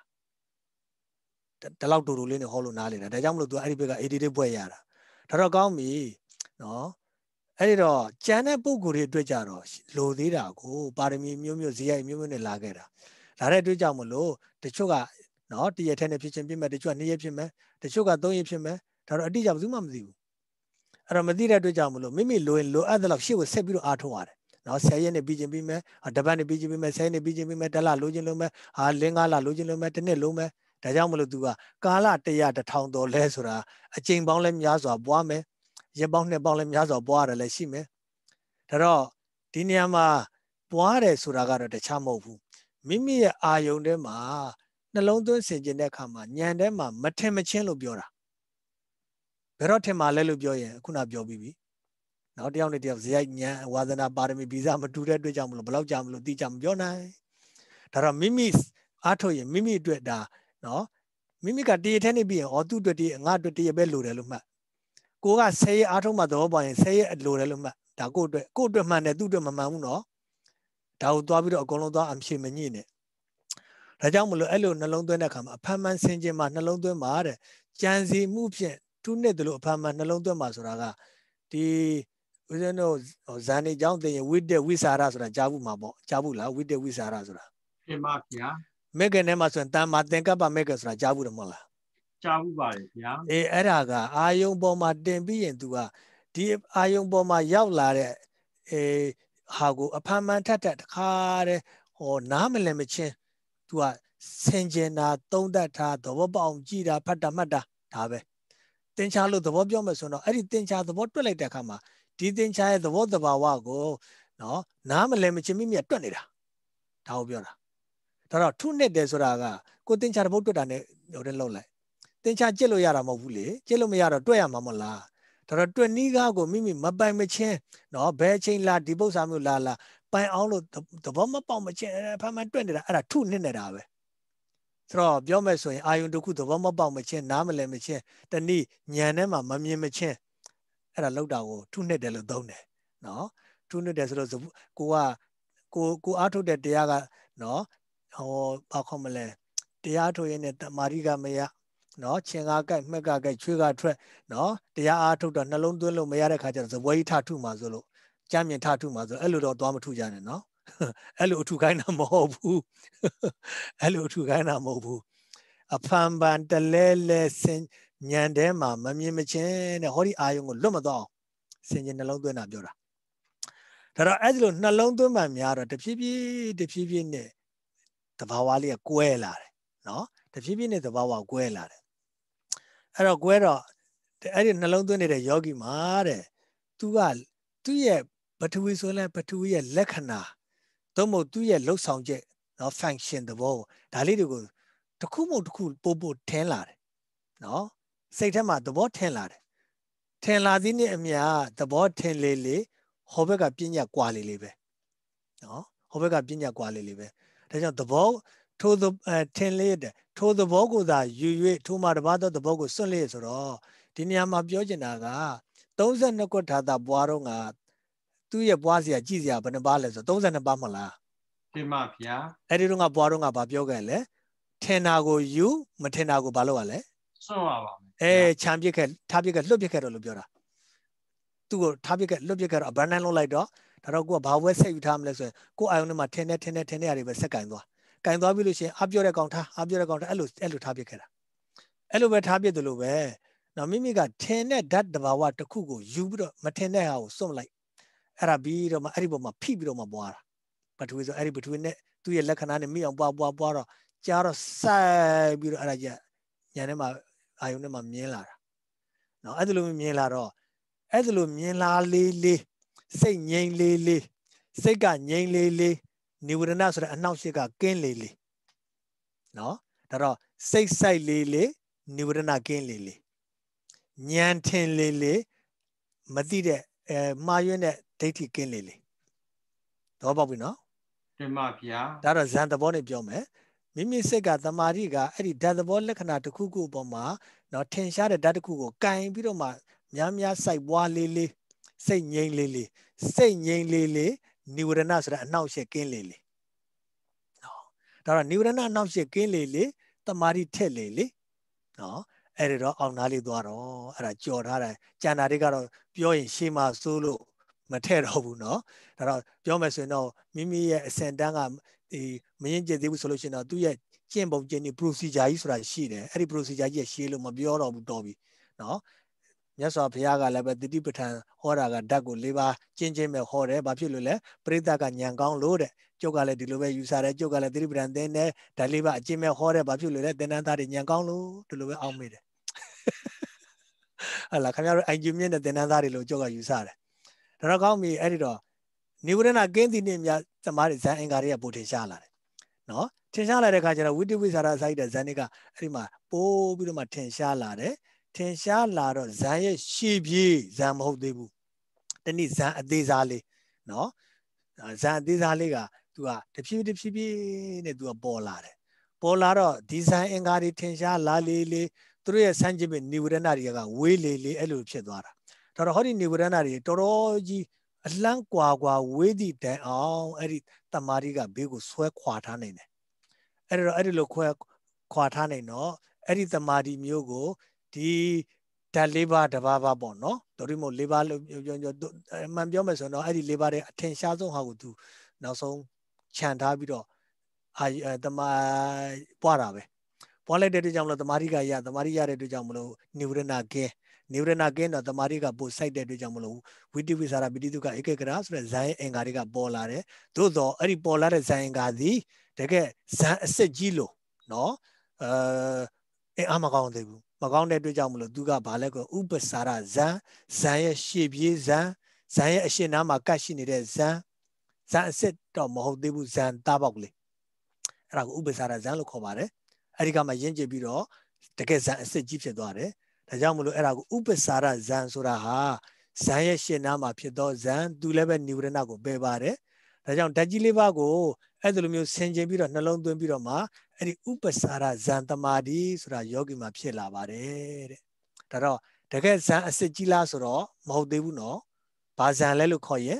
ဒီလောက်တူတူလေးနဲ့ဟောလို့နားလေတာဒါကြောင့်မလို့ तू အဲ့ဒီဘက်က ADD ဘွဲ့ရတာဒါတော့ကောင်းပြီနော်အဲ့ဒီတော့ကျန်တဲ့ပုံကိုယ်တွေအတွက်ကြတော့လိုသေးတာကိုပါရမီမျိုးမျိုးဇေယျမျိုးမျိုးနဲ့လာခဲ့တာလာတဲ့အတွက်ကြောင့်မလို့တချို့ကနော်တရက်ထဲနဲ့ဖြစ်ချင်းဖြစ်မယ်တချို့ကနှစ်ရက်ဖြစ်မယ်တချို့ကသုံးရက်ဖြစ်မယ်ဒါတော့အတိအကျဘယ်သူမှမသိဘူးအဲ့တော့မသိတဲ့အတွက်ကြောင့်မလို့မိမိလိုရင်လိုအပ်တဲ့လောက်ရှေ့ကိုဆက်ပြီးတော့အားထုတ်ရတယ်နော်ဆယ်ရက်နဲ့ပြီးချင်းပြီးမယ်တပတ်နဲ့ပြီးချင်းပြီးမယ်ဆယ်ရက်နဲ့ပြီးချင်းပြီးမယ်တစ်လလိုချင်းလုံးမယ်ဟာလင်းကားလလိုချင်းလုံးမယ်တစ်နှစ်လုံးမယ်ဒါကြောင့်မလို့သူကကာလတရတထောင်တော်လဲဆိုတာအချိန်ပေါင်းလဲများစွာပွားမယ်ရက်ပေါင်းနှစ်ပေါင်းလဲများစွာပွားရတယ်လည်းရှိမယ်ဒါတော့ဒီနေရာမှာ ပွားတယ်ဆိုတာကတော့တခြားမဟုတ်ဘူးမိမိရဲ့အာယုံထဲမှာနှလုံးသွင်းဆင်ခြင်တဲ့အခါမှာညံထဲမှာမထင်မချင်းလို့ပြောတာဘယ်တော့ထင်မှာလဲလို့ပြောရင်ခုနပြောပြီးပြီနောက်တယောက်နဲ့တယောက်ဇယိုက်ညံဝါသနာပါရမီဗီဇမတူတဲ့အတွက်ကြောင့်မလို့ဘလောက်ကြာမလို့တိကြမပြောနိုင်ဒါတော့မိမိအားထုတ်ရင်မိမိအတွက်ဒါနော်မိမိကတရထဲနေပြီးရင်ဩသူ့အတွက်တရငါ့အတွက်တရပဲလိုတယ်လို့မှတ်ကိုက10ရက်အားထုတ်မှသဘောပေါက်ရင်10ရက်လိုတယ်လို့မှတ်ဒါကိုအတွက်ကိုအတွက်မှန်တယ်သူ့အတွက်မမှန်ဘူးနော်ဒါကိုသွားပြီးတော့အကုန်လုံးသွားအဖြစ်မညိနဲ့ဒါကြောင့်မလို့အဲ့လိုနှလုံးသွင်းတဲ့အခါမှာအဖမ်းမှန်ဆင်ခြင်းမှာနှလုံးသွင်းပါတဲ့ကြံစီမှုဖြင့်သူနှစ်တယ်လို့အဖမ်းမှန်နှလုံးသွင်းပါဆိုတာကဒီဦးဇင်းတို့ဇန်နေကြောင်းသိရင်ဝိတ္တဝိစာရဆိုတာကြားဘူးမှာပေါ့ကြားဘူးလားဝိတ္တဝိစာရဆိုတာမှန်ပါဗျာမေကနဲ့မှာဆိုရင်တမ္မာသင်္ကပ္ပမေကဆိုတာကြားဘူးတယ်မဟုတ်လားကြားဘူးပါတယ်ခင်ဗျာအေးအဲ့ဒါကအာယုံပေါ်မှာ တင်ပြီးရင် तू ကဒီအာယုံပေါ်မှာရောက်လာတဲ့အေးဟာကိုအဖမ်းမှန်ထက်ထက်တခါတဲ့ဟောနားမလည်မချင်း तू ကဆင်ကျင်တာသုံးတတ်တာသဘောပေါအောင်ကြည်တာဖတ်တာမှတ်တာဒါပဲသင်္ချာလို့သဘောပြောမယ်ဆိုတော့အဲ့ဒီသင်္ချာသဘောတွက်လိုက်တဲ့အခါမှာဒီသင်္ချာရဲ့သဘောတဘာဝကိုနော်နားမလည်မချင်းမိမိကတွက်နေတာဒါကိုပြောတာဒါတော့ထုနှစ်တယ်ဆိုတာကကိုတင်ချာတပုတ်တွက်တာနဲ့ဟိုတဲ့လောက်လိုက်တင်ချာကြစ်လို့ရတာမဟုတ်ဘူးလေကြစ်လို့မရတော့တွက်ရမှာမဟုတ်လားဒါတော့တွက်နီးကားကိုမိမိမပိုင်မချင်းနော်ဘယ်ချိန်လာဒီပု္ပ္ပာမျိုးလာလာပိုင်အောင်လို့သဘောမပေါက်မချင်းဖမ်းမှတွက်နေတာအဲ့ဒါထုနှစ်နေတာပဲဆိုတော့ပြောမယ်ဆိုရင်အာယုန်တစ်ခုသဘောမပေါက်မချင်းနားမလည်မချင်းတနည်းညံထဲမှာမမြင်မချင်းအဲ့ဒါလောက်တာကိုထုနှစ်တယ်လို့သုံးတယ်နော်ထုနှစ်တယ်ဆိုတော့ကိုကကိုကိုအားထုတ်တဲ့တရားကနော်ဟောဘာခေါ်မလဲတရားထုတ်ရင်းနဲ့တမာရီကမရနော်ချင်းကားကိုက်မှက်ကကိုက်ချွေးကထွက်နော်တရားအားထုတ်တော့နှလုံးသွင်းလို့မရတဲ့ခါကျတော့သပွဲကြီးထထုမှာဆိုလို့ကြမ်းမြင်ထထုမှာဆိုအဲ့လိုတော့သွားမထုကြနဲ့နော်အဲ့လိုအထုခိုင်းတာမဟုတ်ဘူးအဲ့လိုအထုခိုင်းတာမဟုတ်ဘူးအဖန်ပန်တလဲလဲစင်ညံထဲမှာမမြင်မချင်းတဲ့ဟောဒီအာယုံကိုလွတ်မသွားအောင်စင်ကျင်နှလုံးသွင်းတာပြောတာဒါတော့အဲ့ဒီလိုနှလုံးသွင်းမှများတော့တဖြည်းဖြည်းတဖြည်းဖြည်းနဲ့တဘာဝလေးကကွဲလာတယ်နော်တဖြည်းဖြည်းနဲ့တဘာဝကွဲလာတယ်အဲ့တော့ကွဲတော့အဲ့ဒီနှလုံးသွင်းနေတဲ့ယောဂီမှာတဲ့သူကသူ့ရဲ့ပထဝီဆိုလဲပထဝီရဲ့လက္ခဏာသို့မဟုတ်သူ့ရဲ့လှုပ်ဆောင်ချက်နော် function သဘောဒါလေးတွေကိုတစ်ခုမဟုတ်တစ်ခုပို့ပို့ထင်းလာတယ်နော်စိတ်ထဲမှာသဘောထင်းလာတယ်ထင်လာသည်နဲ့အမြသဘောထင်လေလေဟောဘက်ကပညာကွာလေလေပဲနော်ဟောဘက်ကပညာကွာလေလေပဲဒါကြောင့်သဘောထိုသထင်လျက်တဲ့ထိုသဘောကိုသာယူ၍ထိုမှာတပါးသောသဘောကိုစွန့်လျက်ဆိုတော့ဒီနေရာမှာပြောချင်တာက32ကွဋ္ဌာတာပွားတော့ကသူ့ရဲ့ပွားစရာကြည့်စရာဘယ်နှပါလဲဆို32ပါမလားတင်ပါဗျာအဲ့ဒီတော့ကပွားတော့ကဘာပြောခဲ့လဲထင်တာကိုယူ မထင်တာကိုဘာလုပ်ရလဲစွန့်ရပါမယ်အဲခြံပစ်ခဲ့ထားပစ်ခဲ့လွတ်ပစ်ခဲ့တော့လို့ပြောတာသူ့ကိုထားပစ်ခဲ့လွတ်ပစ်ခဲ့တော့ abandon လုပ်လိုက်တော့ဒါတော့ကိုကဘာဝက်ဆက်ယူထားမလဲဆိုရင်ကိုအာယုံထဲမှာထင်းနေထင်းနေထင်းနေရတယ်ပဲဆက်ကင်သွားကင်သွားပြီလို့ရှိရင်အပြော့တဲ့ကောင်ထားအပြော့တဲ့ကောင်ထားအဲ့လိုအဲ့လိုထားပြခဲ့တာအဲ့လိုပဲထားပြတယ်လို့ပဲနော်မိမိကထင်းတဲ့ဓာတ်တဘာဝတစ်ခုကိုယူပြီးတော့မထင်းတဲ့ဟာကိုစွန့်လိုက်အဲ့ဒါပြီးတော့မှအဲ့ဒီပုံမှာဖိပြီးတော့မှပွားတာပထဝီဆိုအဲ့ဒီပထဝီနဲ့သူ့ရဲ့လက္ခဏာနဲ့မိအောင်ပွားပွားပွားတော့ကြားတော့ဆိုင်ပြီးတော့အဲ့ဒါကြီးညံထဲမှာအာယုံထဲမှာမြင်းလာတာနော်အဲ့ဒါလိုမြင်လာတော့အဲ့ဒါလိုမြင်လာလေးလေးစိတ်ငြိမ်လေးလေးစိတ်ကငြိမ်လေးလေးနိဝရဏဆိုတဲ့အနှောက်အယှက်ကကင်းလေးလေးနော်ဒါတော့စိတ်ဆိုင်လေးလေးနိဝရဏကင်းလေးလေးညံထင်လေးလေးမသိတဲ့အဲမှားရွင်းတဲ့ဒိဋ္ဌိကင်းလေးလေးတော့ပေါ့ပြီနော်တင်ပါဗျာဒါတော့ဇန်သဘောနဲ့ပြောမယ်မိမိစိတ်ကတမာတိကအဲ့ဒီဓာတ်သဘောလက္ခဏာတစ်ခုခုအပေါ်မှာနော်ထင်ရှားတဲ့ဓာတ်တစ်ခုကိုကင်ပြီးတော့မှများများစိုက်ပွားလေးလေးစိတ်ငြိမ်းလေးလေးစိတ်ငြိမ်းလေးလေးနိဝရဏဆိုတာအနှောက်အယှက်ကင်းလေးလေးနော်ဒါတော့နိဝရဏအနှောက်အယှက်ကင်းလေးလေးတမာတိထက်လေးလေးနော်အဲ့ဒီတော့အောင်နာလေးသွားတော့အဲ့ဒါကြော်ထားတယ်ကျန်တာတွေကတော့ပြောရင်ရှေးမှစိုးလို့မထဲ့တော့ဘူးเนาะဒါတော့ပြောမယ်ဆိုရင်တော့မိမိရဲ့အစင်တန်းကဒီမရင်ကျက်သေးဘူးဆိုလို့ရှိရင်တော့သူ့ရဲ့ကျင့်ပုံကျင့်ဒီ procedure ကြီးဆိုတာရှိတယ်အဲ့ဒီ procedure ကြီးရဲ့ရှေးလို့မပြောတော့ဘူးတော်ပြီเนาะမြတ်စွာဘုရားကလည်းပဲတတိပဋ္ဌာန်ဟောတာကဓာတ်ကို၄ပါးကျင့်ချင်းပဲဟောတယ်ဘာဖြစ်လို့လဲပရိသတ်ကညံကောင်းလို့တဲ့ကျုပ်ကလည်းဒီလိုပဲယူဆတယ်ကျုပ်ကလည်းတတိပဋ္ဌာန်သင်တယ်ဓာတ်၄ပါးအကျင့်ပဲဟောတယ်ဘာဖြစ်လို့လဲသင်္นานသားတွေညံကောင်းလို့ဒီလိုပဲအောက်မေ့တယ်ဟာလားခင်ဗျားတို့ IQ မြင့်တဲ့သင်္นานသားတွေလို့ကျုပ်ကယူဆတယ်ဒါတော့ကောင်းပြီအဲ့ဒီတော့နိဝရဏကင်းသီနှင့်မြတ်သမားတွေဇန်အင်္ဂါတွေကပိုထင်ရှားလာတယ်နော်ထင်ရှားလာတဲ့အခါကျတော့ဝိတိဝိသရာဆိုင်တဲ့ဇန်တွေကအဲ့ဒီမှာပိုးပြီးတော့မှထင်ရှားလာတယ်ထင်ရှားလာတော့ဇန်ရဲ့ရှေ့ပြေးဇန်မဟုတ်သေးဘူးတနည်းဇန်အသေးစားလေးနော်ဇန်အသေးစားလေးက तू ကတဖြည်းတဖြည်းဖြည်းနဲ့ तू ကပေါ်လာတယ်ပေါ်လာတော့ဒီဇန်အင်္ဂါတွေထင်ရှားလာလေးလေးသူတို့ရဲ့ဆန်းကျင်ပြီးနိဝရဏတွေကဝေးလေလေအဲ့လိုဖြစ်သွားတာဒါတော့ဟောဒီနိဝရဏတွေတော်တော်ကြီးအလန့်ကွာကွာဝေးသည့်တန်အောင်အဲ့ဒီတမာရီကဘေးကိုဆွဲခွာထားနိုင်တယ်အဲ့ဒါတော့အဲ့ဒီလိုခွဲခွာထားနိုင်တော့အဲ့ဒီတမာရီမျိုးကိုဒီဓာတ်၄ပါးတစ်ပါးပါပေါ့နော်တော်ရီမို့၄ပါးလို့ပြောပြောအမှန်ပြောမယ်ဆိုတော့အဲ့ဒီ၄ပါးတဲ့အထင်ရှားဆုံးဟာကိုသူနောက်ဆုံးခြံထားပြီးတော့အာတမပွားတာပဲပွားလိုက်တဲ့အတွက်ကြောင့်မလို့တမာရိကရတမာရိရတဲ့အတွက်ကြောင့်မလို့နိဝရဏကင်းနိဝရဏကင်းတော့တမာရိကပို့ဆိုင်တဲ့အတွက်ကြောင့်မလို့ဝိတိဝိစာရပိတိတုကဧကကရာဆိုတဲ့ဇန်အင်္ဂါတွေကပေါ်လာတယ်သို့တော့အဲ့ဒီပေါ်လာတဲ့ဇန်အင်္ဂါသည်တကယ်ဇန်အစစ်ကြီးလို့နော်အဲအမကောင်းသေးဘူးမကောင်းတဲ့အတွက်ကြောင့်မလို့သူကဘာလဲကောဥပစာရဇံဇံရဲ့ရှေ့ပြေးဇံဇံရဲ့အရှင်နာမှာကတ်ရှိနေတဲ့ဇံဇံအစစ်တော့မဟုတ်သေးဘူးဇံသားပေါက်လေးအဲ့ဒါကိုဥပစာရဇံလို့ခေါ်ပါတယ်အဲ့ဒီကမှရင့်ကျက်ပြီးတော့တကယ်ဇံအစစ်ကြီးဖြစ်သွားတယ်ဒါကြောင့်မလို့အဲ့ဒါကိုဥပစာရဇံဆိုတာဟာဇံရဲ့ရှင်နာမှာဖြစ်သောဇံသူလည်းပဲနိဝရဏကိုပယ်ပါတယ်ဒါကြောင့်ဓာတ်ကြီးလေးပါးကိုအဲ့ဒီလိုမျိုးဆင်ခြင်ပြီးတော့နှလုံးသွင်းပြီးတော့မှအဲ့ဒီဥပ္ပစာရဇန်တမာတိဆိုတာယောဂီမှာဖြစ်လာပါတယ်တဲ့ဒါတော့တကယ်ဇန်အစစ်ကြီးလားဆိုတော့မဟုတ်သေးဘူးနော်ဘာဇန်လဲလို့ခေါ်ရင်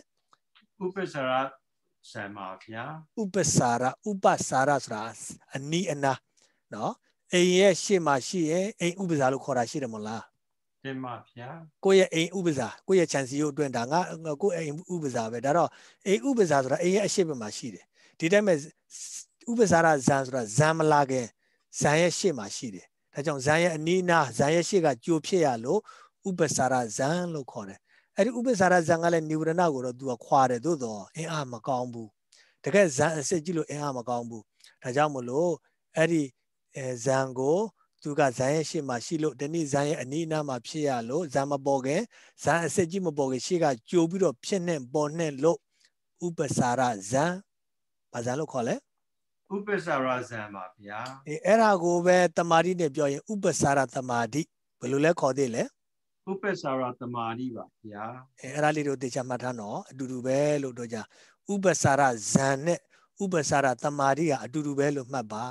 ဥပ္ပစာရဇန်ပါဗျာဥပ္ပစာရဥပ္ပစာရဆိုတာအနီးအနာနော်အိမ်ရဲ့ရှေ့မှာရှိရင်အိမ်ဥပ္ပစာလို့ခေါ်တာရှိတယ်မလားတင်ပါဗျာကိုယ့်ရဲ့အိမ်ဥပ္ပဇာကိုယ့်ရဲ့ခြံစည်းရိုးအတွင်းဒါငါကိုယ့်အိမ်ဥပ္ပဇာပဲဒါတော့အိမ်ဥပ္ပဇာဆိုတာအိမ်ရဲ့အရှိတ်ဘက်မှာရှိတယ်ဒီတိုင်းပဲဥပစာရဇံဆိုတာဇံမလာခင်ဇံရဲ့ရှေ့မှာရှိတယ်ဒါကြောင့်ဇံရဲ့အနီးအနားဇံရဲ့ရှေ့ကကြိုဖြစ်ရလို့ဥပစာရဇံလို့ခေါ်တယ်အဲ့ဒီဥပစာရဇံကလည်းနိဝရဏကိုတော့သူကခွာတယ်သို့တော့အင်အားမကောင်းဘူးတကယ်ဇံအစစ်ကြည့်လို့အင်အားမကောင်းဘူးဒါကြောင့်မလို့အဲ့ဒီဇံကိုသူကဇံရဲ့ရှေ့မှာရှိလို့ဒီနေ့ဇံရဲ့အနီးအနားမှာဖြစ်ရလို့ဇံမပေါ်ခင်ဇံအစစ်ကြီးမပေါ်ခင်ရှေ့ကကြိုပြီးတော့ဖြစ်နေပေါ်နေလို့ဥပစာရဇံဘာဇန်လို့ခေါ်လဲဥပ္ပစာရဇန်ပါဗျာအေးအဲ့ဒါကိုပဲတမာတိနဲ့ပြောရင်ဥပ္ပစာရတမာတိဘယ်လိုလဲခေါ်သေးလဲဥပ္ပစာရတမာတိပါဗျာအဲအဲ့ဒါလေးတို့တေချာမှတ်ထားနော်အတူတူပဲလို့တို့ကြဥပ္ပစာရဇန်နဲ့ဥပ္ပစာရတမာတိကအတူတူပဲလို့မှတ်ပါ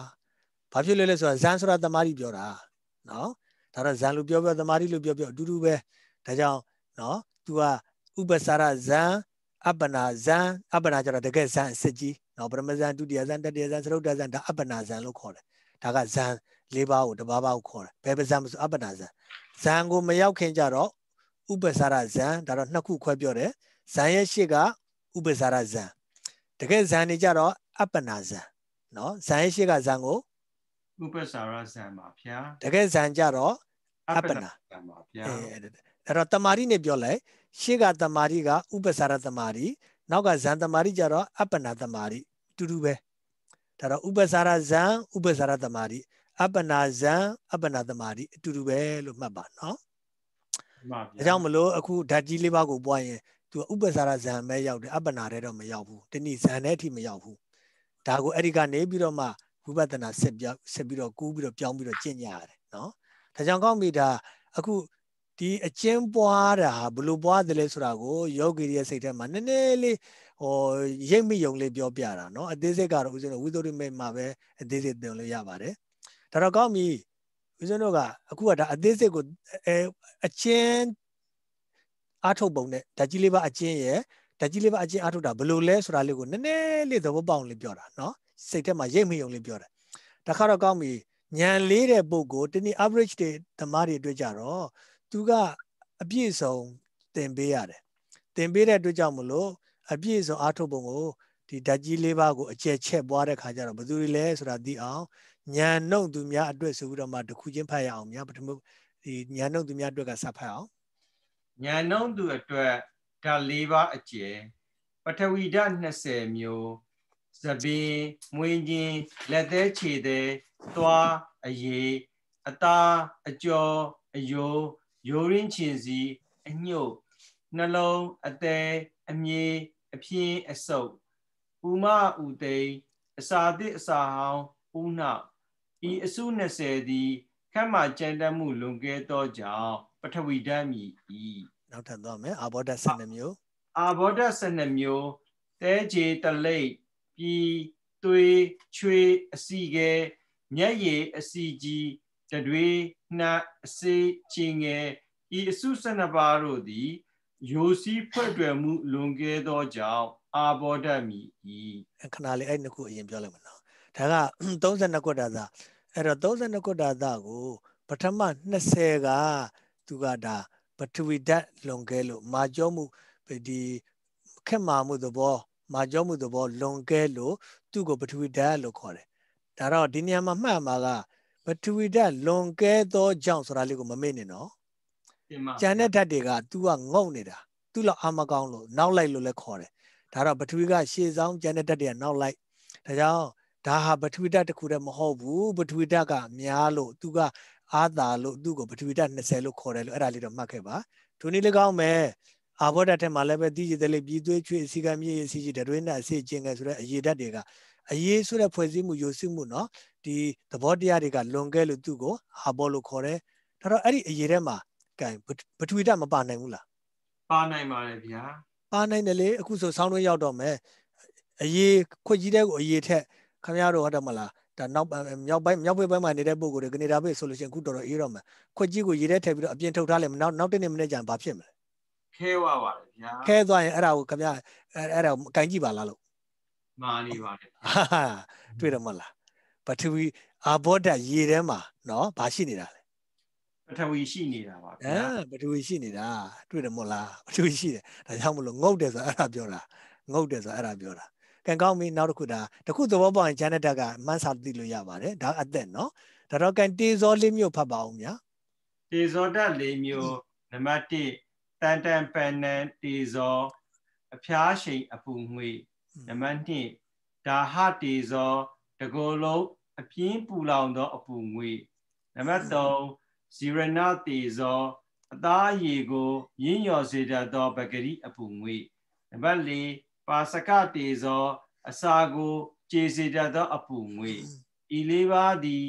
ဘာဖြစ်လို့လဲဆိုတော့ဇန်ဆိုတာတမာတိပြောတာနော်ဒါတော့ဇန်လို့ပြောပြောတမာတိလို့ပြောပြောအတူတူပဲဒါကြောင့်နော် तू ကဥပ္ပစာရဇန်အပ္ပနာဇန်အပ္ပနာကျတော့တကယ်ဇန်အစစ်ကြီးနောက်ပရမဇန်ဒုတိယဇန်တတိယဇန်သရုတ်တဇန်ဒါအပ္ပနာဇန်လို့ခေါ်တယ်ဒါကဇန်၄ပါးကိုတပါးပါးကိုခေါ်တယ်ဘယ်ပဇန်မဆိုအပ္ပနာဇန်ဇန်ကိုမရောက်ခင်ကြတော့ဥပ္ပစာရဇန်ဒါတော့နှစ်ခုခွဲပြောတယ်ဇန်ရဲ့ရှေ့ကဥပ္ပစာရဇန်တကယ်ဇန်နေကြတော့အပ္ပနာဇန်နော်ဇန်ရဲ့ရှေ့ကဇန်ကိုဥပ္ပစာရဇန်ပါဗျာတကယ်ဇန်ကြတော့အပ္ပနာဇန်ပါဗျာအဲ့တော့တမာရီနဲ့ပြောလိုက်ရှေ့ကတမာရီကဥပ္ပစာရတမာရီနောက်ကဇန်တမာရီကြတော့အပ္ပနာတမာရီတူတူပဲဒါတော့ဥပ္ပစာရဇံဥပ္ပစာရတမာတိအပ္ပနာဇံအပ္ပနာတမာတိအတူတူပဲလို့မှတ်ပါနော်မှန်ပါဗျာဒါကြောင့်မလို့အခုဓာတ်ကြီးလေးပါးကိုပွားရင်သူကဥပ္ပစာရဇံပဲရောက်တယ်အပ္ပနာတဲ့တော့မရောက်ဘူးတနည်းဇံတဲ့အထိမရောက်ဘူးဒါကိုအဲ့ဒီကနေပြီးတော့မှဝိပဿနာဆက်ပြောက်ဆက်ပြီးတော့ကူးပြီးတော့ပြောင်းပြီးတော့ကျင့်ကြရတယ်နော်ဒါကြောင့်ကောင်းပြီဒါအခုဒီအကျဉ်းပွားတာဘလို့ပွားတယ်လဲဆိုတာကိုယောဂီရဲ့စိတ်ထဲမှာနည်းနည်းလေးဟိုရိပ်မိယုံလေးပြောပြတာเนาะအသေးစိတ်ကတော့ဦးဇင်းတို့ဝိသုဒ္ဓိမေမှာပဲအသေးစိတ်သင်လို့ရပါတယ်ဒါတော့ကောင်းပြီဦးဇင်းတို့ကအခုကဒါအသေးစိတ်ကိုအဲအချင်းအာထုတ်ပုံနဲ့ဓာကြီးလေးပါအချင်းရယ်ဓာကြီးလေးပါအချင်းအာထုတ်တာဘလို့လဲဆိုတာလေးကိုနည်းနည်းလေးသဘောပေါက်လေးပြောတာเนาะစိတ်ထဲမှာရိပ်မိယုံလေးပြောတာဒါခါတော့ကောင်းပြီညံလေးတဲ့ပုံကိုတနည်း average တွေဓမ္မတွေတွေ့ကြတော့သူကအပြည့်စုံသင်ပေးရတယ်သင်ပေးတဲ့အတွက်ကြောင့်မလို့အပြည့်စုံအားထုတ်ပုံကိုဒီဓာတ်ကြီးလေးပါးကိုအကျက်ချက်ပွားတဲ့ခါကျတော့ဘသူတွေလဲဆိုတာသိအောင်ညာနှုတ်သူများအတွက်ဆိုပြီးတော့မှတစ်ခုချင်းဖတ်ရအောင်ညာပထမဒီညာနှုတ်သူများအတွက်ကစဖတ်အောင်ညာနှုတ်သူအတွက်ဓာတ်၄ပါးအကျယ်ပထဝီဓာတ်20မျိုးသပင်မွေးခြင်းလက်သေးခြေသေးသွားအရေအသားအကြောအယိုယိုရင်းချင်စီအညှို့နှလုံးအသေးအမြေအပြင်းအဆုပ်ဥမဥသိမ့်အစာသစ်အစာဟောင်းဥနောက်ဤအစု20သည်ခက်မှကြံတတ်မှုလွန်ကဲသောကြောင့်ပထဝီဓာတ်မြည်ဤနောက်ထပ်သွားမယ်အာဘောဓာတ်12မျိုးအာဘောဓာတ်12မျိုးတဲခြေတလိပ်ပြီးသွေးချွေအစီကဲမျက်ရည်အစီကြီးတတွေနှက်အစေချင်းငယ်ဤအစု၁၂ပါးတို့သည်ယိုစီးဖွဲ့တွယ်မှုလွန်ကဲသောကြောင့်အာဘောဓတ်မိ၏ခဏလေးအဲ့နှစ်ခုအရင်ပြောလိုက်မယ်နော်ဒါက32ခုတာသာအဲ့တော့32ခုတာသာကို ပထမ20ကသူကဒါပထဝီဓာတ်လွန်ကဲလို့မာကျောမှုဒီခက်မာမှုသဘောမာကျောမှုသဘောလွန်ကဲလို့သူ့ကိုပထဝီဓာတ်လို့ခေါ်တယ်ဒါတော့ဒီနေရာမှာမှတ်မှာကပထဝီဓာတ်လွန်ကဲသောကြောင့်ဆိုတာလေးကိုမမေ့နဲ့နော်ကျန်တဲ့ဓာတ်တွေက तू ကငုံနေတာ तू လောက်အာမကောင်းလို့နောက်လိုက်လို့လည်းခေါ်တယ်ဒါတော့ပထဝီကရှေ့ဆောင်ကျန်တဲ့ဓာတ်တွေကနောက်လိုက်ဒါကြောင့်ဒါဟာပထဝီဓာတ်တစ်ခုတည်းမဟုတ်ဘူးပထဝီဓာတ်ကများလို့ तू ကအာသာလို့သူ့ကိုပထဝီဓာတ်20လို့ခေါ်တယ်လို့အဲ့ဒါလေးတော့မှတ်ခဲ့ပါဒုနည်းလည်းကောင်းမယ်အာဘောဓာတ်ထဲမှာလည်းပဲသိကြတယ်လေပြီးသွေးချွေအစီကံမြေအစီကြီးတရွေးနာအစီကျင်ငယ်ဆိုတဲ့အရေဓာတ်တွေကအရေးဆိုတဲ့ဖွဲ့စည်းမှုယုံစည်မှုเนาะဒီသဘောတရားတွေကလွန်ခဲ့လို့သူ့ကိုဟာဘောလို့ခေါ်တယ်ဒါတော့အဲ့ဒီအရေးထဲမှာကံပထဝီဓာတ်မပါနိုင်ဘူးလားပါနိုင်ပါတယ်ဗျာပါနိုင်တယ်လေအခုဆိုဆောင်းတွင်းရောက်တော့မယ်အရေးခွက်ကြီးတဲ့ကိုအရေးထက်ခင်ဗျားတို့ဟုတ်တယ်မလားဒါနောက်မြောက်ပိုင်းမြောက်ဘက်ဘက်မှာနေတဲ့ပုံကိုယ်တွေကနေဒါပဲဆိုလို့ရှိရင်အခုတော်တော်အေးတော့မယ်ခွက်ကြီးကိုရေထဲထည့်ပြီးတော့အပြင်ထုတ်ထားလိုက်မနောက်နောက်တစ်နေ့မနေ့ကျရင်ဘာဖြစ်မလဲခဲသွားပါတယ်ဗျာခဲသွားရင်အဲ့ဒါကိုခင်ဗျအဲ့ဒါကိုကင်ကြည့်ပါလားလို့မှားနေပါတယ်တွေ့တယ်မလားပထဝီအာဘောဓာတ်ရေထဲမှာ နော်ဘာရှိနေတာလဲပထဝီရှိနေတာပါဗျာအဲပထဝီရှိနေတာတွေ့တယ်မဟုတ်လားပထဝီရှိတယ်ဒါကြောင့်မလို့ငုတ်တယ်ဆိုအဲ့ဒါပြောတာငုတ်တယ်ဆိုအဲ့ဒါပြောတာကံကောင်းပြီနောက်တစ်ခုဒါတစ်ခုသဘောပေါက်ရင်ဂျန်နတက်ကမန်းစာသိလို့ရပါတယ်ဒါအသက်နော်ဒါတော့ကံတေဇောလေးမျိုးဖတ်ပါအောင်ဗျာတေဇောဓာတ်လေးမျိုးနံပါတ်1တန်တန်ပန်နန်တေဇောအဖျားရှိန်အပူငွေ့နံပါတ်1ဒါဟတေဇော တကောလုံးအပြင်းပူလောင်သော အပူငွေနံပါတ်3ဇီရဏတေဇော အသားအရည်ကို ရင်းလျော်စေတတ်သောပဂရိအပူငွေနံပါတ်4ပါစကတေဇော အစာကိုကျေစေတတ်သောအပူငွေဤလေးပါးသည်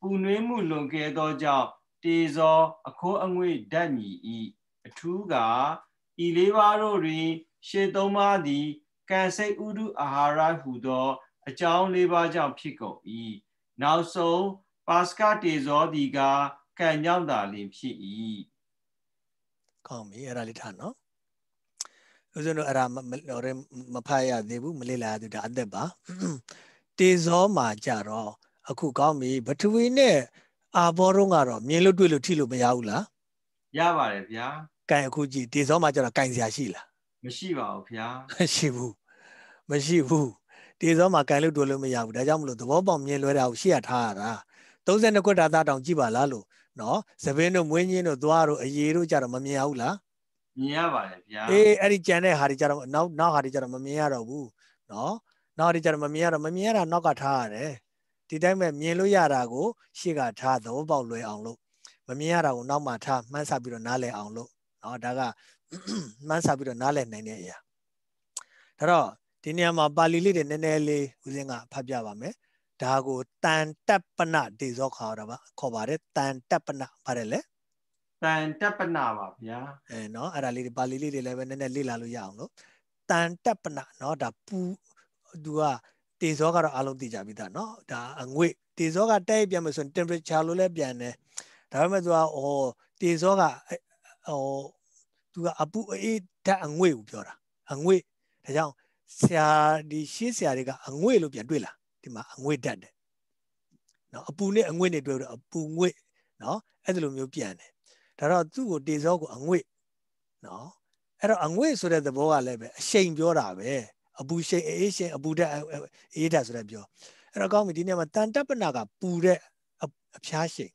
ပူနွေးမှုလွန်ကဲသောကြောင့်တေဇော အခိုးအငွေဓာတ်ညီဤအထူးကဤလေးပါးတို့တွင်ရှေသုံးပါးသည်ကံစိတ်ဥဒုအာဟာရဟူသောအကြောင်း၄ပါးကြောင့်ဖြစ်ကုန်၏နောက်ဆုံးပါစကတေဇောဒီကကံကြောင့်သာလင်ဖြစ်၏ကောင်းပြီအဲ့ဒါလေးထားနော်ဦးဇင်းတို့အဲ့ဒါမဖတ်ရသေးဘူးမလေ့လာရသေးဘူးဒါအသက်ပါတေဇောမှာကြတော့အခုကောင်းပြီပထဝီနဲ့အာဘောတော့ကတော့မြင်လို့တွေ့လို့ထိလို့မရဘူးလားရပါတယ်ဗျာ gain အခုကြည့်တေဇောမှာကျတော့ gain စရာရှိလားမရှိပါဘူးဗျာရှိဘူးမရှိဘူးတေဇောမှာကန်လို့တို့လို့မရဘူးဒါကြောင့်မလို့သဘောပေါက်မြင်လွဲတာကိုရှေ့ရထားရတာ32ခွတ်တာသားတောင်ကြည့်ပါလားလို့နော်သပင်းတို့မွေးညင်းတို့သွားတို့အရေတို့ကြတော့မမြင်ရဘူးလားမြင်ရပါတယ်ဗျာအေးအဲ့ဒီကြံတဲ့ဟာတွေကြတော့နောက်နောက်ဟာတွေကြတော့မမြင်ရတော့ဘူးနော်နောက်ဟာတွေကြတော့မမြင်ရတော့မမြင်ရတာနောက်ကထားရတယ်ဒီတိုင်းပဲမြင်လို့ရတာကိုရှေ့ကထားသဘောပေါက်လွယ်အောင်လို့မမြင်ရတာကိုနောက်မှထားမှန်းဆပြီးတော့နားလည်အောင်လို့နော်ဒါကမှန်းဆပြီးတော့နားလည်နိုင်တဲ့အရာဒါတော့ဒီနေရာမှာပါဠိလေးတွေနည်းနည်းလေးဦးစင်းကဖတ်ပြပါမယ်ဒါကိုတန်တပ်ပနဒေဇောခေါ်တာပါခေါ်ပါတယ်တန်တပ်ပနပါတယ်လေတန်တပ်ပနပါဗျာအဲနော်အဲ့ဒါလေးတွေပါဠိလေးတွေလည်းပဲနည်းနည်းလေ့လာလို့ရအောင်လို့တန်တပ်ပနနော်ဒါပူသူကတေဇောကတော့အားလုံးသိကြပြီသားနော်ဒါအငွေ့တေဇောကတက်ပြန်မယ်ဆိုရင် temperature လို့လည်းပြန်တယ်ဒါပေမဲ့သူကဟိုတေဇောကဟိုသူကအပူအေးဓာတ်အငွေ့ကိုပြောတာအငွေ့ဒါကြောင့်ဆရာဒီရှင်းဆရာတွေကအငွေ့လို့ပြန်တွေ့လာဒီမှာအငွေ့တတ်တယ်နော်အပူနဲ့အငွေ့နဲ့တွေ့တော့အပူငွေ့နော်အဲ့ဒီလိုမျိုးပြန်တယ်ဒါတော့သူ့ကိုတေဇောကိုအငွေ့နော်အဲ့တော့အငွေ့ဆိုတဲ့သဘောကလည်းပဲအရှိန်ပြောတာပဲအပူရှိန်အေးရှိန်အပူဓာတ်အေးဓာတ်ဆိုတဲ့ပြောအဲ့တော့ကောင်းပြီဒီနေ့မှာတန်တပ်ပနာကပူတဲ့အဖျားရှိန်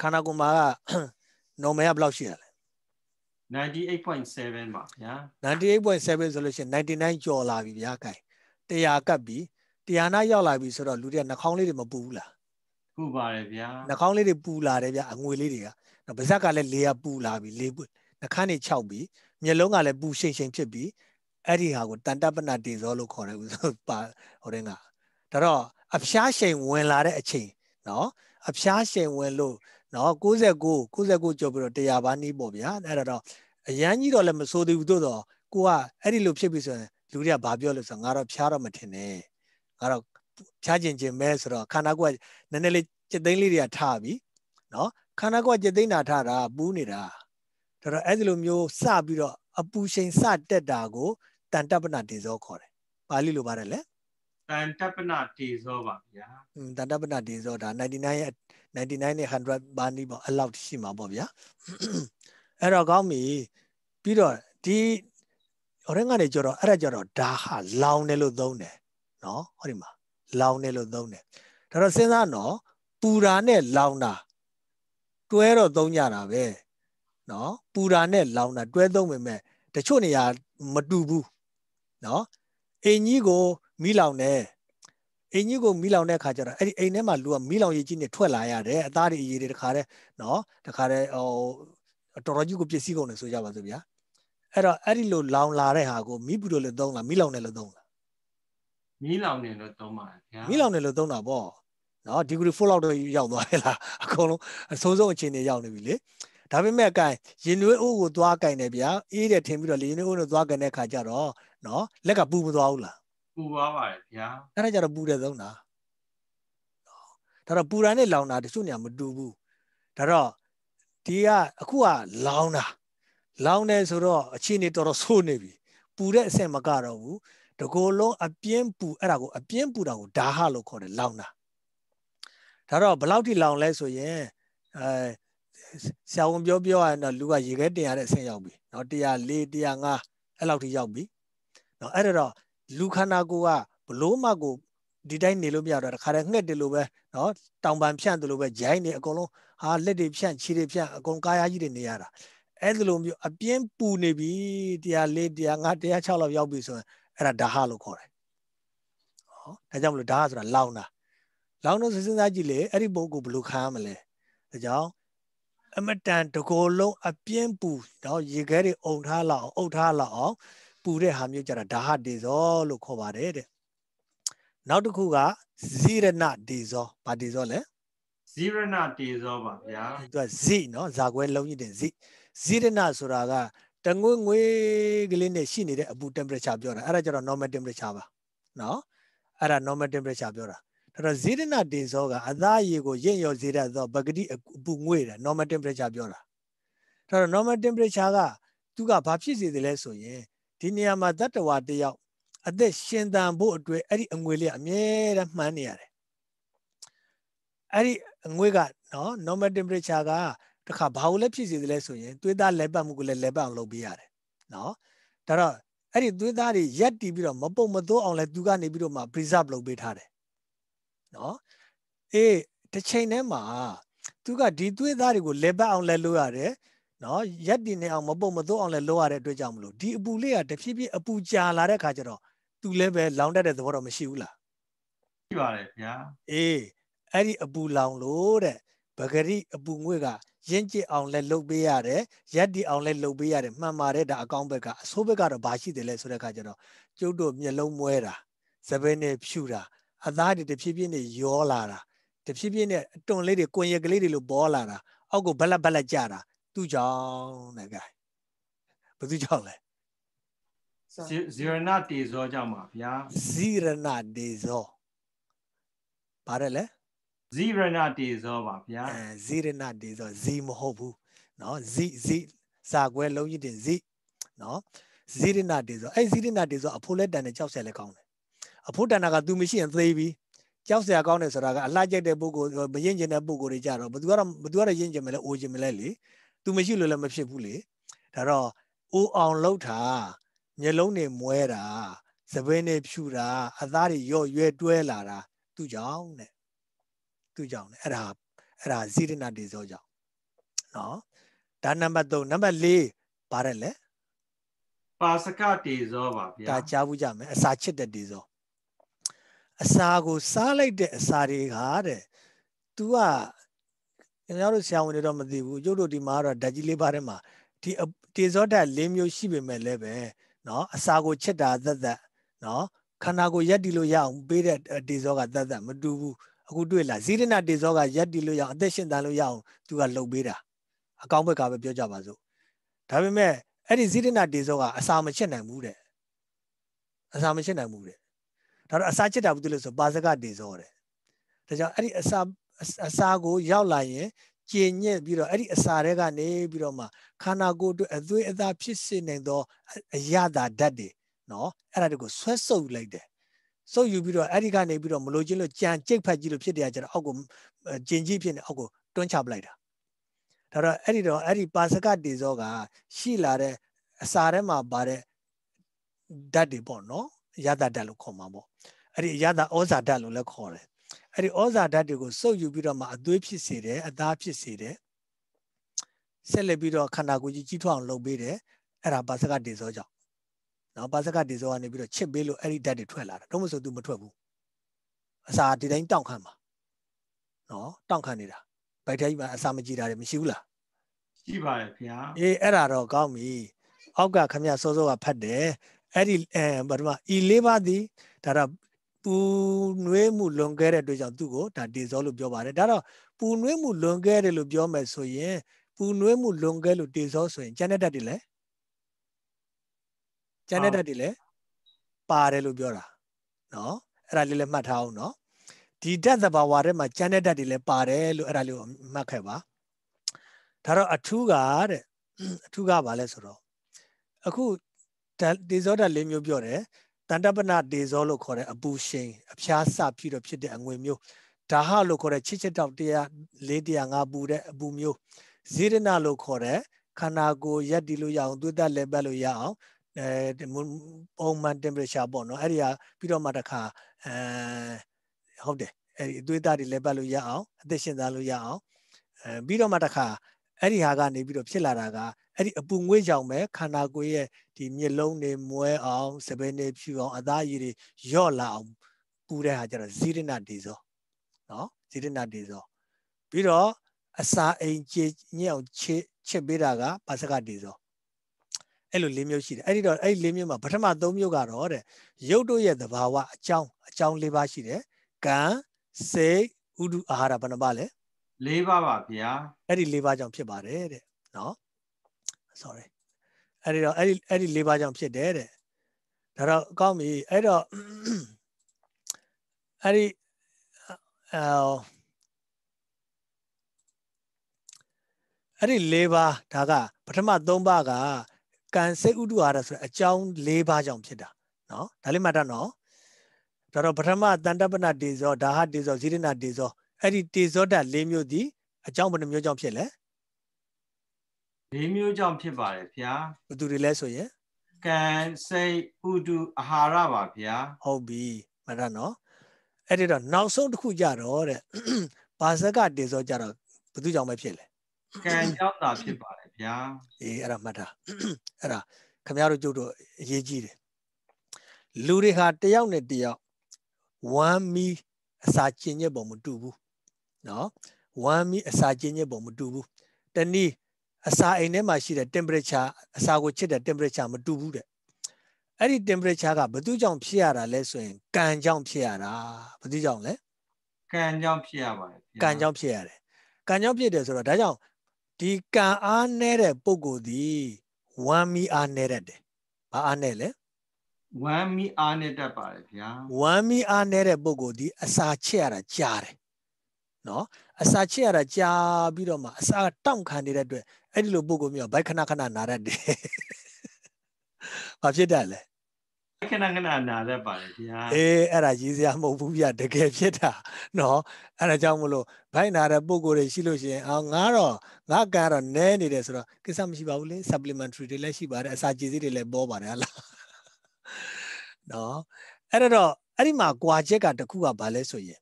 ခန္ဓာကိုယ်မှာကနော်မဲကဘယ်လောက်ရှိရလဲ98.7ပါဗျာ98.7ဆိုလို့ရှိရင်99ကျော်လာပြီဗျာခိုင်100ကပ်ပြီ100နာရောက်လာပြီဆိုတော့လူတွေကနှာခေါင်းလေးတွေမပူဘူးလားပူပါတယ်ဗျာနှာခေါင်းလေးတွေပူလာတယ်ဗျာအငွေလေးတွေကပါးစပ်ကလည်းလေကပူလာပြီလေပူနှာခမ်းတွေခြောက်ပြီမျက်လုံးကလည်းပူရှိန်ရှိန်ဖြစ်ပြီအဲ့ဒီဟာကိုတန်တပနတေဇောလို့ခေါ်တယ်ဦးဆိုပါဟိုတဲ့ကဒါတော့အဖျားရှိန်ဝင်လာတဲ့အချိန်နော်အဖျားရှိန်ဝင်လို့နော်69 69ကျော်ပြီးတော့100ပါးနီးပေါ့ဗျာအဲ့ဒါတော့အရန်ကြီးတော့လည်းမဆိုသေးဘူးသို့တော့ကိုကအဲ့ဒီလိုဖြစ်ပြီဆိုရင်လူတွေကဘာပြောလို့ဆိုတော့ငါတော့ဖျားတော့မထင်နဲ့ငါတော့ဖျားကျင်ကျင်ပဲဆိုတော့ခန္ဓာကိုယ်ကနည်းနည်းလေးစိတ်သိမ့်လေးတွေကထားပြီနော်ခန္ဓာကိုယ်ကစိတ်သိမ့်တာထားတာပူးနေတာဒါတော့အဲ့ဒီလိုမျိုးစပြီးတော့အပူချိန်စတက်တာကိုတန်တပနာတေဇောခေါ်တယ်ပါဠိလိုပါတယ်လေတန်တပနာတေဇောပါဗျာ။တန်တပနာတေဇောဒါ99ရဲ့99နဲ့100ဘာနီးပေါ့အဲ့လောက်ရှိမှာပေါ့ဗျာအဲ့တော့ကောင်းပြီပြီးတော့ဒီအရင်ကနေကြတော့အဲ့ဒါကြတော့ဒါဟာလောင်တယ်လို့သုံးတယ်နော်ဟောဒီမှာလောင်တယ်လို့သုံးတယ်ဒါတော့စဉ်းစားနော်ပူရာနဲ့လောင်တာတွဲတော့သုံးကြတာပဲနော်ပူရာနဲ့လောင်တာတွဲသုံးပေမဲ့တချို့နေရာမတူဘူးနော်အင်ကြီးကိုမိလောင်တယ်အိမ်ကြီးကိုမိလောင်တဲ့ခါကျတော့အဲ့ဒီအိမ်ထဲမှာလူကမိလောင်ရေးကြီးနဲ့ထွက်လာရတယ်အသားတွေအရေးတွေတခါတည်းနော်တခါတည်းဟိုတော်တော်ကြီးကိုပြည့်စည်ကုန်တယ်ဆိုကြပါစို့ဗျာအဲ့တော့အဲ့ဒီလိုလောင်လာတဲ့ဟာကိုမိဘူးလို့လည်းသုံးလားမိလောင်တယ်လို့သုံးလားမိလောင်တယ်လို့သုံးပါဗျာမိလောင်တယ်လို့သုံးတာပေါ့နော်ဒီဂရီ4လောက်တော့ရောက်သွားပြီလားအကုန်လုံးအဆုံးဆုံးအခြေအနေရောက်နေပြီလေဒါပေမဲ့အကန်ရင်နွေးအိုးကိုသွားကင်တယ်ဗျာအေးတယ်ထင်ပြီးတော့လေရင်နွေးအိုးကိုသွားကင်တဲ့ခါကျတော့နော်လက်ကပူမသွားဘူးလားပူပါပါတယ်ဗျာအဲ့ဒါကြတော့ပူတယ်သုံးတာဒါတော့ပူတာနဲ့လောင်တာတချို့နေရာမတူဘူးဒါတော့ဒီကအခုကလောင်တာလောင်တယ်ဆိုတော့အခြေအနေတော်တော်ဆိုးနေပြီပူတဲ့အဆင့်မကတော့ဘူးတကိုယ်လုံးအပြင်းပူအဲ့ဒါကိုအပြင်းပူတာကိုဒါဟလို့ခေါ်တယ်လောင်တာဒါတော့ဘယ်လောက်ထိလောင်လဲဆိုရင်အဲဆရာဝန်ပြောပြောရရင်တော့လူကရေခဲတင်ရတဲ့အဆင့်ရောက်ပြီเนาะ104 105အဲ့လောက်ထိရောက်ပြီเนาะအဲ့ဒါတော့လူခန္ဓာကိုယ်ကဘလို့မှကိုဒီတိုင်းနေလို့မရတော့တခါတည်းငှက်တယ်လို့ပဲနော်တောင်ပန်ဖြန့်တယ်လို့ပဲဂျိုင်းနေအကုန်လုံးဟာလက်တွေဖြန့်ခြေတွေဖြန့်အကုန်ကာယကြီးတွေနေရတာအဲ့ဒီလိုမျိုးအပြင်းပူနေပြီတရား၄တရား၅တရား၆လောက်ရောက်ပြီဆိုရင်အဲ့ဒါဒါဟလို့ခေါ်တယ်ဟောဒါကြောင့်မလို့ဒါဟဆိုတာလောင်တာလောင်တော့စဉ်းစားကြည့်လေအဲ့ဒီပုံကိုဘယ်လိုခံရမလဲဒါကြောင့်အမတန်တကောလုံးအပြင်းပူတော့ရေခဲတွေအုံထားလောက်အုပ်ထားလောက်အောင်ပူတဲ့ဟာမျိုးကြတာဓာဟဒေဇောလို့ခေါ်ပါတယ်တဲ့နောက်တစ်ခုကဇိရဏဒေဇောဘာဒေဇောလဲဇိရဏဒေဇောပါဗျာသူကဇိနော်ဇာကွဲလုံးကြီးတဲ့ဇိဇိရဏဆိုတာကတငွေ့ငွေကလေးနဲ့ရှိနေတဲ့အပူ temperature ပြောတာအဲ့ဒါကျတော့ normal temperature ပါနော်အဲ့ဒါ normal temperature ပြောတာဒါတော့ဇိရဏတေဇောကအသားရည်ကိုရင့်ရော်စေတတ်သောပဂတိအပူငွေ့တာ normal temperature ပြောတာဒါတော့ normal temperature ကသူကဘာဖြစ်စေသလဲဆိုရင်ဒီနေရာမှာတတဝါတယောက်အသက်ရှင်သန်ဖို့အတွက်အဲ့ဒီအငွေလေးအမြဲတမ်းမှန်းနေရတယ်အဲ့ဒီအငွေကနော် normal temperature ကတခါဘာလို့လဲဖြစ်စီသလဲဆိုရင် သွေးသားလဲပတ်မှုကိုလည်းလဲပတ်အောင်လုပ်ပေးရတယ်နော်ဒါတော့အဲ့ဒီသွေးသားတွေရက်တီးပြီးတော့မပုံမသွအောင်လဲသူကနေပြီးတော့မှ preserve လုပ်ပေးထားတယ်နော်အေးတစ်ချိန်တည်းမှာသူကဒီသွေးသားတွေကိုလဲပတ်အောင်လဲလုပ်ရတယ်နော်ရက်တည်နေအောင်မပုံမသွအောင်လည်းလောရတဲ့အတွက်ကြောင့်မလို့ဒီအပူလေးကတဖြည်းဖြည်းအပူကြာလာတဲ့ခါကျတော့သူလည်းပဲလောင်တတ်တဲ့သဘောတော့မရှိဘူးလားရှိပါတယ်ခင်ဗျာအေးအဲ့ဒီအပူလောင်လို့တဲ့ပဂရိအပူငွေ့ကရင့်ကျစ်အောင်လည်းလှုပ်ပေးရတယ်ရက်တည်အောင်လည်းလှုပ်ပေးရတယ်မှန်ပါတယ်ဒါအကောင်းဘက်ကအဆိုးဘက်ကတော့ဘာရှိတယ်လဲဆိုတဲ့ခါကျတော့ကျုပ်တို့မျက်လုံးမွဲတာစပင်းနဲ့ဖြူတာအသားတွေတဖြည်းဖြည်းနဲ့ယောလာတာတဖြည်းဖြည်းနဲ့အတွန်လေးတွေကွန်ရက်ကလေးတွေလိုပေါ်လာတာအောက်ကိုဘလက်ဘလက်ကြတာသူ့ကြောင့်နဲ့ကဲဘယ်သူကြောင့်လဲဇီရဏတေဇောကြောင့်ပါဗျာဇီရဏတေဇောပါတယ်လေဇီရဏတေဇောပါဗျာအဲဇီရဏတေဇောဇီမဟုတ်ဘူးเนาะဇီဇီစာကွဲလုံးကြီးတင်ဇီเนาะဇီရဏတေဇောအဲဇီရဏတေဇောအဖိုးလက်တန်နဲ့ကြောက်ဆယ်လည်းကောင်းတယ်အဖိုးတန်တာကသူမရှိရင်သေပြီကြောက်ဆရာကောင်းတယ်ဆိုတာကအလှကြိုက်တဲ့ပုဂ္ဂိုလ်မရင်ကျင်တဲ့ပုဂ္ဂိုလ်တွေကြတော့ဘသူကတော့ဘသူကတော့ရင်ကျင်မလဲအိုကျင်မလဲလေ။ तू မရှိလို့လည်းမဖြစ်ဘူးလေ။ဒါတော့အိုအောင်လှုပ်တာမျက်လုံးတွေမွဲတာစပင်းတွေဖြူတာအသားတွေရော့ရွဲတွဲလာတာသူ့ကြောင့်တဲ့။သူ့ကြောင့်တဲ့။အဲ့ဒါအဲ့ဒါဇိရဏတေဇောကြောင့်။နော်။ဒါနံပါတ်3နံပါတ်4ပါတယ်လေ။ပါစကတေဇောပါဗျာ။ဒါကြားဘူးကြမယ်။အစာချစ်တဲ့တေဇော။အစာကိုစားလိုက်တဲ့အစာတွေကတဲ့ तू ကကျွန်တော်တို့ဆရာဝန်တွေတော့မသိဘူးကျုပ်တို့ဒီမှာကတော့ဓာတ်ကြီးလေးပါးထဲမှာဒီတေဇောဓာတ်၄မျိုးရှိပေမဲ့လည်းပဲเนาะအစာကိုချစ်တာသက်သက်เนาะခန္ဓာကိုရက်တီလို့ရအောင်ပေးတဲ့တေဇောကသက်သက်မတူဘူးအခုတွေ့လားဇီရဏတေဇောကရက်တီလို့ရအောင်အသက်ရှင်သန်လို့ရအောင်သူကလှုပ်ပေးတာအကောင်းဘက်ကပဲပြောကြပါစို့ဒါပေမဲ့အဲ့ဒီဇီရဏတေဇောကအစာမချစ်နိုင်ဘူးတဲ့အစာမချစ်နိုင်ဘူးတဲ့ဒါတော့အစာချစ်တာဘူးလို့ဆိုပါဇကတေဇောတဲ့ဒါကြောင့်အဲ့ဒီအစာအစာကိုရောက်လာရင်ကျင်ညက်ပြီးတော့အဲ့ဒီအစာတွေကနေပြီးတော့မှခန္ဓာကိုယ်အတွက်အသွေးအသားဖြစ်စေနိုင်သောအရာဓာတ်တွေနော်အဲ့ဒါတွေကိုဆွဲဆုပ်လိုက်တယ်ဆုပ်ယူပြီးတော့အဲ့ဒီကနေပြီးတော့မလို့ချင်းလို့ကြံကြိတ်ဖက်ကြီးလို့ဖြစ်တယ်ကြတော့အောက်ကိုကျင်ကြီးဖြစ်နေအောက်ကိုတွန်းချပလိုက်တာဒါတော့အဲ့ဒီတော့အဲ့ဒီပါစကတေဇောက ရှိလာတဲ့အစာထဲမှာပါတဲ့ဓာတ်တွေပေါ့နော်ရသဓာတ်လို့ခေါ်မှာပေါ့အဲ့ဒီရသဩဇာဓာတ်လို့လည်းခေါ်တယ်အဲ့ဒီဩဇာဓာတ်တွေကိုစုပ်ယူပြီးတော့မှအသွေးဖြစ်စေတယ်အသားဖြစ်စေတယ်ဆက်လက်ပြီးတော့ခန္ဓာကိုယ်ကြီးကြီးထွားအောင်လုပ်ပေးတယ်အဲ့ဒါပါစကတေဇောကြောင့်နော်ပါစကတေဇောကနေပြီးတော့ချစ်ပေးလို့အဲ့ဒီဓာတ်တွေထွက်လာတာတော့မဆိုသူမထွက်ဘူးအစာဒီတိုင်းတောင့်ခံပါနော်တောင့်ခံနေတာဗိုက်ထဲကြီးမှာအစာမကြည့်တာတွေမရှိဘူးလားရှိပါရဲ့ခင်ဗျာအေးအဲ့ဒါတော့ကောင်းပြီအောက်ကခင်ဗျာစောစောကဖတ်တယ်အဲ့ဒီအဲဘာတို့မဤလေးပါးသည်ဒါတော့ပူနွေးမှုလွန်ခဲ့တဲ့အတွက်ကြောင့်သူ့ကိုဒါဒေဇောလို့ပြောပါတယ်ဒါတော့ပူနွေးမှုလွန်ခဲ့တယ်လို့ပြောမယ်ဆိုရင်ပူနွေးမှုလွန်ခဲ့လို့ဒေဇောဆိုရင်ဂျန်နက်တက်တွေလည်းဂျန်နက်တက်တွေလည်းပါတယ်လို့ပြောတာနော်အဲ့ဒါလေးလည်းမှတ်ထားအောင်နော်ဒီဓာတ်သဘာဝထဲမှာဂျန်နက်တက်တွေလည်းပါတယ်လို့အဲ့ဒါလေးကိုမှတ်ခဲ့ပါဒါတော့အထူးကတဲ့အထူးကဘာလဲဆိုတော့အခုဒေဇောဓာတ်၄မျိုးပြောတယ်တန်တပနာဒေဇောလို့ခေါ်တဲ့အပူရှိန်အဖျားစပြီးတော့ဖြစ်တဲ့အငွေမျိုးဒါဟလို့ခေါ်တဲ့ချစ်ချစ်တောက်တရား၄တရားငါပူတဲ့အပူမျိုးဇေရဏလို့ခေါ်တဲ့ခန္ဓာကိုယ်ရက်တည်လို့ရအောင်သွေးတက်လဲပတ်လို့ရအောင်အဲပုံမှန် temperature ပေါ့နော်အဲ့ဒီဟာပြီးတော့မှတစ်ခါအဲဟုတ်တယ်အဲ့ဒီသွေးတက်တွေလဲပတ်လို့ရအောင်အသက်ရှင်သန်လို့ရအောင်အဲပြီးတော့မှတစ်ခါအဲ့ဒီဟာကနေပြီးတော့ဖြစ်လာတာကအဲ့ဒီအပူငွေ့ကြောင့်ပဲခန္ဓာကိုယ်ရဲ့ဒီမျက်လုံးတွေမွဲအောင်စပယ်တွေဖြူအောင်အသားရည်တွေယော့လာအောင်ပူတဲ့ဟာကျတော့ဇီရဏဒေဇောနော်ဇီရဏဒေဇောပြီးတော့အစာအိမ်ချစ်ညက်အောင်ချစ်ချစ်ပေးတာကပါစကဒေဇောအဲ့လို၄မျိုးရှိတယ်အဲ့ဒီတော့အဲ့ဒီ၄မျိုးမှာပထမ၃မျိုးကတော့တဲ့ရုပ်တို့ရဲ့သဘာဝအကြောင်းအကြောင်း၄ပါးရှိတယ်ကံစေဥဒုအာဟာရဘယ်နှပါလဲ၄ပါးပါဗျာအဲ့ဒီ၄ပါးကြောင့်ဖြစ်ပါတယ်တဲ့နော် sorry အဲ့ဒီတော့အဲ့ဒီအဲ့ဒီ၄ပါးကြောင့်ဖြစ်တယ်တဲ့ဒါတော့ကောင်းပြီအဲ့တော့အဲ့ဒီအော်အဲ့ဒီ၄ပါးဒါကပထမ၃ပါးကကံစိတ်ဥဒ္ဒဟာရဆိုတဲ့အကြောင်း၄ပါးကြောင့်ဖြစ်တာเนาะဒါလေးမှတ်တော့เนาะဒါတော့ပထမတန်တပနာတေဇောဒါဟတေဇောဇိရဏတေဇောအဲ့ဒီတေဇောဓာတ်၄မျိုးဒီအကြောင်းဘယ်နှမျိုးကြောင့်ဖြစ်လဲ၄မျိုးကြောင့်ဖြစ်ပါတယ်ဗျာဘယ်သူတွေလဲဆိုရင်ကံစိတ်ဥဒုအာဟာရပါဗျာဟုတ်ပြီမှန်တယ်နော်အဲ့ဒီတော့နောက်ဆုံးတစ်ခုကြတော့တဲ့ဘာဇက်ကတေဇောကြတော့ဘယ်သူကြောင့်ပဲဖြစ်လဲကံကြောင့်သာဖြစ်ပါတယ်ဗျာအေးအဲ့ဒါမှတ်တာအဲ့ဒါခင်ဗျားတို့ကြုတ်တော့အရေးကြီးတယ်လူတွေဟာတယောက်နဲ့တယောက်ဝမ်းမီအစာကျင်ညက်ပုံမတူဘူးเนาะဝမ်းမီအစာကျင်ညက်ပုံမတူဘူးတနည်းအစာအိမ်ထဲမှာရှိတဲ့ temperature အစာကိုချစ်တဲ့ temperature မတူဘူးတဲ့အဲ့ဒီ temperature ကဘသူကြောင့်ဖြစ်ရတာလဲဆိုရင်ကံကြောင့်ဖြစ်ရတာဘသူကြောင့်လဲကံကြောင့်ဖြစ်ရပါတယ်ကံကြောင့်ဖြစ်ရတယ်ကံကြောင့်ဖြစ်တယ်ဆိုတော့ဒါကြောင့်ဒီကံအားနည်းတဲ့ပုံကိုယ်ဒီဝမ်းမီအားနည်းတတ်တယ်ဘာအားနည်းလဲဝမ်းမီအားနည်းတတ်ပါတယ်ခင်ဗျာဝမ်းမီအားနည်းတဲ့ပုံကိုယ်ဒီအစာချစ်ရတာကြားတယ်နော်အစာချစ်ရတာကြားပြီးတော့မှအစာတောင့်ခံနေတဲ့အတွက်အဲ့ဒီလိုပုဂ္ဂိုလ်မျိုးဘိုက်ခဏခဏနာတတ်တယ်။ဘာဖြစ်တတ်လဲ။ခဏခဏနာတတ်ပါလေခင်ဗျာ။အေးအဲ့ဒါရေးစရာမဟုတ်ဘူးဗျတကယ်ဖြစ်တာနော်။အဲ့ဒါကြောင့်မလို့ဘိုက်နာတဲ့ပုဂ္ဂိုလ်တွေရှိလို့ရှိရင်အော်ငါတော့ငါကံတော့နဲနေတယ်ဆိုတော့ကိစ္စမရှိပါဘူးလေ supplementary တွေလည်းရှိပါတယ်အစာကြေးတွေလည်းပေါ်ပါတယ်ဟလား။နော်။အဲ့တော့အဲ့ဒီမှာကြွာချက်ကတခုကဘာလဲဆိုရင်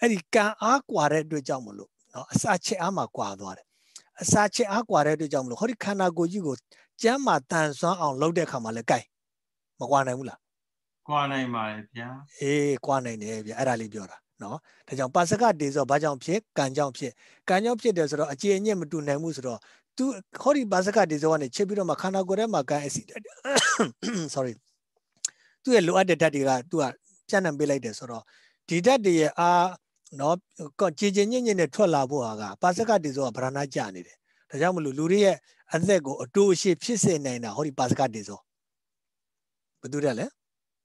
အဲ့ဒီကံအားကြွာတဲ့အတွက်ကြောင့်မလို့နော်အစာချက်အားမှာကြွာသွားတယ်အစာချင်းအားကွာတဲ့အတွက်ကြောင့်မလို့ဟောဒီခန္ဓာကိုယ်ကြီးကိုကျမ်းမာတန်ဆွမ်းအောင် လုပ်တဲ့ခါမှာလည်း gain မကွာနိုင်ဘူးလားကွာနိုင်ပါလေဗျာအေးကွာနိုင်တယ်ဗျာအဲ့ဒါလေးပြောတာနော်ဒါကြောင့်ပါစကဒေဇောဘာကြောင့်ဖြစ်ကံကြောင့်ဖြစ်ကံကြောင့်ဖြစ်တယ်ဆိုတော့အကျေအညက်မတူနိုင်ဘူးဆိုတော့ तू ဟောဒီပါစကဒေဇောကနေချက်ပြီးတော့မှခန္ဓာကိုယ်ထဲမှာကံအစီ sorry သူ့ရဲ့လိုအပ်တဲ့ဓာတ်တွေက तू ကပြန့်နှံ့ပေးလိုက်တယ်ဆိုတော့ဒီဓာတ်တွေရဲ့အားနော်ကြင်ကြင်ညင်ညင်နဲ့ထွက်လာဖို့ဟာကပါစကတိဇောကဗရဏကြနေတယ်ဒါကြောင့်မလို့လူတွေရဲ့အသက်ကိုအတိုးအရှိဖြစ်စေနိုင်တာဟောဒီပါစကတိဇောဘယ်သူတဲ့လဲ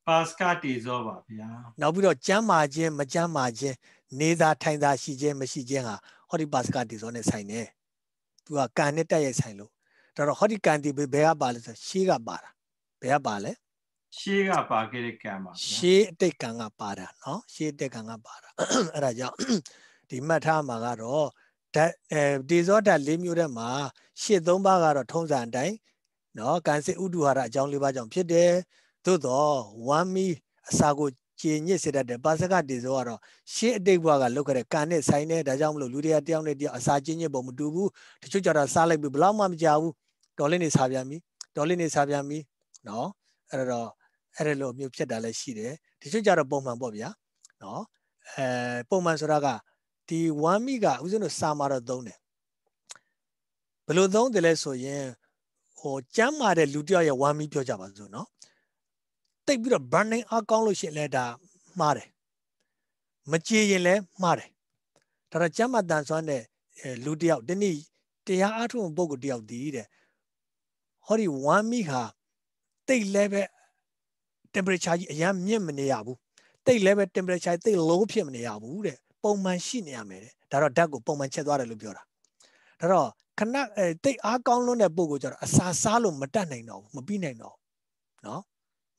ပါစကတိဇောပါဗျာနောက်ပြီးတော့ကြမ်းမာခြင်းမကြမ်းမာခြင်းနေသာထိုင်သာရှိခြင်းမရှိခြင်းဟာဟောဒီပါစကတိဇောနဲ့ဆိုင်တယ်သူကကံနဲ့တက်ရိုက်ဆိုင်လို့ဒါတော့ဟောဒီကံတိဘယ်ကပါလဲဆိုရှေးကပါတာဘယ်ကပါလဲရှေးကပါခဲ့တဲ့ကံပါရှေးအတိတ်ကံကပါတာเนาะရှေးအတိတ်ကံကပါတာအဲ့ဒါကြောင့်ဒီမှတ်ထားမှာကတော့ဓာတ်အဲတေဇောဓာတ်၄မျိုးထဲမှာ ရှေ့၃ပါးကတော့ထုံးစံအတိုင်းเนาะကံစစ်ဥဒုဟာရအကြောင်း၄ပါးကြောင့်ဖြစ်တယ်သို့တော့ဝမ်းမီအစာကိုကျင်ညစ်စေတတ်တယ်ပါစကတေဇောကတော့ရှေးအတိတ်ဘဝကလောက်ခဲ့တဲ့ကံနဲ့ဆိုင်တယ်ဒါကြောင့်မလို့လူတွေကတယောက်နဲ့တယောက်အစာကျင်ညစ်ပုံမတူဘူးတချို့ကြတော့စားလိုက်ပြီးဘလောက်မှမကြဘူးတော်လေးနေစားပြန်ပြီတော်လေးနေစားပြန်ပြီเนาะအဲ့တော့အဲ့ဒါလိုမျိုးဖြစ်တာလည်းရှိတယ်ဒီချို့ကြတော့ပုံမှန်ပေါ့ဗျာနော်အဲပုံမှန်ဆိုတာကဒီ1 mi ကဦးဇင်းတို့စာမှာတော့သုံးတယ်ဘယ်လိုသုံးတယ်လဲဆိုရင်ဟိုကျမ်းမာတဲ့လူတယောက်ရဲ့1 mi ပြောကြပါစို့နော်တိတ်ပြီးတော့ burning အကောင်းလို့ရှိရင်လည်းဒါမှားတယ်မကြည်ရင်လည်းမှားတယ်ဒါတော့ကျမ်းမာတန်ဆွမ်းတဲ့လူတယောက်ဒီနေ့တရားအားထုတ်ပုံပုဂ္ဂိုလ်တယောက်ဒီတဲ့ဟောဒီ1 mi ဟာတိတ်လည်းပဲ temperature ကြီးအရန်မြင့်မနေရဘူးတိတ်လည်းပဲ temperature တိတ် low ဖြစ်မနေရဘူးတဲ့ပုံမှန်ရှိနေရမယ်တဲ့ဒါတော့ဓာတ်ကိုပုံမှန်ချက်သွားတယ်လို့ပြောတာဒါတော့ခဏအဲတိတ်အားကောင်းလွန်းတဲ့ပုံကိုကျတော့အစာစားလို့မတတ်နိုင်တော့ဘူးမပြီးနိုင်တော့ဘူးနော်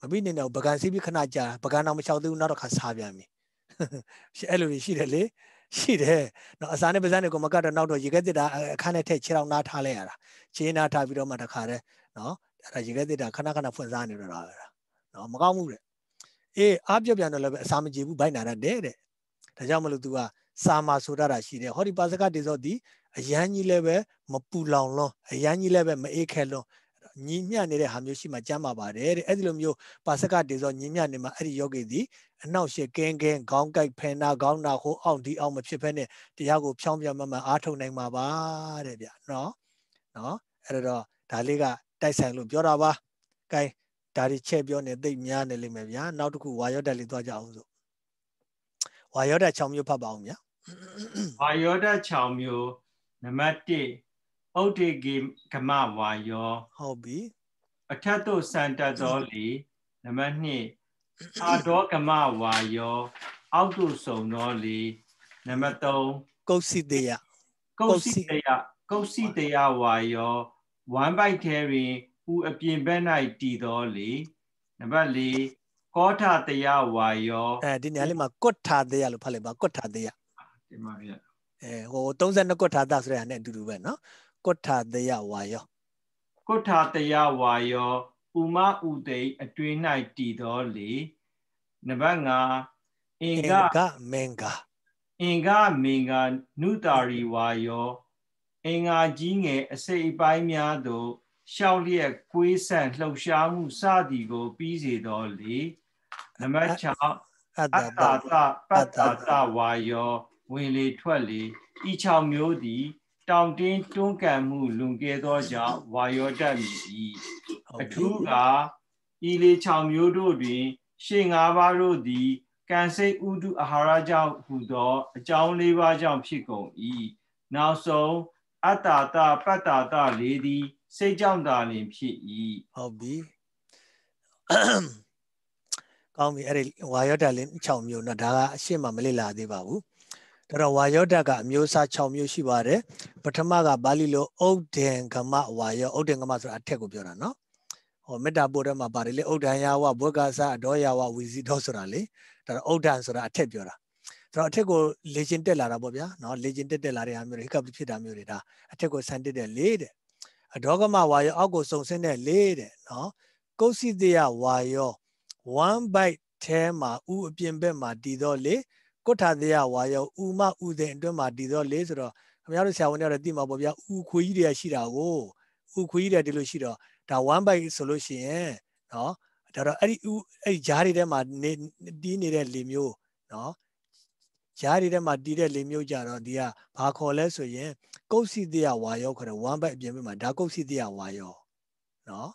မပြီးနိုင်တော့ပကံစီးပြီးခဏကြာပကံတော့မလျှောက်သေးဘူးနောက်တစ်ခါစားပြန်ပြီအဲ့လိုကြီးရှိတယ်လေရှိတယ်နော်အစာနဲ့ပါးစပ်တွေကိုမကတော့နောက်တော့ရေခဲသစ်တာအခန်းထဲထည့်ခြေထောက်နားထားလိုက်ရတာခြေနားထားပြီးတော့မှတခါတည်းနော်အဲ့ဒါရေခဲသစ်တာခဏခဏဖွင့်စားနေတော့တာနော်မကောင်းဘူးတဲ့အေးအားပြပြန်တော့လည်းပဲအစာမကြေဘူးဘိုက်နာတတ်တယ်တဲ့ဒါကြောင့်မလို့ तू ကစာမာဆိုတတ်တာရှိတယ်ဟောဒီပါစကတေဇောဒီအရန်ကြီးလည်းပဲမပူလောင်လွန်းအရန်ကြီးလည်းပဲမအေးခဲလွန်းညီမျှနေတဲ့ဟာမျိုးရှိမှကြမ်းပါပါတယ်တဲ့အဲ့ဒီလိုမျိုးပါစကတေဇောညီမျှနေမှာအဲ့ဒီယောဂီသည်အနောက်ရှေကင်းကင်းခေါင်းကိုက်ဖယ်နာခေါင်းနာဟိုအောင်ဒီအောင်မဖြစ်ဖဲနဲ့တရားကိုဖြောင်းပြမမှအားထုတ်နိုင်မှာပါတဲ့ဗျနော်နော်အဲ့တော့ဒါလေးကတိုက်ဆိုင်လို့ပြောတာပါ gain ဒါတွေချဲ့ပြောနေတိတ်များနေလိမ့်မယ်ဗျာနောက်တစ်ခုဝါယောဓာတ်လေးသွားကြအောင်ဆိုဝါယောဓာတ်6မျိုးဖတ်ပါအောင်ဗျာဝါယောဓာတ်6မျိုးနံပါတ်1ဩဋ္ဌိကိကမဝါယောဟုတ်ပြီအထက်သို့စံတတ်သောလီနံပါတ်2အာဒောကမဝါယောအောက်သို့စုံသောလီနံပါတ်3ကုတ်စီတယကုတ်စီတယကုတ်စီတယဝါယောဝမ်းပိုက်ထဲတွင်ဟူအပြင်ဘက်၌တည်တော်လေနံပါတ်၄ကောထတရားဝါယောအဲဒီနေရာလေးမှာကောထတရားလို့ဖတ်လိုက်ပါကောထတရားဒီမှာပြအဲဟို32ကောထတာဆိုတဲ့အနဲ့အတူတူပဲနော်ကောထတရားဝါယောကောထတရားဝါယောဥမဥဒိအတွင်း၌တည်တော်လေနံပါတ်5အင်္ဂမင်္ဂအင်္ဂမင်္ဂနုတာရီဝါယောအင်္ဂါကြီးငယ်အစိပ်အပိုင်းများသို့ရှောက်လျက်ကွေးဆန့်လှုပ်ရှားမှုစသည်ကိုပြီးစေတော်လေနံပါတ်6အတ္တတပတ္တတဝါယော ဝင်လေထွက်လေဤ6မျိုးသည် တောင်တင်းတွန်းကန်မှုလွန်ကဲသောကြောင့်ဝါယောတတ်မည်၏အထူးကဤလေ6မျိုးတို့တွင်ရှေ့5ပါးတို့သည်ကံစိတ်ဥဒုအာဟာရကြောင့်ဟူသော အကြောင်း၄ပါးကြောင့်ဖြစ်ကုန်၏နောက်ဆုံးအတ္တတပတ္တတလေးသည်စိတ်ကြောင့်တာလင်ဖြစ်၏ဟုတ်ပြီကောင်းပြီအဲ့ဒီဝါယောဓာတ်လင်6မျိုးเนาะဒါကအရှင်းမှမလည်လာသေးပါဘူးဒါတော့ဝါယောဓာတ်ကအမျိုးအစား6မျိုးရှိပါတယ်ပထမကပါဠိလိုဥဒ္ဒင်္ဂမဝါယောဥဒ္ဒင်္ဂမဆိုတာအထက်ကိုပြောတာเนาะဟောမေတ္တာပို့တဲ့မှာပါတယ်လေဥဒ္ဒံယဝဘွက်ကစားအဒောယဝဝီစီတော့ဆိုတာလေဒါတော့ဥဒ္ဒံဆိုတာအထက်ပြောတာဆိုတော့အထက်ကိုလေဂျင်တက်လာတာပေါ့ဗျာเนาะလေဂျင်တက်တက်လာတဲ့အားမျိုးတွေဟိကပ်ဖြစ်တာမျိုးတွေဒါအထက်ကိုဆန်တက်တယ်လေတဲ့အဒေါကမဝါယောအောက်ကိုစုံဆင်းတဲ့လေးတဲ့နော်ကုတ်စီတယဝါယော1 byte ထဲမှာဥအပြင်ဘက်မှာတည်တော့လေကုဋ္ဌတယဝါယောဥမဥတဲ့အတွင်းမှာတည်တော့လေဆိုတော့ခင်ဗျားတို့ဆရာဝန်တွေတော့သိမှာပေါ့ဗျာဥခွေးကြီးတွေကရှိတာကိုဥခွေးကြီးတွေဒီလိုရှိတော့ဒါ1 byte ဆိုလို့ရှိရင်နော်ဒါတော့အဲ့ဒီဥအဲ့ဒီဂျားတွေထဲမှာနေတီးနေတဲ့လေမျိုးနော်ဂျားတွေထဲမှာတီးတဲ့လေမျိုးကြတော့ဒီကဘာခေါ်လဲဆိုရင်ကုတ်စီတရဝါယောခေါ်တဲ့ဝမ်ဘက်အပြင်ဘက်မှာဒါကုတ်စီတရဝါယောနော်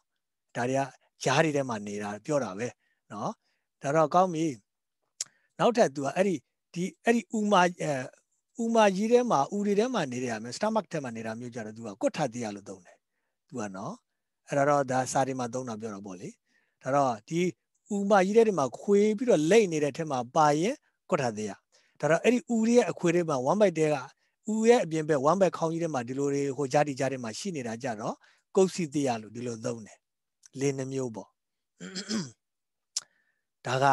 ဒါတွေကဂျားတွေထဲမှာနေတာပြောတာပဲနော်ဒါတော့ကောင်းပြီနောက်ထပ် तू ကအဲ့ဒီဒီအဲ့ဒီဥမာဥမာကြီးထဲမှာဥတွေထဲမှာနေရတယ်စတမတ်ထဲမှာနေတာမျိုးကြတော့ तू ကကွတ်ထတရလို့သုံးတယ် तू ကနော်အဲ့ဒါတော့ဒါစာတွေမှာသုံးတာပြောတော့ပေါ့လေဒါတော့ဒီဥမာကြီးတဲ့ဒီမှာခွေပြီးတော့လိတ်နေတဲ့ထဲမှာပါရင်ကွတ်ထတရဒါတော့အဲ့ဒီဥတွေရဲ့အခွေတွေမှာ1 byte တဲ့ကဥရဲ့အပြင်ဘက်ဝမ်းဘက်ခေါင်းကြီးထဲမှာဒီလိုတွေဟိုကြားဒီကြားထဲမှာရှိနေတာကြတော့ကုတ်စီတရားလို့ဒီလိုသုံးတယ်လင်းနှမျိုးပေါ့ဒါက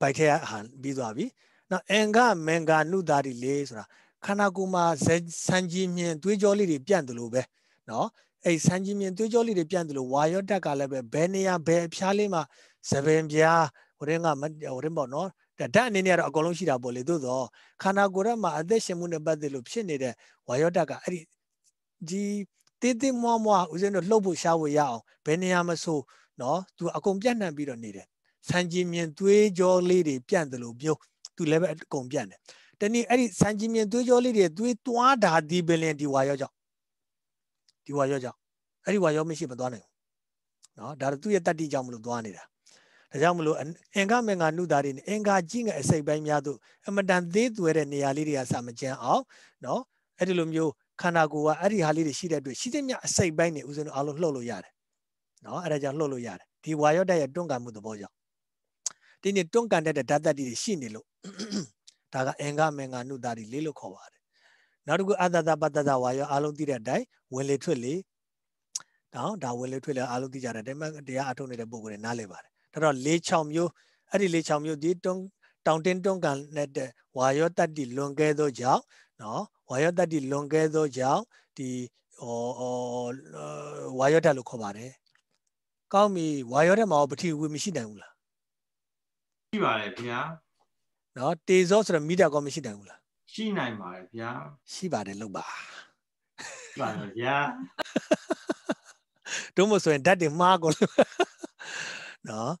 ဘိုက်ထဲဟာပြီးသွားပြီနောက်အင်္ဂမင်္ဂနုတာတိလေးဆိုတာခန္ဓာကိုယ်မှာဆန်းကြီးမြင်သွေးကြောလေးတွေပြန့်တယ်လို့ပဲနော်အဲ့ဆန်းကြီးမြင်သွေးကြောလေးတွေပြန့်တယ်လို့ဝါရော့တက်ကလည်းပဲဘယ်နေရာဘယ်အဖျားလေးမှာသပင်ပြားဟိုရင်ကဟိုရင်ပေါ့နော်ဓာတ်အနေနဲ့ကတော့အကုန်လုံးရှိတာပေါ့လေသို့သောခန္ဓာကိုယ်ထဲမှာအသက်ရှင်မှုနဲ့ပတ်သက်လို့ဖြစ်နေတဲ့ဝါယောဓာတ်ကအဲ့ဒီဒီတေးသေးမွားမွားဦးဇင်းတို့လှုပ်ဖို့ရှားဖို့ရအောင်ဘယ်နေရာမဆိုနော်သူအကုန်ပြန့်နှံ့ပြီးတော့နေတယ်ဆန်ကြီးမြင်သွေးကြောလေးတွေပြန့်တယ်လို့ပြောသူလည်းပဲအကုန်ပြန့်တယ်တနည်းအဲ့ဒီဆန်ကြီးမြင်သွေးကြောလေးတွေသွေးတွားတာဒီပင်လင်ဒီဝါရောကြောင့်ဒီဝါရောကြောင့်အဲ့ဒီဝါရောမရှိမသွားနိုင်ဘူးနော်ဒါတော့သူ့ရဲ့တတ္တိကြောင့်မလို့သွားနေတာဒါကြောင့်မလို့အင်္ဂမင်္ဂနုတာတွေနဲ့အင်္ဂါကြီးငယ်အစိပ်ပိုင်းများသို့အမတန်သေးသွဲတဲ့နေရာလေးတွေကစာမကျန်းအောင်နော်အဲ့ဒီလိုမျိုးခန္ဓာကိုယ်ကအဲ့ဒီဟာလေးတွေရှိတဲ့အတွက်ရှိသမျှအစိပ်ပိုင်းတွေဥစဉ်တို့အားလုံးလှုပ်လို့ရတယ်နော်အဲ့ဒါကြောင့်လှုပ်လို့ရတယ်ဒီဝါရော့တက်ရဲ့တွန့်ကန်မှုသဘောကြောင့်ဒီနေ့တွန့်ကန်တဲ့ဓာတ်သက်တွေရှိနေလို့ဒါကအင်္ဂမင်္ဂနုတာတွေလေးလို့ခေါ်ပါတယ်နောက်တစ်ခုအတ္တတပတ္တဝါရောအားလုံးသိတဲ့အတိုင်းဝင်လေထွက်လေနော်ဒါဝင်လေထွက်လေအားလုံးသိကြတဲ့အတိုင်းတရားအထုတ်နေတဲ့ပုံကိုယ်နဲ့နားလည်ပါတယ်ဒါတော့လေးချောင်မျိုးအဲ့ဒီလေးချောင်မျိုးဒီတွန်းတောင်တင်းတွန်းကန်နဲ့တဲ့ဝါရောတတ္တိလွန်ကဲသောကြောင့်နော်ဝါရောတတ္တိလွန်ကဲသောကြောင့်ဒီဟောဝါရောတက်လို့ခေါ်ပါတယ်ကောင်းပြီဝါရောတက်မှာပထီဝီမရှိနိုင်ဘူးလားရှိပါတယ်ခင်ဗျာနော်တေဇောဆိုတော့မီတာကောမရှိနိုင်ဘူးလားရှိနိုင်ပါတယ်ခင်ဗျာရှိပါတယ်လို့ပါရှိပါတယ်ခင်ဗျာတို့မဆိုရင်ဓာတ်တွေမှားကုန်လို့နော်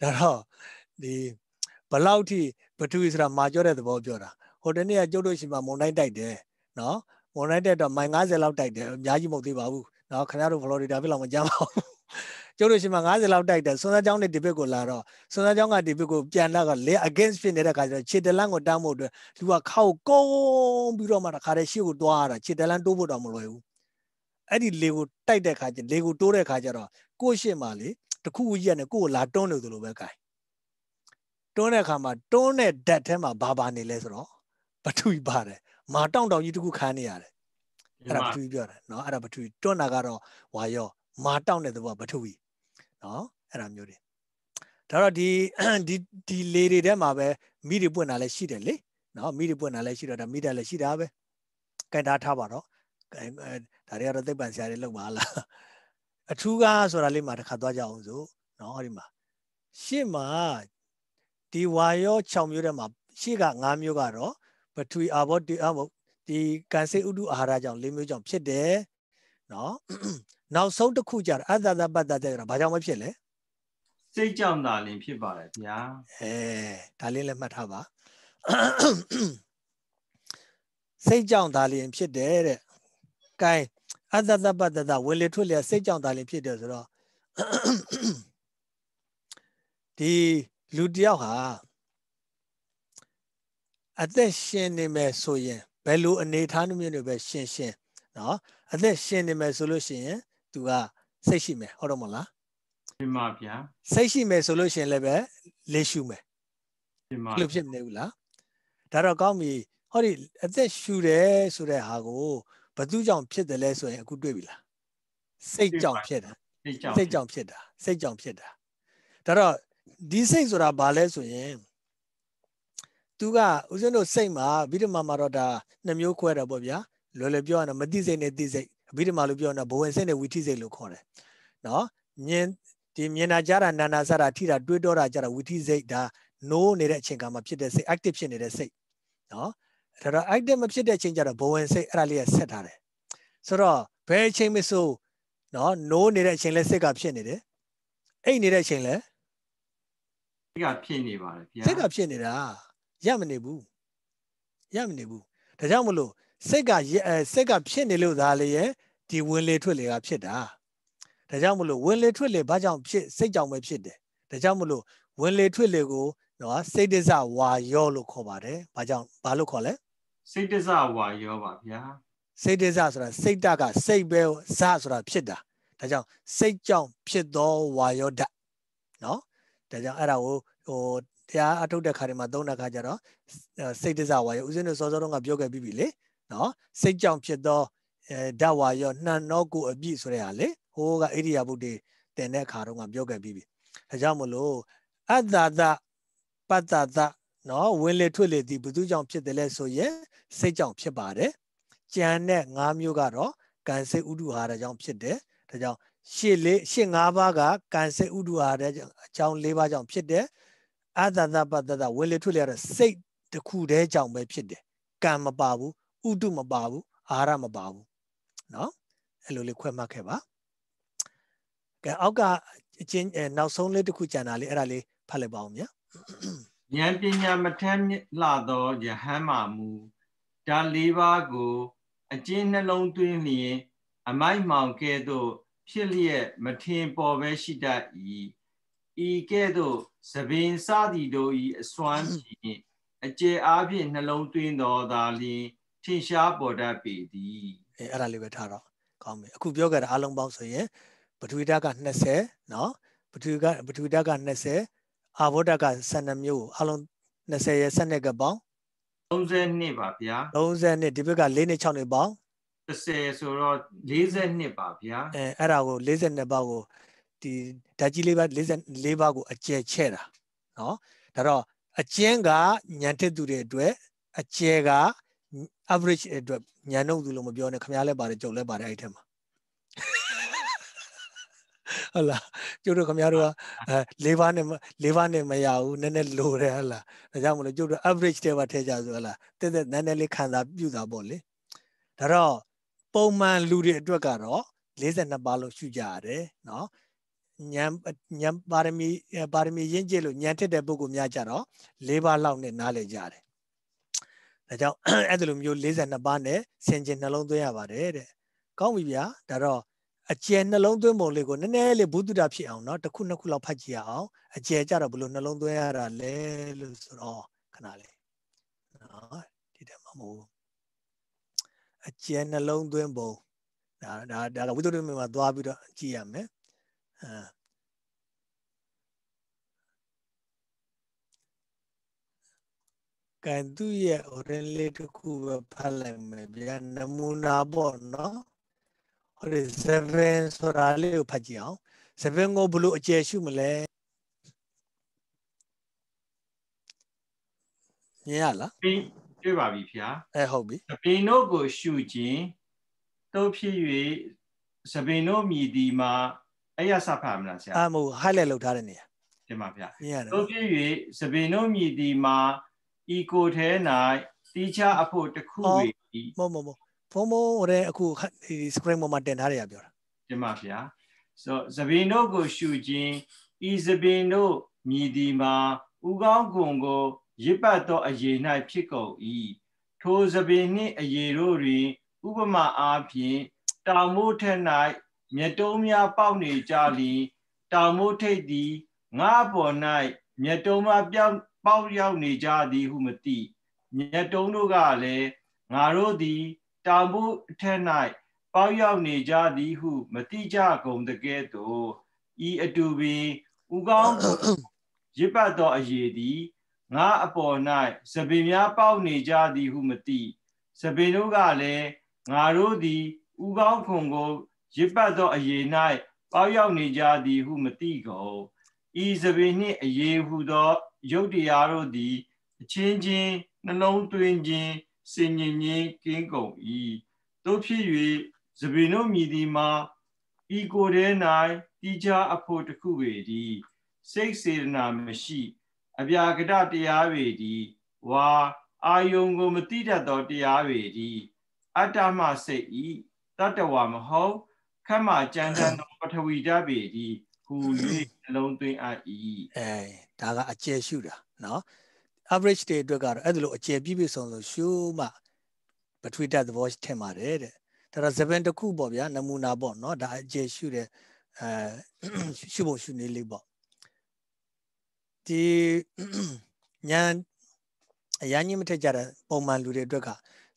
ဒါတော့ဒီဘလောက်ထိပထဝီဆိုတာမာကျောတဲ့သဘောပြောတာဟိုတနေ့ကကျုပ်တို့ရှင်မှာမုန်တိုင်းတိုက်တယ်နော်မွန်လိုက်တဲ့တော့မိုင်90လောက် တိုက်တယ်အများကြီးမဟုတ်သေးပါဘူးเนาะခင်ဗျားတို့ဖလော်ရီဒါပြည်လောက်မကြမ်းပါဘူးကျုပ်တို့ရှင်မှာ90လောက်တိုက်တယ်စွန်းစားချောင်းနဲ့ဒီဘက်ကိုလာတော့စွန်းစားချောင်းကဒီဘက်ကိုပြန်လာကလဲ against ဖြစ်နေတဲ့ခါကျတော့ခြေတလန့်ကိုတမ်းဖို့အတွက်လူကခောက်ကုန်းပြီးတော့မှတခါတည်းရှေ့ကိုတွားရတာခြေတလန့်တိုးဖို့တော့မလွယ်ဘူးအဲ့ဒီလေကိုတိုက်တဲ့ခါကျလေကိုတိုးတဲ့ခါကျတော့ကိုယ့်ရှေ့မှာလေတခုကြီးကနေကိုယ်လာတွန်းလို့သလိုပဲကင်တွန်းတဲ့အခါမှာတွန်းတဲ့ဓာတ်ထဲမှာဘာပါနေလဲဆိုတော့ပထူပါတယ်မာတောင့်တောင့်ကြီးတခုခန်းနေရတယ်အဲ့ဒါပထူပြောတယ်နော်အဲ့ဒါပထူတွန်းတာကတော့ဝါရောမာတောင့်တဲ့သဘောပထူနော်အဲ့ဒါမျိုးတွေဒါတော့ဒီဒီဒီလေတွေထဲမှာပဲမိတွေပွင့်တာလည်းရှိတယ်လေနော်မိတွေပွင့်တာလည်းရှိတော့ဒါမိတယ်လည်းရှိတာပဲကဲဒါထားပါတော့ဒါတွေကတော့သိပ္ပံဆရာတွေလောက်ပါလားအထူးကားဆိုတာလေးမှာတစ်ခါသွားကြအောင်စို့နော်ဟောဒီမှာရှေ့မှာဒီဝါရော6မျိုးထဲမှာရှေ့က9မျိုးကတော့ပထဝီအာဘောတိအဘောဒီကံစေဥဒုအာဟာရကြောင့်၄မျိုးကြောင့်ဖြစ်တယ်နော်နောက်ဆုံးတစ်ခုကြတော့အတ္တသပတ္တတဲ့ဆိုတာဘာကြောင့်မဖြစ်လဲစိတ်ကြောင့်သာလင်ဖြစ်ပါတယ်ခင်ဗျာအဲဒါလေးလည်းမှတ်ထားပါစိတ်ကြောင့်သာလင်ဖြစ်တယ်တဲ့ gain အတ္တသပတ္တဝင်လေထွက်လေစိတ်ကြောင့်တာလင်ဖြစ်တယ်ဆိုတော့ဒီလူတယောက်ဟာအသက်ရှင်နေမယ်ဆိုရင်ဘယ်လိုအနေထားမျိုးတွေပဲရှင်ရှင်နော်အသက်ရှင်နေမယ်ဆိုလို့ရှိရင် तू ကစိတ်ရှိမယ်ဟုတ်တော့မလားပြင်ပါဗျာစိတ်ရှိမယ်ဆိုလို့ရှိရင်လည်းပဲလေရှုမယ်ပြင်ပါလို့ဖြစ်မနေဘူးလားဒါတော့ကောင်းပြီဟောဒီအသက်ရှူတယ်ဆိုတဲ့ဟာကိုဘသူကြောင့်ဖြစ်တယ်လဲဆိုရင်အခုတွေ့ပြီလားစိတ်ကြောင့်ဖြစ်တာစိတ်ကြောင့်ဖြစ်တာစိတ်ကြောင့်ဖြစ်တာဒါတော့ဒီစိတ်ဆိုတာဘာလဲဆိုရင်သူကဦးဇင်းတို့စိတ်မှာဗိဓမာမှာတော့ဒါနှမျိုးခွဲတာပေါ့ဗျာလွယ်လွယ်ပြောရတာမသိစိတ်နဲ့သိစိတ်ဗိဓမာလို့ပြောရတာဘဝင်စိတ်နဲ့ဝီထိစိတ်လို့ခေါ်တယ်နော်မြင်ဒီမြင်တာကြားတာနာနာစားတာထိတာတွေးတောတာကြားတာဝီထိစိတ်ဒါ no နေတဲ့အချိန်ကမှဖြစ်တဲ့စိတ် active ဖြစ်နေတဲ့စိတ်နော်ဒါတော့ active မဖြစ်တဲ့အချိန်ကျတော့ဘဝင်စိတ်အဲ့ဒါလေးကဆက်ထားတယ်ဆိုတော့ဘယ်အချိန်မဆိုနော် no နေတဲ့အချိန်လဲစိတ်ကဖြစ်နေတယ်အိတ်နေတဲ့အချိန်လဲစိတ်ကဖြစ်နေပါတယ်ဗျာစိတ်ကဖြစ်နေတာရမနေဘူးရမနေဘူးဒါကြောင့်မလို့စိတ်ကစိတ်ကဖြစ်နေလို့သားလေရဲ့ဒီဝင်လေထွက်လေကဖြစ်တာဒါကြောင့်မလို့ဝင်လေထွက်လေဘာကြောင့်ဖြစ်စိတ်ကြောင့်ပဲဖြစ်တယ်ဒါကြောင့်မလို့ဝင်လေထွက်လေကိုနော်စိတ်တစ္ဆဝါယောလို့ခေါ်ပါတယ်။ဘာကြောင့်ဘာလို့ခေါ်လဲ။စိတ်တစ္ဆဝါယောပါဗျာ။စိတ်တစ္ဆဆိုတာစိတ်တကစိတ်ပဲဇဆိုတာဖြစ်တာ။ဒါကြောင့်စိတ်ကြောင့်ဖြစ်သောဝါယောဓာတ်နော်။ဒါကြောင့်အဲ့ဒါကိုဟိုတရားအထုတ်တဲ့ခါတွေမှာသုံးတဲ့ခါကျတော့စိတ်တစ္ဆဝါယောဦးဇင်းတို့စောစောတုန်းကပြောခဲ့ပြီးပြီလေ။နော်။စိတ်ကြောင့်ဖြစ်သောဓာတ်ဝါယောနှံတော့ကိုအပြည့်ဆိုတဲ့ဟာလေ။ဟိုကဣရိယာပုတ်တွေတင်တဲ့ခါတုန်းကပြောခဲ့ပြီးပြီ။ဒါကြောင့်မလို့အတ္တပတ္တသနော်ဝင်လေထွက်လေဒီဘု து ကြောင့်ဖြစ်တယ်လဲဆိုရင်စိတ်ကြောင့်ဖြစ်ပါတယ်ကြံတဲ့၅မျိုးကတော့ကံစိတ်ဥဒုဟာရကြောင့်ဖြစ်တယ်ဒါကြောင့်ရှစ်လေးရှစ်ငါးပါးကကံစိတ်ဥဒုဟာရအကြောင်း၄ပါးကြောင့်ဖြစ်တယ်အတ္တသပတ္တသဝင်လေထွက်လေရတဲ့စိတ်တစ်ခုတည်းကြောင့်ပဲဖြစ်တယ်ကံမပါဘူးဥဒုမပါဘူးအာရမပါဘူးနော်အဲ့လိုလေးခွဲမှတ်ခဲ့ပါကဲအောက်ကအချင်းနောက်ဆုံးလေးတစ်ခုကြံတာလေးအဲ့ဒါလေးဖတ်လိုက်ပါဦးမြတ်ဉာဏ်ပညာမထမ်းလှသောယဟန်မှမူဓာတ်၄ပါးကိုအကျဉ်းနှလုံးသွင်းလျင်အမိုက်မှောင်ကဲ့သို့ဖြစ်လျက်မထင်ပေါ်ပဲရှိတတ်၏ဤကဲ့သို့သပင်စသည်တို့၏အစွမ်းဖြင့်အကျေအားဖြင့်နှလုံးသွင်းတော်သာလျှင်ထင်ရှားပေါ်တတ်ပေသည်အဲအဲ့ဒါလေးပဲထားတော့ကောင်းပြီအခုပြောခဲ့တာအလုံးပေါင်းဆိုရင်ပထဝီဓာတ်က20เนาะပထဝီကပထဝီဓာတ်က20အာဘောဓက12မျိုးအလုံး20ရဲ့7နှစ်ကပေါင်း30နှစ်ပါဗျာ30နှစ်ဒီဘက်က4နှစ်6နှစ်ပေါင်း30ဆိုတော့40နှစ်ပါဗျာအဲအဲ့ဒါကို42ပါးကိုဒီဓာတ်ကြီးလေးပါ44ပါးကိုအကျယ်ချဲ့တာနော်ဒါတော့အကျဉ်းကညံထက်သူတွေအတွက်အကျယ်က average အတွက်ညံနှုတ်သူလို့မပြောနဲ့ခင်ဗျားလည်းပါတယ်ကြုံလည်းပါတယ်အဲ့ထက်မှာဟုတ်လားကျုပ်တို့ခင်ဗျားတို့ကအဲ၄ဘာနဲ့၄ဘာနဲ့မရဘူးနည်းနည်းလိုတယ်ဟုတ်လားဒါကြောင့်မလို့ကျုပ်တို့ average တွေပါထည့်ကြဆိုဟုတ်လားတက်တက်နည်းနည်းလေးခံစားပြုတာပေါ့လေဒါတော့ပုံမှန် လူတွေအတွက်ကတော့52ပါးလို့ရှုကြရတယ်နော်ညံညံပါရမီပါရမီရင့်ကျက်လို့ညံထက်တဲ့ပုဂ္ဂိုလ်များကြတော့၄ပါးလောက်နဲ့နားလည်ကြတယ်ဒါကြောင့်အဲ့ဒီလိုမျိုး52ပါးနဲ့ဆင်ခြင်နှလုံးသွင်းရပါတယ်တဲ့ကောင်းပြီဗျာဒါတော့အကျယ်နှလုံးသွင်းပုံလေးကိုနည်းနည်းလေးဘုဒ္ဓတာဖြစ်အောင်เนาะတစ်ခုနှစ်ခုလောက်ဖတ်ကြည့်အောင်အကျယ်ကြတော့ဘလို့နှလုံးသွင်းရတာလဲလို့ဆိုတော့ခဏလေးเนาะဒီတမမဟုတ်အကျယ်နှလုံးသွင်းပုံဒါဒါဒါဝိသုဒ္ဓမေမှာသွားပြီးတော့ကြည့်ရမယ်အဲကံသူရဲ့ orange လေးတစ်ခုပဲဖတ်လိုက်မယ်ဗျာနမူနာပေါ့เนาะအဲ့ဒီ7ဆိုတာလေးကိုဖတ်ကြည့်အောင်7ကိုဘလို့အကျယ်ရှုမလဲမြင်ရလားတွေ့ပါပြီဖျားအဲဟုတ်ပြီပင်တို့ကိုရှုခြင်းတို့ဖြစ်၍စပင်တို့မြည်ဒီမှာအဲ့ရစဖတ်မလားဆရာအမဟုတ်ဟိုက်လက်လောက်ထားတဲ့နေရာတင်ပါဗျာတို့ဖြစ်၍စပင်တို့မြည်ဒီမှာ eco ထဲ၌တိချအဖို့တစ်ခု၏မဟုတ်မဟုတ်ဘုံဘုံရဲအခုဒီ screen ပေါ်မှာတင်ထားတယ်ပြောတာတင်ပါဗျာဆိုသဘင်တို့ကိုရှုခြင်းဤသဘင်တို့မြည်ဒီမှာဥကောင်းကုံကိုရစ်ပတ်သောအရေ၌ဖြစ်ကုန်၏ထိုသဘင်နှင့် အရေတို့တွင် ဥပမာအားဖြင့်တာမိုးထက်၌မြတုံးများ ပေါက်နေကြလျင်တာမိုးထိတ်သည်ငါအပေါ်၌မြတုံးများပြောင်းပေါက်ရောက်နေကြသည် ဟုမသိမြတုံးတို့ကလည်းငါတို့သည်တာမိုးအထက်၌ပေါရောက်နေကြသည်ဟုမတိကြကုန်တကဲ့သို့ဤအတူပင်ဥကောင်းရစ်ပတ်သောအရေသည်ငါအပေါ်၌စပင်များပေါက်နေကြသည်ဟုမတိစပင်တို့ကလည်းငါတို့သည်ဥကောင်းခွန်ကိုရစ်ပတ်သောအရေ၌ပေါရောက်နေကြသည်ဟုမတိကုန်ဤစပင်နှင့်အရေဟုသော ရုပ်တရားတို့သည် အချင်းချင်းနှလုံးသွင်းခြင်းစင်ញင်ငင်းကင်းကုန်၏တို့ဖြစ်၍သပင်တို့မြည်သည်မှာဤကိုယ်ထဲ၌တိကြအဖို့တစ်ခုပေသည်စိတ်စေတနာမရှိအပြာကတတရားပေသည်ဝါအာယုံကိုမတိတတ်သောတရားပေသည်အတ္တမစိတ်ဤတတဝမဟုတ်ခမကြံတန်သောပထဝီဓာပေသည်ဟူ၍နှလုံးသွင်းအပ်၏အဲဒါကအကျဲရှုတာနော် average တွေအတွက်ကတော့အဲ့ဒါလိုအကျယ်ပြည့်ပြည့်စုံစုံရှိုးမှပထွေတက်သဘောထင်ပါတယ်တဲ့ဒါတော့ဇပင်တစ်ခုပေါ့ဗျာနမူနာပေါ့နော်ဒါအကျယ်ရှုတဲ့အဲရှုဖို့ရှုနေလေးပေါ့ဒီညာအရင်ကြီးမထက်ကြတဲ့ပုံမှန်လူတွေအတွက်က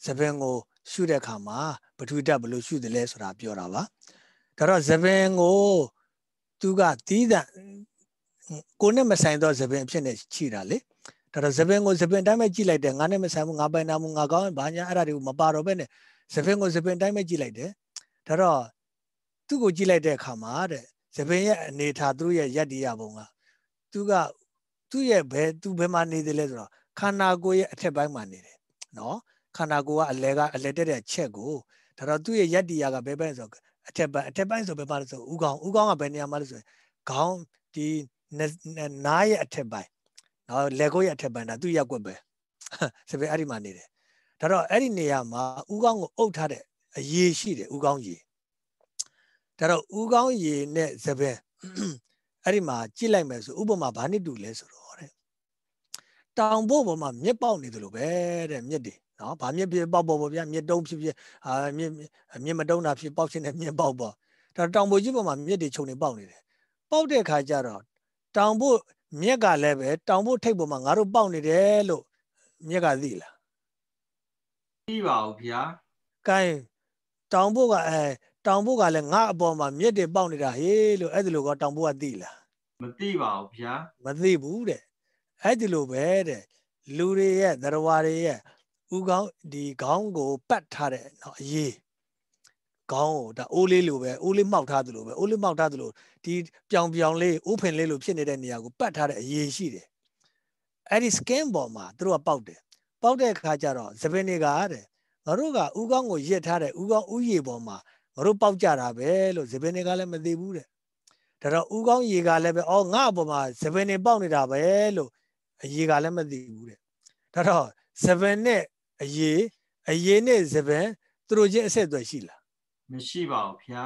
ဇပင်ကို ရှုတဲ့အခါမှာပထွေတက်ဘယ်လိုရှုတယ်လဲဆိုတာပြောတာပါဒါတော့ဇပင်ကိုသူကတီးတဲ့ကိုနဲ့မဆိုင်သောသပင်ဖြစ်နေချီတာလေဒါတော့ဇပင်ကိုဇပင်တိုင်းပဲကြည့်လိုက်တယ်ငါနဲ့မဆိုင်ဘူးငါပိုင်တာမှုငါကောင်းဘာညာအဲ့ဒါတွေကိုမပါတော့ပဲနဲ့ဇပင်ကိုဇပင်တိုင်းပဲကြည့်လိုက်တယ်ဒါတော့သူ့ကိုကြည့်လိုက်တဲ့အခါမှာတဲ့ဇပင်ရဲ့အနေထားသူ့ရဲ့ယက်တိရပုံကသူကသူ့ရဲ့ဘယ်သူဘယ်မှာနေတယ်လဲဆိုတော့ခန္ဓာကိုယ်ရဲ့အထက်ပိုင်းမှာနေတယ်နော်ခန္ဓာကိုယ်ကအလဲကအလဲတက်တဲ့ချက်ကိုဒါတော့သူ့ရဲ့ယက်တိရကဘယ်ပိုင်းဆိုတော့အထက်ပိုင်းအထက်ပိုင်းဆိုဘယ်မှာလဲဆိုဥကောင်းဥကောင်းကဘယ်နေရာမှာလဲဆိုရင်ခေါင်းဒီနားရဲ့အထက်ပိုင်းနော်လေကိုရဲ့အထက်ပိုင်းဒါသူ့ရက်ွက်ပဲစပယ်အဲ့ဒီမှာနေတယ်ဒါတော့အဲ့ဒီနေရာမှာဥကောင်းကိုအုပ်ထားတဲ့အရေးရှိတယ်ဥကောင်းကြီးဒါတော့ဥကောင်းကြီးနဲ့စပယ်အဲ့ဒီမှာကြည့်လိုက်မယ်ဆိုဥပမာဘာနှစ်တူလဲဆိုတော့တဲ့တောင်ဖို့ပေါ်မှာမြက်ပေါက်နေတယ်လို့ပဲတဲ့မြက်တွေနော်ဗာမြက်ဖြစ်ပေါက်ပေါ်ပေါ်ဗျာမြက်တုံးဖြစ်ဖြစ်အာမြက်မြက်မတုံးတာဖြစ်ပေါက်ခြင်းနဲ့မြက်ပေါက်ပေါ်ဒါတောင်ပိုကြီးပေါ်မှာမြက်တွေခြုံနေပေါက်နေတယ်ပေါက်တဲ့ခါကျတော့တောင်ပို့မြက်ကလည်းပဲတောင်ဖို့ထိပ်ပေါ်မှာငါတို့ပေါက်နေတယ်လို့မြက်ကသိလားသိပါဘူးဗျာကဲတောင်ဖို့ကအဲတောင်ဖို့ကလည်းငါအပေါ်မှာမြက်တွေပေါက်နေတာဟေးလို့အဲ့ဒီလိုက တောင်ဖို့ကသိလားမသိပါဘူးဗျာမသိဘူးတဲ့အဲ့ဒီလိုပဲတဲ့လူတွေရဲ့သရဝါတွေရဲ့ဥကောင်းဒီခေါင်းကိုပတ်ထားတဲ့เนาะအရေးခေါင်းကိုဒါအိုးလေးလိုပဲအိုးလေးမှောက်ထားသလိုပဲအိုးလေးမှောက်ထားသလိုဒီပြောင်ပြောင်လေးဥဖင်လေးလိုဖြစ်နေတဲ့နေရာကိုပတ်ထားတဲ့အရေးရှိတယ်အဲ့ဒီ skin ပေါ်မှာသူတို့ကပေါက်တယ်ပေါက်တဲ့အခါကျတော့သပင်းတွေကတဲ့ငါတို့ကဥကောင်းကိုရစ်ထားတဲ့ဥကောင်းဥရေပေါ်မှာငါတို့ပေါက်ကြတာပဲလို့သပင်းတွေကလည်းမသိဘူးတဲ့ဒါတော့ဥကောင်းရေကလည်းပဲအော်ငါ့အပေါ်မှာသပင်းတွေပေါက်နေတာပဲလို့အရေကလည်းမသိဘူးတဲ့ဒါတော့သပင်းနဲ့အရေအရေနဲ့သပင်းသူတို့ချင်းအဆက်အသွယ်ရှိလားမရှိပါဘူးဗျာ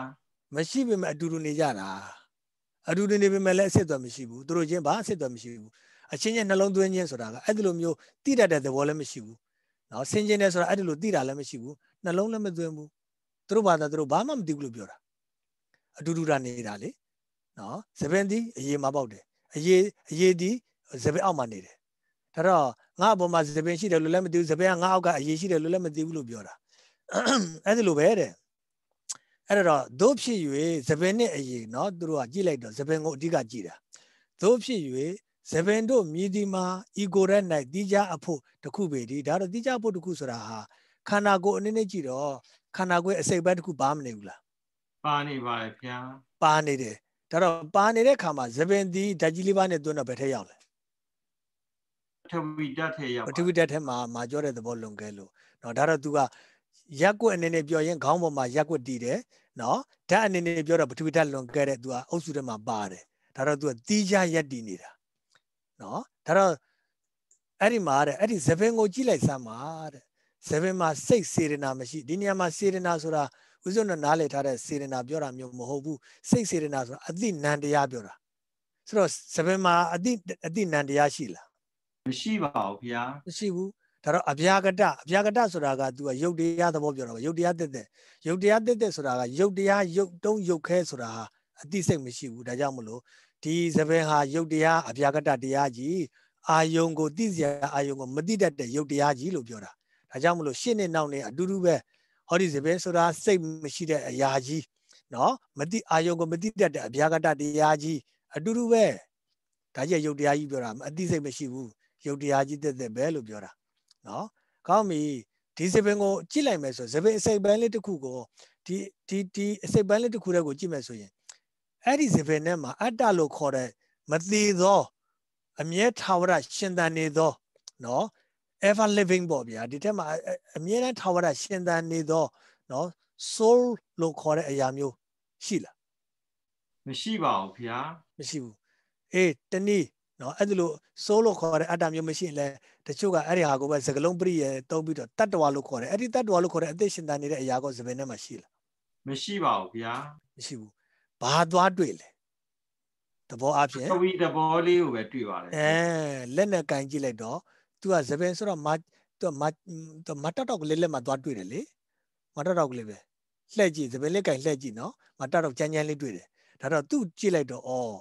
မရှိပေမဲ့အတူတူနေကြတာအတူတူနေပေမဲ့လည်းအဆက်အသွယ်မရှိဘူးသူတို့ချင်းဘာအဆက်အသွယ်မရှိဘူးအချင်းချင်းနှလုံးသွင်းခြင်းဆိုတာကအဲ့ဒီလိုမျိုးတိတတ်တဲ့သဘောလည်းမရှိဘူးနော်ဆင်ခြင်းနဲ့ဆိုတာအဲ့ဒီလိုတိတာလည်းမရှိဘူးနှလုံးလည်းမသွင်းဘူးသူတို့ဘာသာသူတို့ဘာမှမသိဘူးလို့ပြောတာအတူတူတာနေတာလေနော်စပင်ဒီအရေးမပေါက်တယ်အရေးအရေးဒီစပင်အောက်မှာနေတယ်ဒါတော့ငါ့အပေါ်မှာစပင်ရှိတယ်လို့လည်းမသိဘူးစပင်ကငါ့အောက်ကအရေးရှိတယ်လို့လည်းမသိဘူးလို့ပြောတာအဲ့ဒီလိုပဲတဲ့အဲ့တော့သို့ဖြစ်၍သပင်နဲ့အရင်เนาะသူတို့ကကြည့်လိုက်တော့သပင်ကိုအဓိကကြည့်တာသို့ဖြစ်၍သပင်တို့မြည်ဒီမှာဤကိုယ်ရဲ့၌တိကြအဖို့တခုပေဒီဒါတော့တိကြအဖို့တခုဆိုတာဟာခန္ဓာကိုယ်အနည်းနဲ့ကြည့်တော့ခန္ဓာကိုယ်အစိပ်ပိုင်းတခုပါမနေဘူးလားပါနေပါလေဗျာပါနေတယ်ဒါတော့ပါနေတဲ့ခါမှာသပင်ဒီဓာကြီးလေးပါနဲ့သွင်းတော့ဘယ်ထက်ရောက်လဲထဝီဓာတ်ထဲရောက်ပထဝီဓာတ်ထဲမှာမာကြောတဲ့သဘောလွန်ခဲ့လို့เนาะဒါတော့ तू ကရက်ွက်အနေနဲ့ပြောရင်ခေါင်းပေါ်မှာရက်ွက်တည်တယ်နော်ဓာတ်အနေနဲ့ပြောတော့ပထဝီဓာတ်လွန်ခဲ့တဲ့သူကအုပ်စုထဲမှာပါတယ်ဒါတော့သူကတီးခြားရက်တည်နေတာနော်ဒါတော့အဲ့ဒီမှာတဲ့အဲ့ဒီဇပင်ကိုကြည့်လိုက်စမ်းပါတဲ့ဇပင်မှာစိတ်စေရနာမရှိဒီနေရာမှာစေရနာဆိုတာဥစ္စုံနဲ့နားလည်ထားတဲ့စေရနာပြောတာမျိုးမဟုတ်ဘူးစိတ်စေရနာဆိုတာအတိနန္တရားပြောတာဆိုတော့ဇပင်မှာအတိအတိနန္တရားရှိလားမရှိပါဘူးခင်ဗျာမရှိဘူးဒါတော့အဗျာကတအဗျာကတဆိုတာက तू ကယုတ်တရားသဘောပြောတာပဲယုတ်တရားတက်တဲ့ယုတ်တရားတက်တဲ့ဆိုတာကယုတ်တရားယုတ်တုံးယုတ်ခဲဆိုတာဟာအတိစိတ်မရှိဘူးဒါကြောင့်မလို့ဒီသဘင်ဟာယုတ်တရားအဗျာကတတရားကြီးအာယုံကိုသိစရာအာယုံကိုမသိတတ်တဲ့ယုတ်တရားကြီးလို့ပြောတာဒါကြောင့်မလို့ရှင်းနေနောက်နေအတူတူပဲဟောဒီသဘင်ဆိုတာစိတ်မရှိတဲ့အရာကြီးနော်မသိအာယုံကိုမသိတတ်တဲ့အဗျာကတတရားကြီးအတူတူပဲဒါကြီးရုပ်တရားကြီးပြောတာအသိစိတ်မရှိဘူးရုပ်တရားကြီးတက်တက်ပဲလို့ပြောတာနော်ကောင်းပြီဒီစပင်ကိုကြည့်လိုက်မယ်ဆိုစပင်အစိပ်ပိုင်းလေးတစ်ခုကိုဒီဒီဒီအစိပ်ပိုင်းလေးတစ်ခုတည်းကိုကြည့်မယ်ဆိုရင်အဲ့ဒီစပင်ထဲမှာအတ္တလို့ခေါ်တဲ့မသေးသောအမြဲထာဝရရှင်သန်နေသောနော် ever living ပေါ့ဗျာဒီထက်မှာအမြဲတမ်းထာဝရရှင်သန်နေသောနော် soul လို့ခေါ်တဲ့အရာမျိုးရှိလားမရှိပါဘူးဗျာမရှိဘူးအေးတနည်းနော်အဲ့ဒါလို့စိုးလို့ခေါ်တဲ့အတ္တမျိုးမရှိရင်လည်းတချို့ကအဲ့ဒီဟာကိုပဲစကလုံးပရိယေတုံးပြီးတော့တတ္တဝါလို့ခေါ်တယ်အဲ့ဒီတတ္တဝါလို့ခေါ်တဲ့အသက်ရှင်တန်နေတဲ့အရာကိုသဘင်ထဲမှာရှိလားမရှိပါဘူးဗျာမရှိဘူးဘာသွားတွေ့လဲသဘောအဖြစ်သဝီသဘောလေးကိုပဲတွေ့ပါတယ်အဲလက်နဲ့ကင်ကြည့်လိုက်တော့ तू ကသဘင်ဆိုတော့မ तू မ तू မတတ်တော့ကလေးလက်မှာသွားတွေ့တယ်လေမတတ်တော့ကလေးပဲလှည့်ကြည့်သဘင်လက်ကင်လှည့်ကြည့်နော်မတတ်တော့ကြမ်းကြမ်းလေးတွေ့တယ်ဒါတော့ तू ကြည့်လိုက်တော့ဩ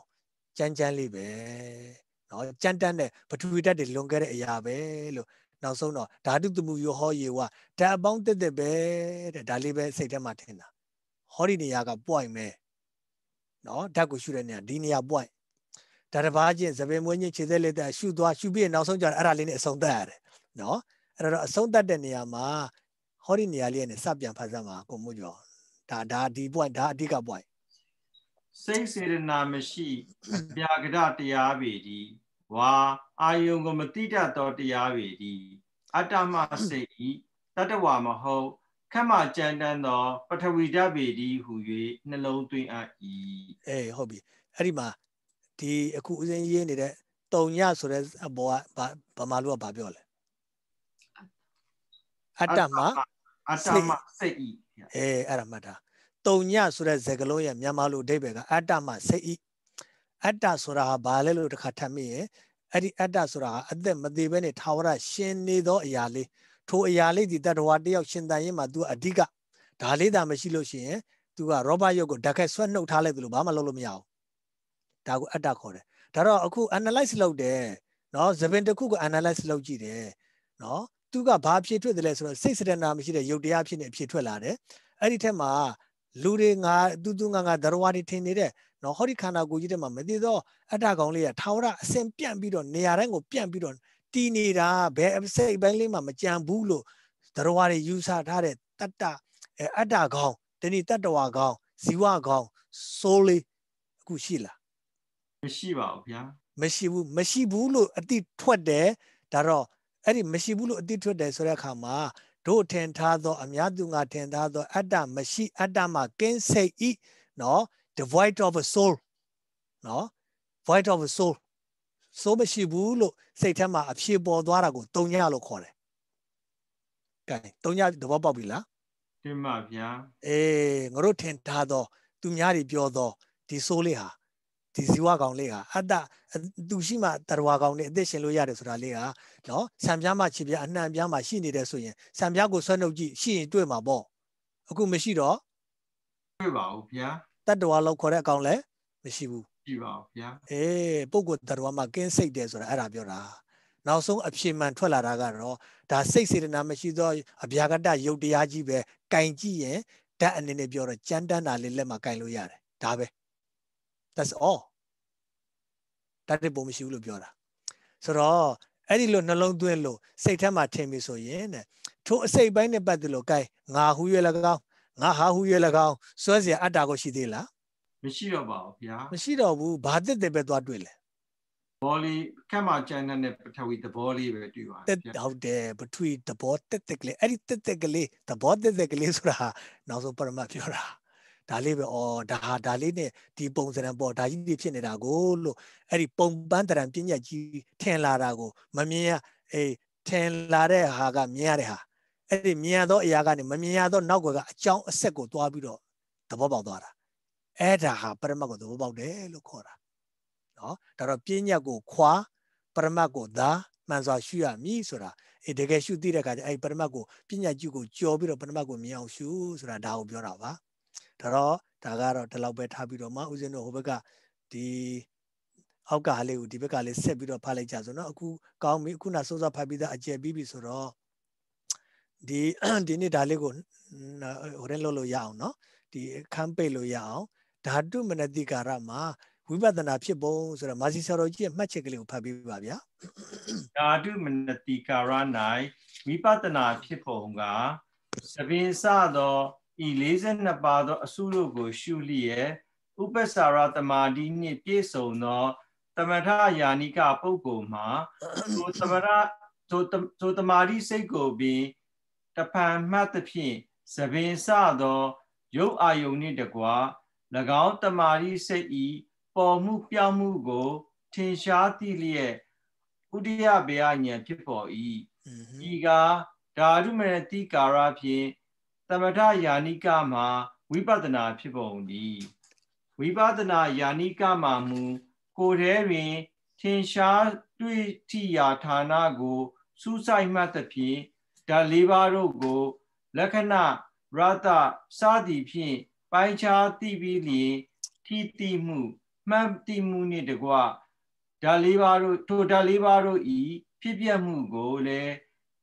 ကြမ်းကြမ်းလေးပဲနော်ကြမ်းတမ်းတဲ့ပထဝီဓာတ်တွေလွန်ခဲ့တဲ့အရာပဲလို့နောက်ဆုံးတော့ဓာတုတမှုယောဟောယေဝဓာတ်အပေါင်းတက်တက်ပဲတဲ့ဒါလေးပဲစိတ်ထဲမှာထင်တာဟောဒီနေရာကပွိုင်မယ်နော်ဓာတ်ကိုရှုတဲ့နေရာဒီနေရာပွိုင်ဒါတစ်ပါးချင်းသပင်မွေးချင်းခြေသက်လက်သက်ရှုသွားရှုပြီးနောက်ဆုံးကျတော့အဲ့ဒါလေးနဲ့အဆုံးသတ်ရတယ်နော်အဲ့တော့အဆုံးသတ်တဲ့နေရာမှာဟောဒီနေရာလေးနဲ့စပြန်ဖတ်စမ်းပါကိုမို့ကျော်ဒါဒါဒီပွိုင်ဒါအဓိကပွိုင်စိတ်စေတနာမရှိပြာကရတရားပေဒီဝါအာယုံကိုမတိတတ်သောတရားပေဒီအတ္တမစိတ်ဤတတဝမဟုတ်ခမကြံတန်းသော ပထဝီဓာပေဒီဟူ၍နှလုံးသွင်းအပ်၏အေးဟုတ်ပြီအဲ့ဒီမှာဒီအခုဦးစင်းရေးနေတဲ့တုံညဆိုတဲ့အပေါ်ကဗမာလူကဘာပြောလဲအတ္တမအတ္တမစိတ်ဤအေးအဲ့ဒါမှတ်တာတုံညဆိုတဲ့စကားလုံးရဲ့မြန်မာလိုအဓိပ္ပာယ်ကအတ္တမှစိတ်ဤအတ္တဆိုတာဟာဘာလဲလို့တစ်ခါထပ်မိရင်အဲ့ဒီအတ္တဆိုတာဟာအသက်မသေးဘဲနဲ့ထာဝရရှင်နေသောအရာလေးထိုအရာလေးဒီတတ္တဝါတယောက်ရှင်တန်ရင်မှာ तू အဓိကဒါလေးသာမရှိလို့ရှိရင် तू ကရောဘရုပ်ကိုဓာတ်ခက်ဆွဲနှုတ်ထားလိုက်သလိုဘာမှလုပ်လို့မရဘူးဒါကိုအတ္တခေါ်တယ်ဒါတော့အခု analyze လုပ်တယ်နော်သပင်တစ်ခုကို analyze လုပ်ကြည့်တယ်နော်သူကဘာဖြစ်ထွက်တယ်လဲဆိုတော့စိတ်စရဏမရှိတဲ့ယုတ်တရားဖြစ်နေဖြစ်ထွက်လာတယ်အဲ့ဒီထက်မှာလူတွေငါတူတူငါငါဒရဝါတွေထင်နေတဲ့နော်ဟောဒီခန္ဓာကိုယ်ကြီးထဲမှာမသိသောအတ္တကောင်လေးကထာဝရအစဉ်ပြန့်ပြီးတော့နေရာတိုင်းကိုပြန့်ပြီးတော့တည်နေတာဘယ်အစိတ်ပိုင်းလေးမှာမကြံဘူးလို့ဒရဝါတွေယူဆထားတဲ့တတ္တအတ္တကောင်ဒီနေ့တတ္တဝါကောင်ဇီဝကောင် soul လေးအခုရှိလားမရှိပါဘူးဗျာမရှိဘူးမရှိဘူးလို့အတိထွက်တယ်ဒါတော့အဲ့ဒီမရှိဘူးလို့အတိထွက်တယ်ဆိုတဲ့အခါမှာတို့ထင်ထားသော အများသူငါထင်ထားသောအတ္တမရှိအတ္တမှကင်းစိတ်ဤနော် devoid of a soul နော် void of a soul ဆိုမရှိဘူးလို့စိတ်ထဲမှာအဖြစ်ပေါ်သွားတာကိုတုံညလို့ခေါ်တယ်။ကဲတုံညသဘောပေါက်ပြီလား။တင်ပါဗျာ။အေးငါတို့ထင်ထားသောသူများတွေပြောသောဒီ soul လေးဟာဒီဇီဝကောင်လေးဟာအတ္တသူရှိမှတရဝကောင်လေးအသက်ရှင်လို့ရတယ်ဆိုတာလေးဟာနော်ဆံပြားမှခြေပြားအနှံပြားမှရှိနေတယ်ဆိုရင်ဆံပြားကိုဆွဲနှုတ်ကြည့်ရှိရင်တွေ့မှာပေါ့အခုမရှိတော့တွေ့ပါဘူးဗျာတတဝါလောက်ခေါ်တဲ့အကောင်လည်းမရှိဘူးရှိပါဘူးဗျာအေးပုဂ္ဂိုလ်တရဝမှာကင်းစိတ်တယ်ဆိုတာအဲ့ဒါပြောတာနောက်ဆုံးအဖြစ်မှန်ထွက်လာတာကတော့ဒါစိတ်စေတနာမရှိသောအဗျာကတယုတ်တရားကြီးပဲကင်ကြည့်ရင်ဓာတ်အနေနဲ့ပြောတော့ကြမ်းတမ်းတာလေးလက်မှာကင်လို့ရတယ်ဒါပဲ that's all တတ်တဲ့ပုံမရှိဘူးလို့ပြောတာဆိုတော့အဲ့ဒီလိုနှလုံးသွင်းလို့စိတ်ထဲမှာထင်ပြီဆိုရင်တဲ့ထိုအစိတ်ပိုင်းနဲ့ပတ်သက်လို့ gain ငါဟူ၍၎င်းငါဟာဟူ၍၎င်းစွဲเสียအတ္တကိုရှိသေးလားမရှိတော့ပါဘူးဗျာမရှိတော့ဘူးဘာတက်တယ်ပဲသွားတွေ့လဲဘောလေးကက်မှာကျန်တဲ့ပထဝီသဘောလေးပဲတွေ့ပါတယ်ဗျာဟုတ်တယ်ပထဝီသဘောတက်တက်ကလေးအဲ့ဒီတက်တက်ကလေးသဘောတက်တက်ကလေးဆိုတာနောက်ဆုံးပရမတ်ပြောတာဒါလေးပဲအော်ဒါဟာဒါလေးနဲ့ဒီပုံစံပေါ့ဒါကြီးတွေဖြစ်နေတာကိုလို့အဲ့ဒီပုံပန်းတရံပညာကြီးထင်လာတာကိုမမြင်ရအေးထင်လာတဲ့ဟာကမြင်ရတဲ့ဟာအဲ့ဒီမြင်ရသောအရာကနေမမြင်ရသောနောက်ကွယ်ကအကြောင်းအဆက်ကိုတွားပြီးတော့သဘောပေါက်သွားတာအဲ့ဒါဟာပရမတ်ကိုသဘောပေါက်တယ်လို့ခေါ်တာနော်ဒါတော့ပညာကို ခွာပရမတ်ကိုသာမှန်စွာရှုရမည်ဆိုတာအဲတကယ်ရှုသိတဲ့အခါကျအဲ့ပရမတ်ကိုပညာကျုကိုကြော်ပြီးတော့ပရမတ်ကိုမြင်အောင်ရှုဆိုတာဒါကိုပြောတာပါဒါတော့ဒါကတော့ဒီလောက်ပဲထားပြီးတော့မှဦးဇင်းတို့ဟိုဘက်ကဒီအောက်ကလေးကိုဒီဘက်ကလေးဆက်ပြီးတော့ဖတ်လိုက်ကြဆိုတော့အခုကောင်းပြီအခုနစိုးစားဖတ်ပြီးသားအကျက်ပြီးပြီဆိုတော့ဒီဒီနေ့ဒါလေးကိုဟိုရင်လုပ်လို့ရအောင်နော်ဒီအခန်းပိတ်လို့ရအောင်ဓာတုမနတိကာရမှာဝိပဿနာဖြစ်ပုံဆိုတော့မာစီဆရာတော်ကြီးရဲ့မှတ်ချက်ကလေးကိုဖတ်ပေးပါဗျာဓာတုမနတိကာရ၌ဝိပဿနာဖြစ်ပုံကသဘင်စသောဤ42ပါးသောအစုတို့ကိုရှုလျက်ဥပ္ပစာရတမာတိနှင့်ပြည့်စုံသောသမထယာနိကပုဂ္ဂိုလ်မှာသူသမထသူသူတမာတိစိတ်ကိုပင်တဖန်မှတ်သဖြင့်သဘင်စသော ရုပ်အာယုန်နှင့်တကွာ၎င်းတမာတိစိတ်ဤပေါ်မှုပြောင်းမှုကိုထင်ရှားသိလျက်ဥဒိယဘေယဉဏ်ဖြစ်ပေါ်၏ဤကဓာတုမရတိကာရဖြင့်တမထယာနိကမှာဝိပဿနာဖြစ်ပုံသည်ဝိပဿနာယာနိကမှာမူကိုယ်ထဲတွင်ထင်ရှားတွေ့ထိရာဌာနကိုစူးစိုက်မှတ်သဖြင့်ဓာတ်၄ပါးတို့ကိုလက္ခဏာရတစသည်ဖြင့်ပိုင်းခြားသိပြီးလျင်ထိတိမှုမှတ်တိမှုနှင့်တကွဓာတ်၄ပါးတို့ထိုဓာတ်၄ပါးတို့ဤဖြစ်ပျက်မှုကိုလည်း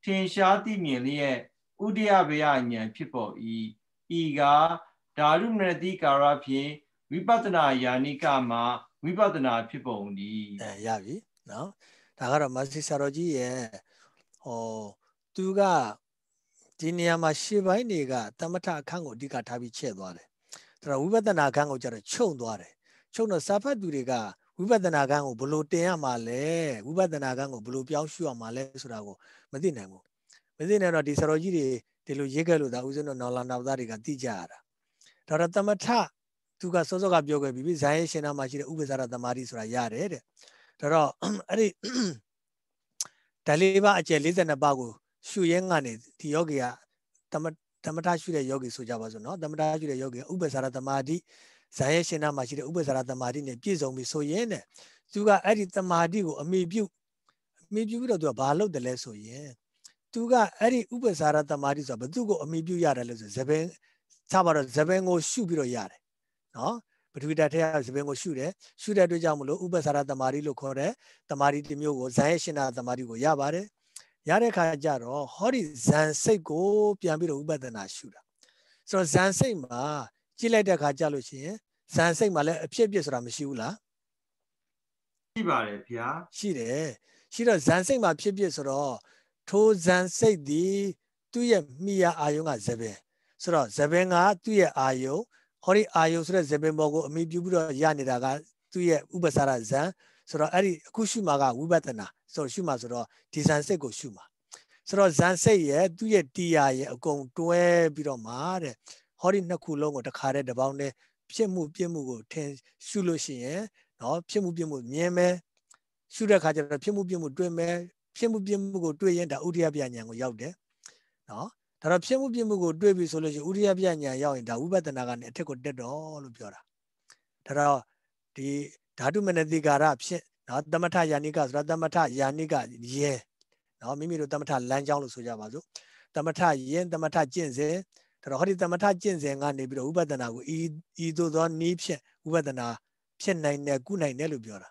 ထင်ရှားသိမြင်လျက်ဥဒယဗေယဉာဏ်ဖြစ်ပေါ်၏ဤကဓာရုမနတိကာရဖြင့်ဝိပဿနာယာနိကမှာဝိပဿနာဖြစ်ပုံသည်အဲရပြီနော်ဒါကတော့မဆီဆရာတော်ကြီးရဲ့ဟောသူကဒီနေရာမှာရှေ့ပိုင်းတွေကတမထအခန်းကိုအဓိကထားပြီးချဲ့သွားတယ်ဒါတော့ဝိပဿနာအခန်းကိုကျတော့ခြုံသွားတယ်ခြုံတော့စာဖတ်သူတွေကဝိပဿနာကံကိုဘလို့တင်ရမှာလဲဝိပဿနာကံကိုဘလို့ပြောင်းရှုရမှာလဲဆိုတာကိုမသိနိုင်ဘူးမသိနေတော့ဒီဆရာတော်ကြီးတွေဒီလိုရေးခဲ့လို့ဒါဦးဇင်းတို့နော်လာနောက်သားတွေကသိကြရတာဒါတော့တမထသူကစောစောကပြောခဲ့ပြီးဇိုင်းရှင်နာမှာရှိတဲ့ဥပ္ပဇာရသမารိဆိုတာရတယ်တဲ့ဒါတော့အဲ့ဒီဓလေးပါအကျယ်42ပါးကိုရှုရင်းကနေဒီယောဂီကတမတမထရှုတဲ့ယောဂီဆိုကြပါစို့နော်တမထရှုတဲ့ယောဂီဥပ္ပဇာရသမာဓိဇာယရှင်နာမှာရှိတဲ့ဥပ္ပဇာရသမာဓိနဲ့ပြည့်စုံပြီဆိုရင်တဲ့သူကအဲ့ဒီသမာဓိကိုအမိပြုအမိပြုပြီးတော့သူကဘာလုပ်တယ်လဲဆိုရင်သူကအဲ့ဒီဥပ္ပစာရတမာတိဆိုတာဘသူကိုအမိပြုရတယ်လို့ဆိုဇပင်စပါတော့ဇပင်ကိုရှုပြီးတော့ရတယ်နော်ပထဝီဓာတ်ထဲကဇပင်ကိုရှုတယ်ရှုတဲ့အတွက်ကြောင့်မလို့ဥပ္ပစာရတမာတိလို့ခေါ်တဲ့တမာတိတစ်မျိုးကိုဇန်ရဲ့ရှင်နာတမာတိကိုရပါတယ်ရတဲ့ခါကျတော့ဟောဒီဇန်စိတ်ကိုပြန်ပြီးတော့ဥပဒနာရှုတာဆိုတော့ဇန်စိတ်မှာကြည့်လိုက်တဲ့ခါကျလို့ရှိရင်ဇန်စိတ်မှာလည်းအဖြစ်အပျက်ဆိုတာမရှိဘူးလားရှိပါတယ်ဗျာရှိတယ်ရှိတော့ဇန်စိတ်မှာဖြစ်ဖြစ်ဆိုတော့ထိုဇန်စိတ်သည်သူ့ရဲ့မိယာအာယုံကဇပင်ဆိုတော့ဇပင်ကသူ့ရဲ့အာယုံဟောဒီအာယုံဆိုတဲ့ဇပင်ပေါ်ကိုအမိပြုပြီးတော့ရနေတာကသူ့ရဲ့ဥပ္ပစာရဇန်ဆိုတော့အဲ့ဒီအခုရှုမှာကဝိပဿနာဆိုတော့ရှုမှာဆိုတော့ဒီဇန်စိတ်ကိုရှုမှာဆိုတော့ဇန်စိတ်ရဲ့သူ့ရဲ့တရားရဲ့အကုန်တွဲပြီးတော့မှာတဲ့ဟောဒီနှစ်ခုလုံးကိုတခါတည်းတပေါင်းတည်းဖြစ်မှုပြစ်မှုကိုထင်ရှုလို့ရှိရင်เนาะဖြစ်မှုပြစ်မှုမြင်မယ်ရှုတဲ့အခါကျတော့ဖြစ်မှုပြစ်မှုတွေ့မယ်ဖြစ်မှုပြမှုကိုတွေ့ရင်ဒါဥဒိယပညာကိုရောက်တယ်နော်ဒါတော့ဖြစ်မှုပြမှုကိုတွေ့ပြီဆိုလို့ရှိရင်ဥဒိယပညာရောက်ရင်ဒါဝိပဿနာကနေအထက်ကိုတက်တော့လို့ပြောတာဒါတော့ဒီဓာတုမနတိကာရဖြစ်နော်တမထယာနိကဆိုတာတမထယာနိကရဲနော်မိမိတို့တမထလမ်းကြောင်းလို့ဆိုကြပါစို့တမထယင်တမထကျင့်စေဒါတော့ဟောဒီတမထကျင့်စဉ်ကနေပြီးတော့ဥပဒနာကိုဤဤသို့သောနည်းဖြင့်ဥပဒနာဖြစ်နိုင်တယ်ကုနိုင်တယ်လို့ပြောတာ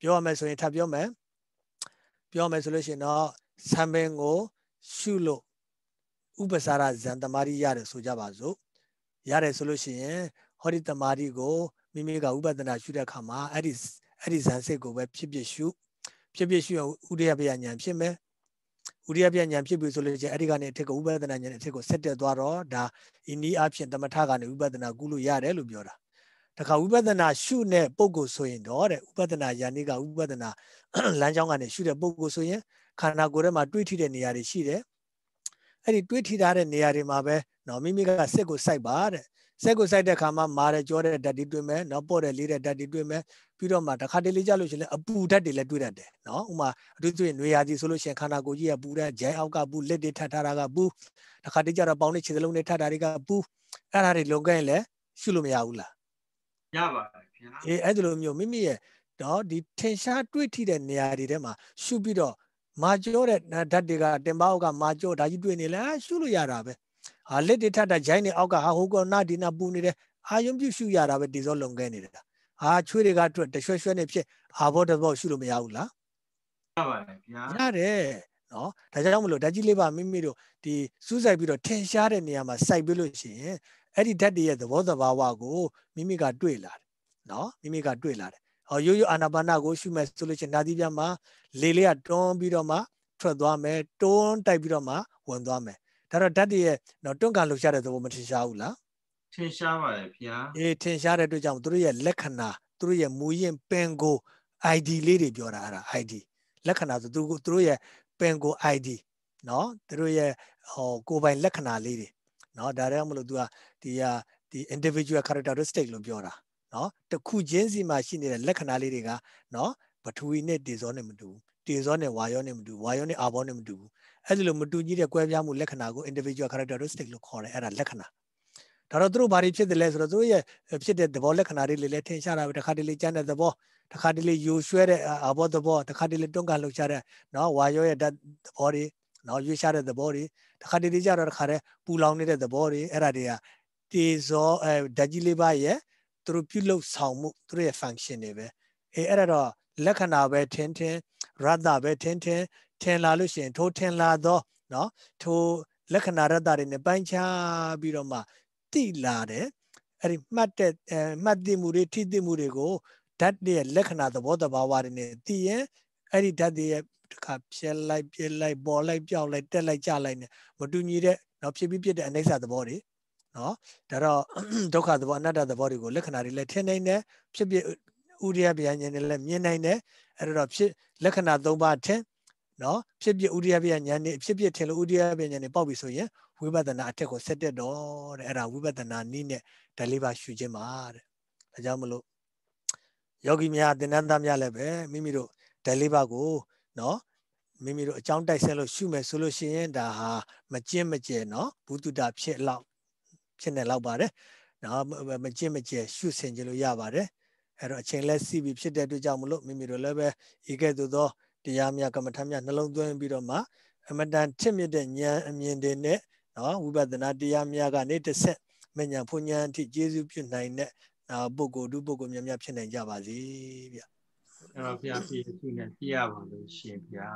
ပြောရမယ်ဆိုရင်ထပ်ပြောမယ်ပြောမယ်ဆိုလို့ရှိရင်တော့ဆံပင်ကိုရှုလို့ဥပစာရဇန်တမာရီရတယ်ဆိုကြပါစို့ရတယ်ဆိုလို့ရှိရင်ဟောဒီတမာရီကိုမိမိကဥပဒနာရှုတဲ့အခါမှာအဲ့ဒီအဲ့ဒီဇန်စိတ်ကိုပဲဖြစ်ဖြစ်ရှုဖြစ်ဖြစ်ရှုရင်ဥဒိယပယညာဖြစ်မယ်ဥဒိယပယညာဖြစ်ပြီဆိုလို့ရှိရင်အဲ့ဒီကနေအထက်ကဥပဒနာညာနဲ့အထက်ကိုဆက်တက်သွားတော့ဒါအင်းဒီအဖြစ်တမထကနေဥပဒနာကုလို့ရတယ်လို့ပြောတာဒါကဝိပဿနာရှုတဲ့ပုံကိုဆိုရင်တော့တဲ့ဥပဒနာယာနိကဥပဒနာလမ်းကြောင်းကနေရှုတဲ့ပုံကိုဆိုရင်ခန္ဓာကိုယ်ထဲမှာတွေးထိတဲ့နေရာတွေရှိတယ်အဲ့ဒီတွေးထိထားတဲ့နေရာတွေမှာပဲနော်မိမိကစိတ်ကိုစိုက်ပါတဲ့စိတ်ကိုစိုက်တဲ့ခါမှာမာတဲ့ကြောတဲ့ဓာတ်တွေတွေ့မယ်နော်ပေါ့တဲ့လေးတဲ့ဓာတ်တွေတွေ့မယ်ပြီးတော့မှတစ်ခါတလေကြလို့ရှိရင်အပူဓာတ်တွေလည်းတွေ့တတ်တယ်နော်ဥမာအထူးသဖြင့်နွေရာသီဆိုလို့ရှိရင်ခန္ဓာကိုယ်ကြီးကပူတဲ့ဂျိုင်းအောက်ကပူလက်တွေထပ်ထားတာကပူတစ်ခါတလေကြတော့ပေါင်းနဲ့ခြေစလုံးတွေထပ်တာတွေကပူအဲ့ဒါတွေလုံခဲ့ရင်လည်းရှုလို့မရဘူးလားရပါတယ်ခင်ဗျာအေးအဲ့ဒီလိုမျိုးမိမိရဲ့နော်ဒီထင်ရှားတွေ့ထိတဲ့နေရာတွေထဲမှာရှုပြီးတော့မာကျောတဲ့ဓာတ်တွေကတင်ပါအောက်ကမာကျောဒါကြီးတွေ့နေလားရှုလို့ရတာပဲဟာလက်တွေထပ်တာဂျိုင်းနေအောက်ကဟာဟိုကောနာဒီနာပူနေတယ်အာယုံပြုရှုရတာပဲဒီစောလုံခဲနေတာဟာချွေးတွေကအတွက်တရွှဲရွှဲနေဖြစ်အာဘောတဘောရှုလို့မရဘူးလားရပါတယ်ဗျာရတယ်နော်ဒါကြောင့်မလို့ဓာတ်ကြီးလေးပါမိမိတို့ဒီစူးစိုက်ပြီးတော့ထင်ရှားတဲ့နေရာမှာစိုက်ပြီးလို့ရှိရင်အဲ့ဒီဓာတ်တွေရဲ့သဘောသဘာဝကိုမိမိကတွေ့လာတယ်နော်မိမိကတွေ့လာတယ်ဟောရိုးရိုးအာနာပါနာကိုရှုမဲ့ဆိုလို့ချင်းနာသီးပြန်မှာလေလေးကတွန်းပြီးတော့မှထွက်သွားမယ်တွန်းတိုက်ပြီးတော့မှဝင်သွားမယ်ဒါတော့ဓာတ်တွေရဲ့နော်တွန်းကန်လှုပ်ရှားတဲ့သဘောမထင်ရှားဘူးလားထင်ရှားပါတယ်ခင်ဗျာအေးထင်ရှားတဲ့အတွက်ကြောင့်သူတို့ရဲ့လက္ခဏာသူတို့ရဲ့မူရင်းပင်ကို ID လေးတွေပြောတာအဲ့ဒါ ID လက္ခဏာဆိုသူတို့သူတို့ရဲ့ပင်ကို ID နော်သူတို့ရဲ့ဟောကိုယ်ပိုင်လက္ခဏာလေးတွေနော်ဒါလည်းမလို့ तू ကဒီဟာဒီ individual characteristic လို့ပြောတာနော်တခုချင်းစီမှာရှိနေတဲ့လက္ခဏာလေးတွေကနော်ပထဝီနဲ့တေဇောနဲ့မတူဘူးတေဇောနဲ့ဝါယောနဲ့မတူဘူးဝါယောနဲ့အာဘောနဲ့မတူဘူးအဲ့ဒီလိုမတူညီတဲ့ကွဲပြားမှုလက္ခဏာကို individual characteristic လို့ခေါ်တယ်အဲ့ဒါလက္ခဏာဒါတော့သူတို့ဘာတွေဖြစ်တယ်လဲဆိုတော့သူတို့ရဲ့ဖြစ်တဲ့သဘောလက္ခဏာတွေလည်းထင်ရှားတာပဲတစ်ခါတလေကြမ်းတဲ့သဘောတစ်ခါတလေယိုရွှဲတဲ့အာဘောသဘောတစ်ခါတလေတွန်းကန်လှုပ်ရှားတဲ့နော်ဝါယောရဲ့ဓာတ်သဘောတွေနော်ရွေးရှားတဲ့သဘောတွေတခါတလေကြတော့တခါတည်းပူလောင်နေတဲ့သဘောတွေအဲ့ဒါတွေကတေဇောအဲဓာတ်ကြီးလေးပါရဲ့သူတို့ပြုလုပ်ဆောင်မှုသူတို့ရဲ့ function တွေပဲအေးအဲ့ဒါတော့လက္ခဏာပဲထင်းထင်းရတ္တပဲထင်းထင်းထင်လာလို့ရှိရင် ထိုးထင်လာသောနော်ထိုးလက္ခဏာရတ္တတွေနဲ့ပိုင်းခြားပြီးတော့မှတိလာတဲ့အဲ့ဒီမှတ်တဲ့မှတ်သိမှုတွေထိသိမှုတွေကိုဓာတ်ရဲ့လက္ခဏာသဘောတဘာဝတွေနဲ့သိရင်အဲ့ဒီဓာတ်တွေရဲ့တစ်ခါပြဲလိုက်ပြဲလိုက်ပေါ်လိုက်ပြောက်လိုက်တက်လိုက်ကျလိုက်နေမတူညီတဲ့နော်ဖြစ်ပြီးဖြစ်တဲ့အနိစ္စသဘောတွေနော်ဒါတော့ဒုက္ခသဘောအနတ္တသဘောတွေကိုလက္ခဏာတွေလည်းထင်နိုင်တယ်ဖြစ်ဖြစ်ဥရိယဗျာဉာဏ်တွေလည်းမြင်နိုင်တယ်အဲ့တော့ဖြစ်လက္ခဏာ၃ပါးထင်နော်ဖြစ်ဖြစ်ဥရိယဗျာဉာဏ်တွေဖြစ်ဖြစ်ထင်လို့ဥရိယဗျာဉာဏ်တွေပေါက်ပြီဆိုရင်ဝိပဿနာအထက်ကိုဆက်တက်တော့တဲ့အဲ့ဒါဝိပဿနာနည်းနဲ့ဒါလေးပါရှုခြင်းပါတဲ့ဒါကြောင့်မလို့ယောဂီများသင်္นานသားများလည်းပဲမိမိတို့ deliver ကိုနော်မိမိတို့အကြောင်းတိုက်ဆက်လို့ရှုမယ်ဆိုလို့ရှိရင်ဒါဟာမကျင့်မကျဲနော်ဘုသူတဖြစ်လောက်ဖြစ်နေလောက်ပါတယ်နော်မကျင့်မကျဲရှုဆင်ကြလို့ရပါတယ်အဲ့တော့အချိန်လက်စီးပြီးဖြစ်တဲ့အတွက်ကြောင့်မလို့မိမိတို့လည်းပဲဤကဲ့သို့သောတရားများကမ္မထမ်းများနှလုံးသွင်းပြီးတော့မှအမတန်ထစ်မြင့်တဲ့ဉာဏ်အမြင်တွေနဲ့နော်ဝိပဿနာတရားများကနေတစ်ဆက်မဉဏ်ဖွဉဏ်အထိကျေစုပြုနိုင်တဲ့ပုဂ္ဂိုလ်ဒုပုဂ္ဂိုလ်များများဖြစ်နိုင်ကြပါစေဗျာ။အဲ့တော့ဘုရားပြည့်စုံနဲ့ပြရပါလို့ရှင်ဗျာ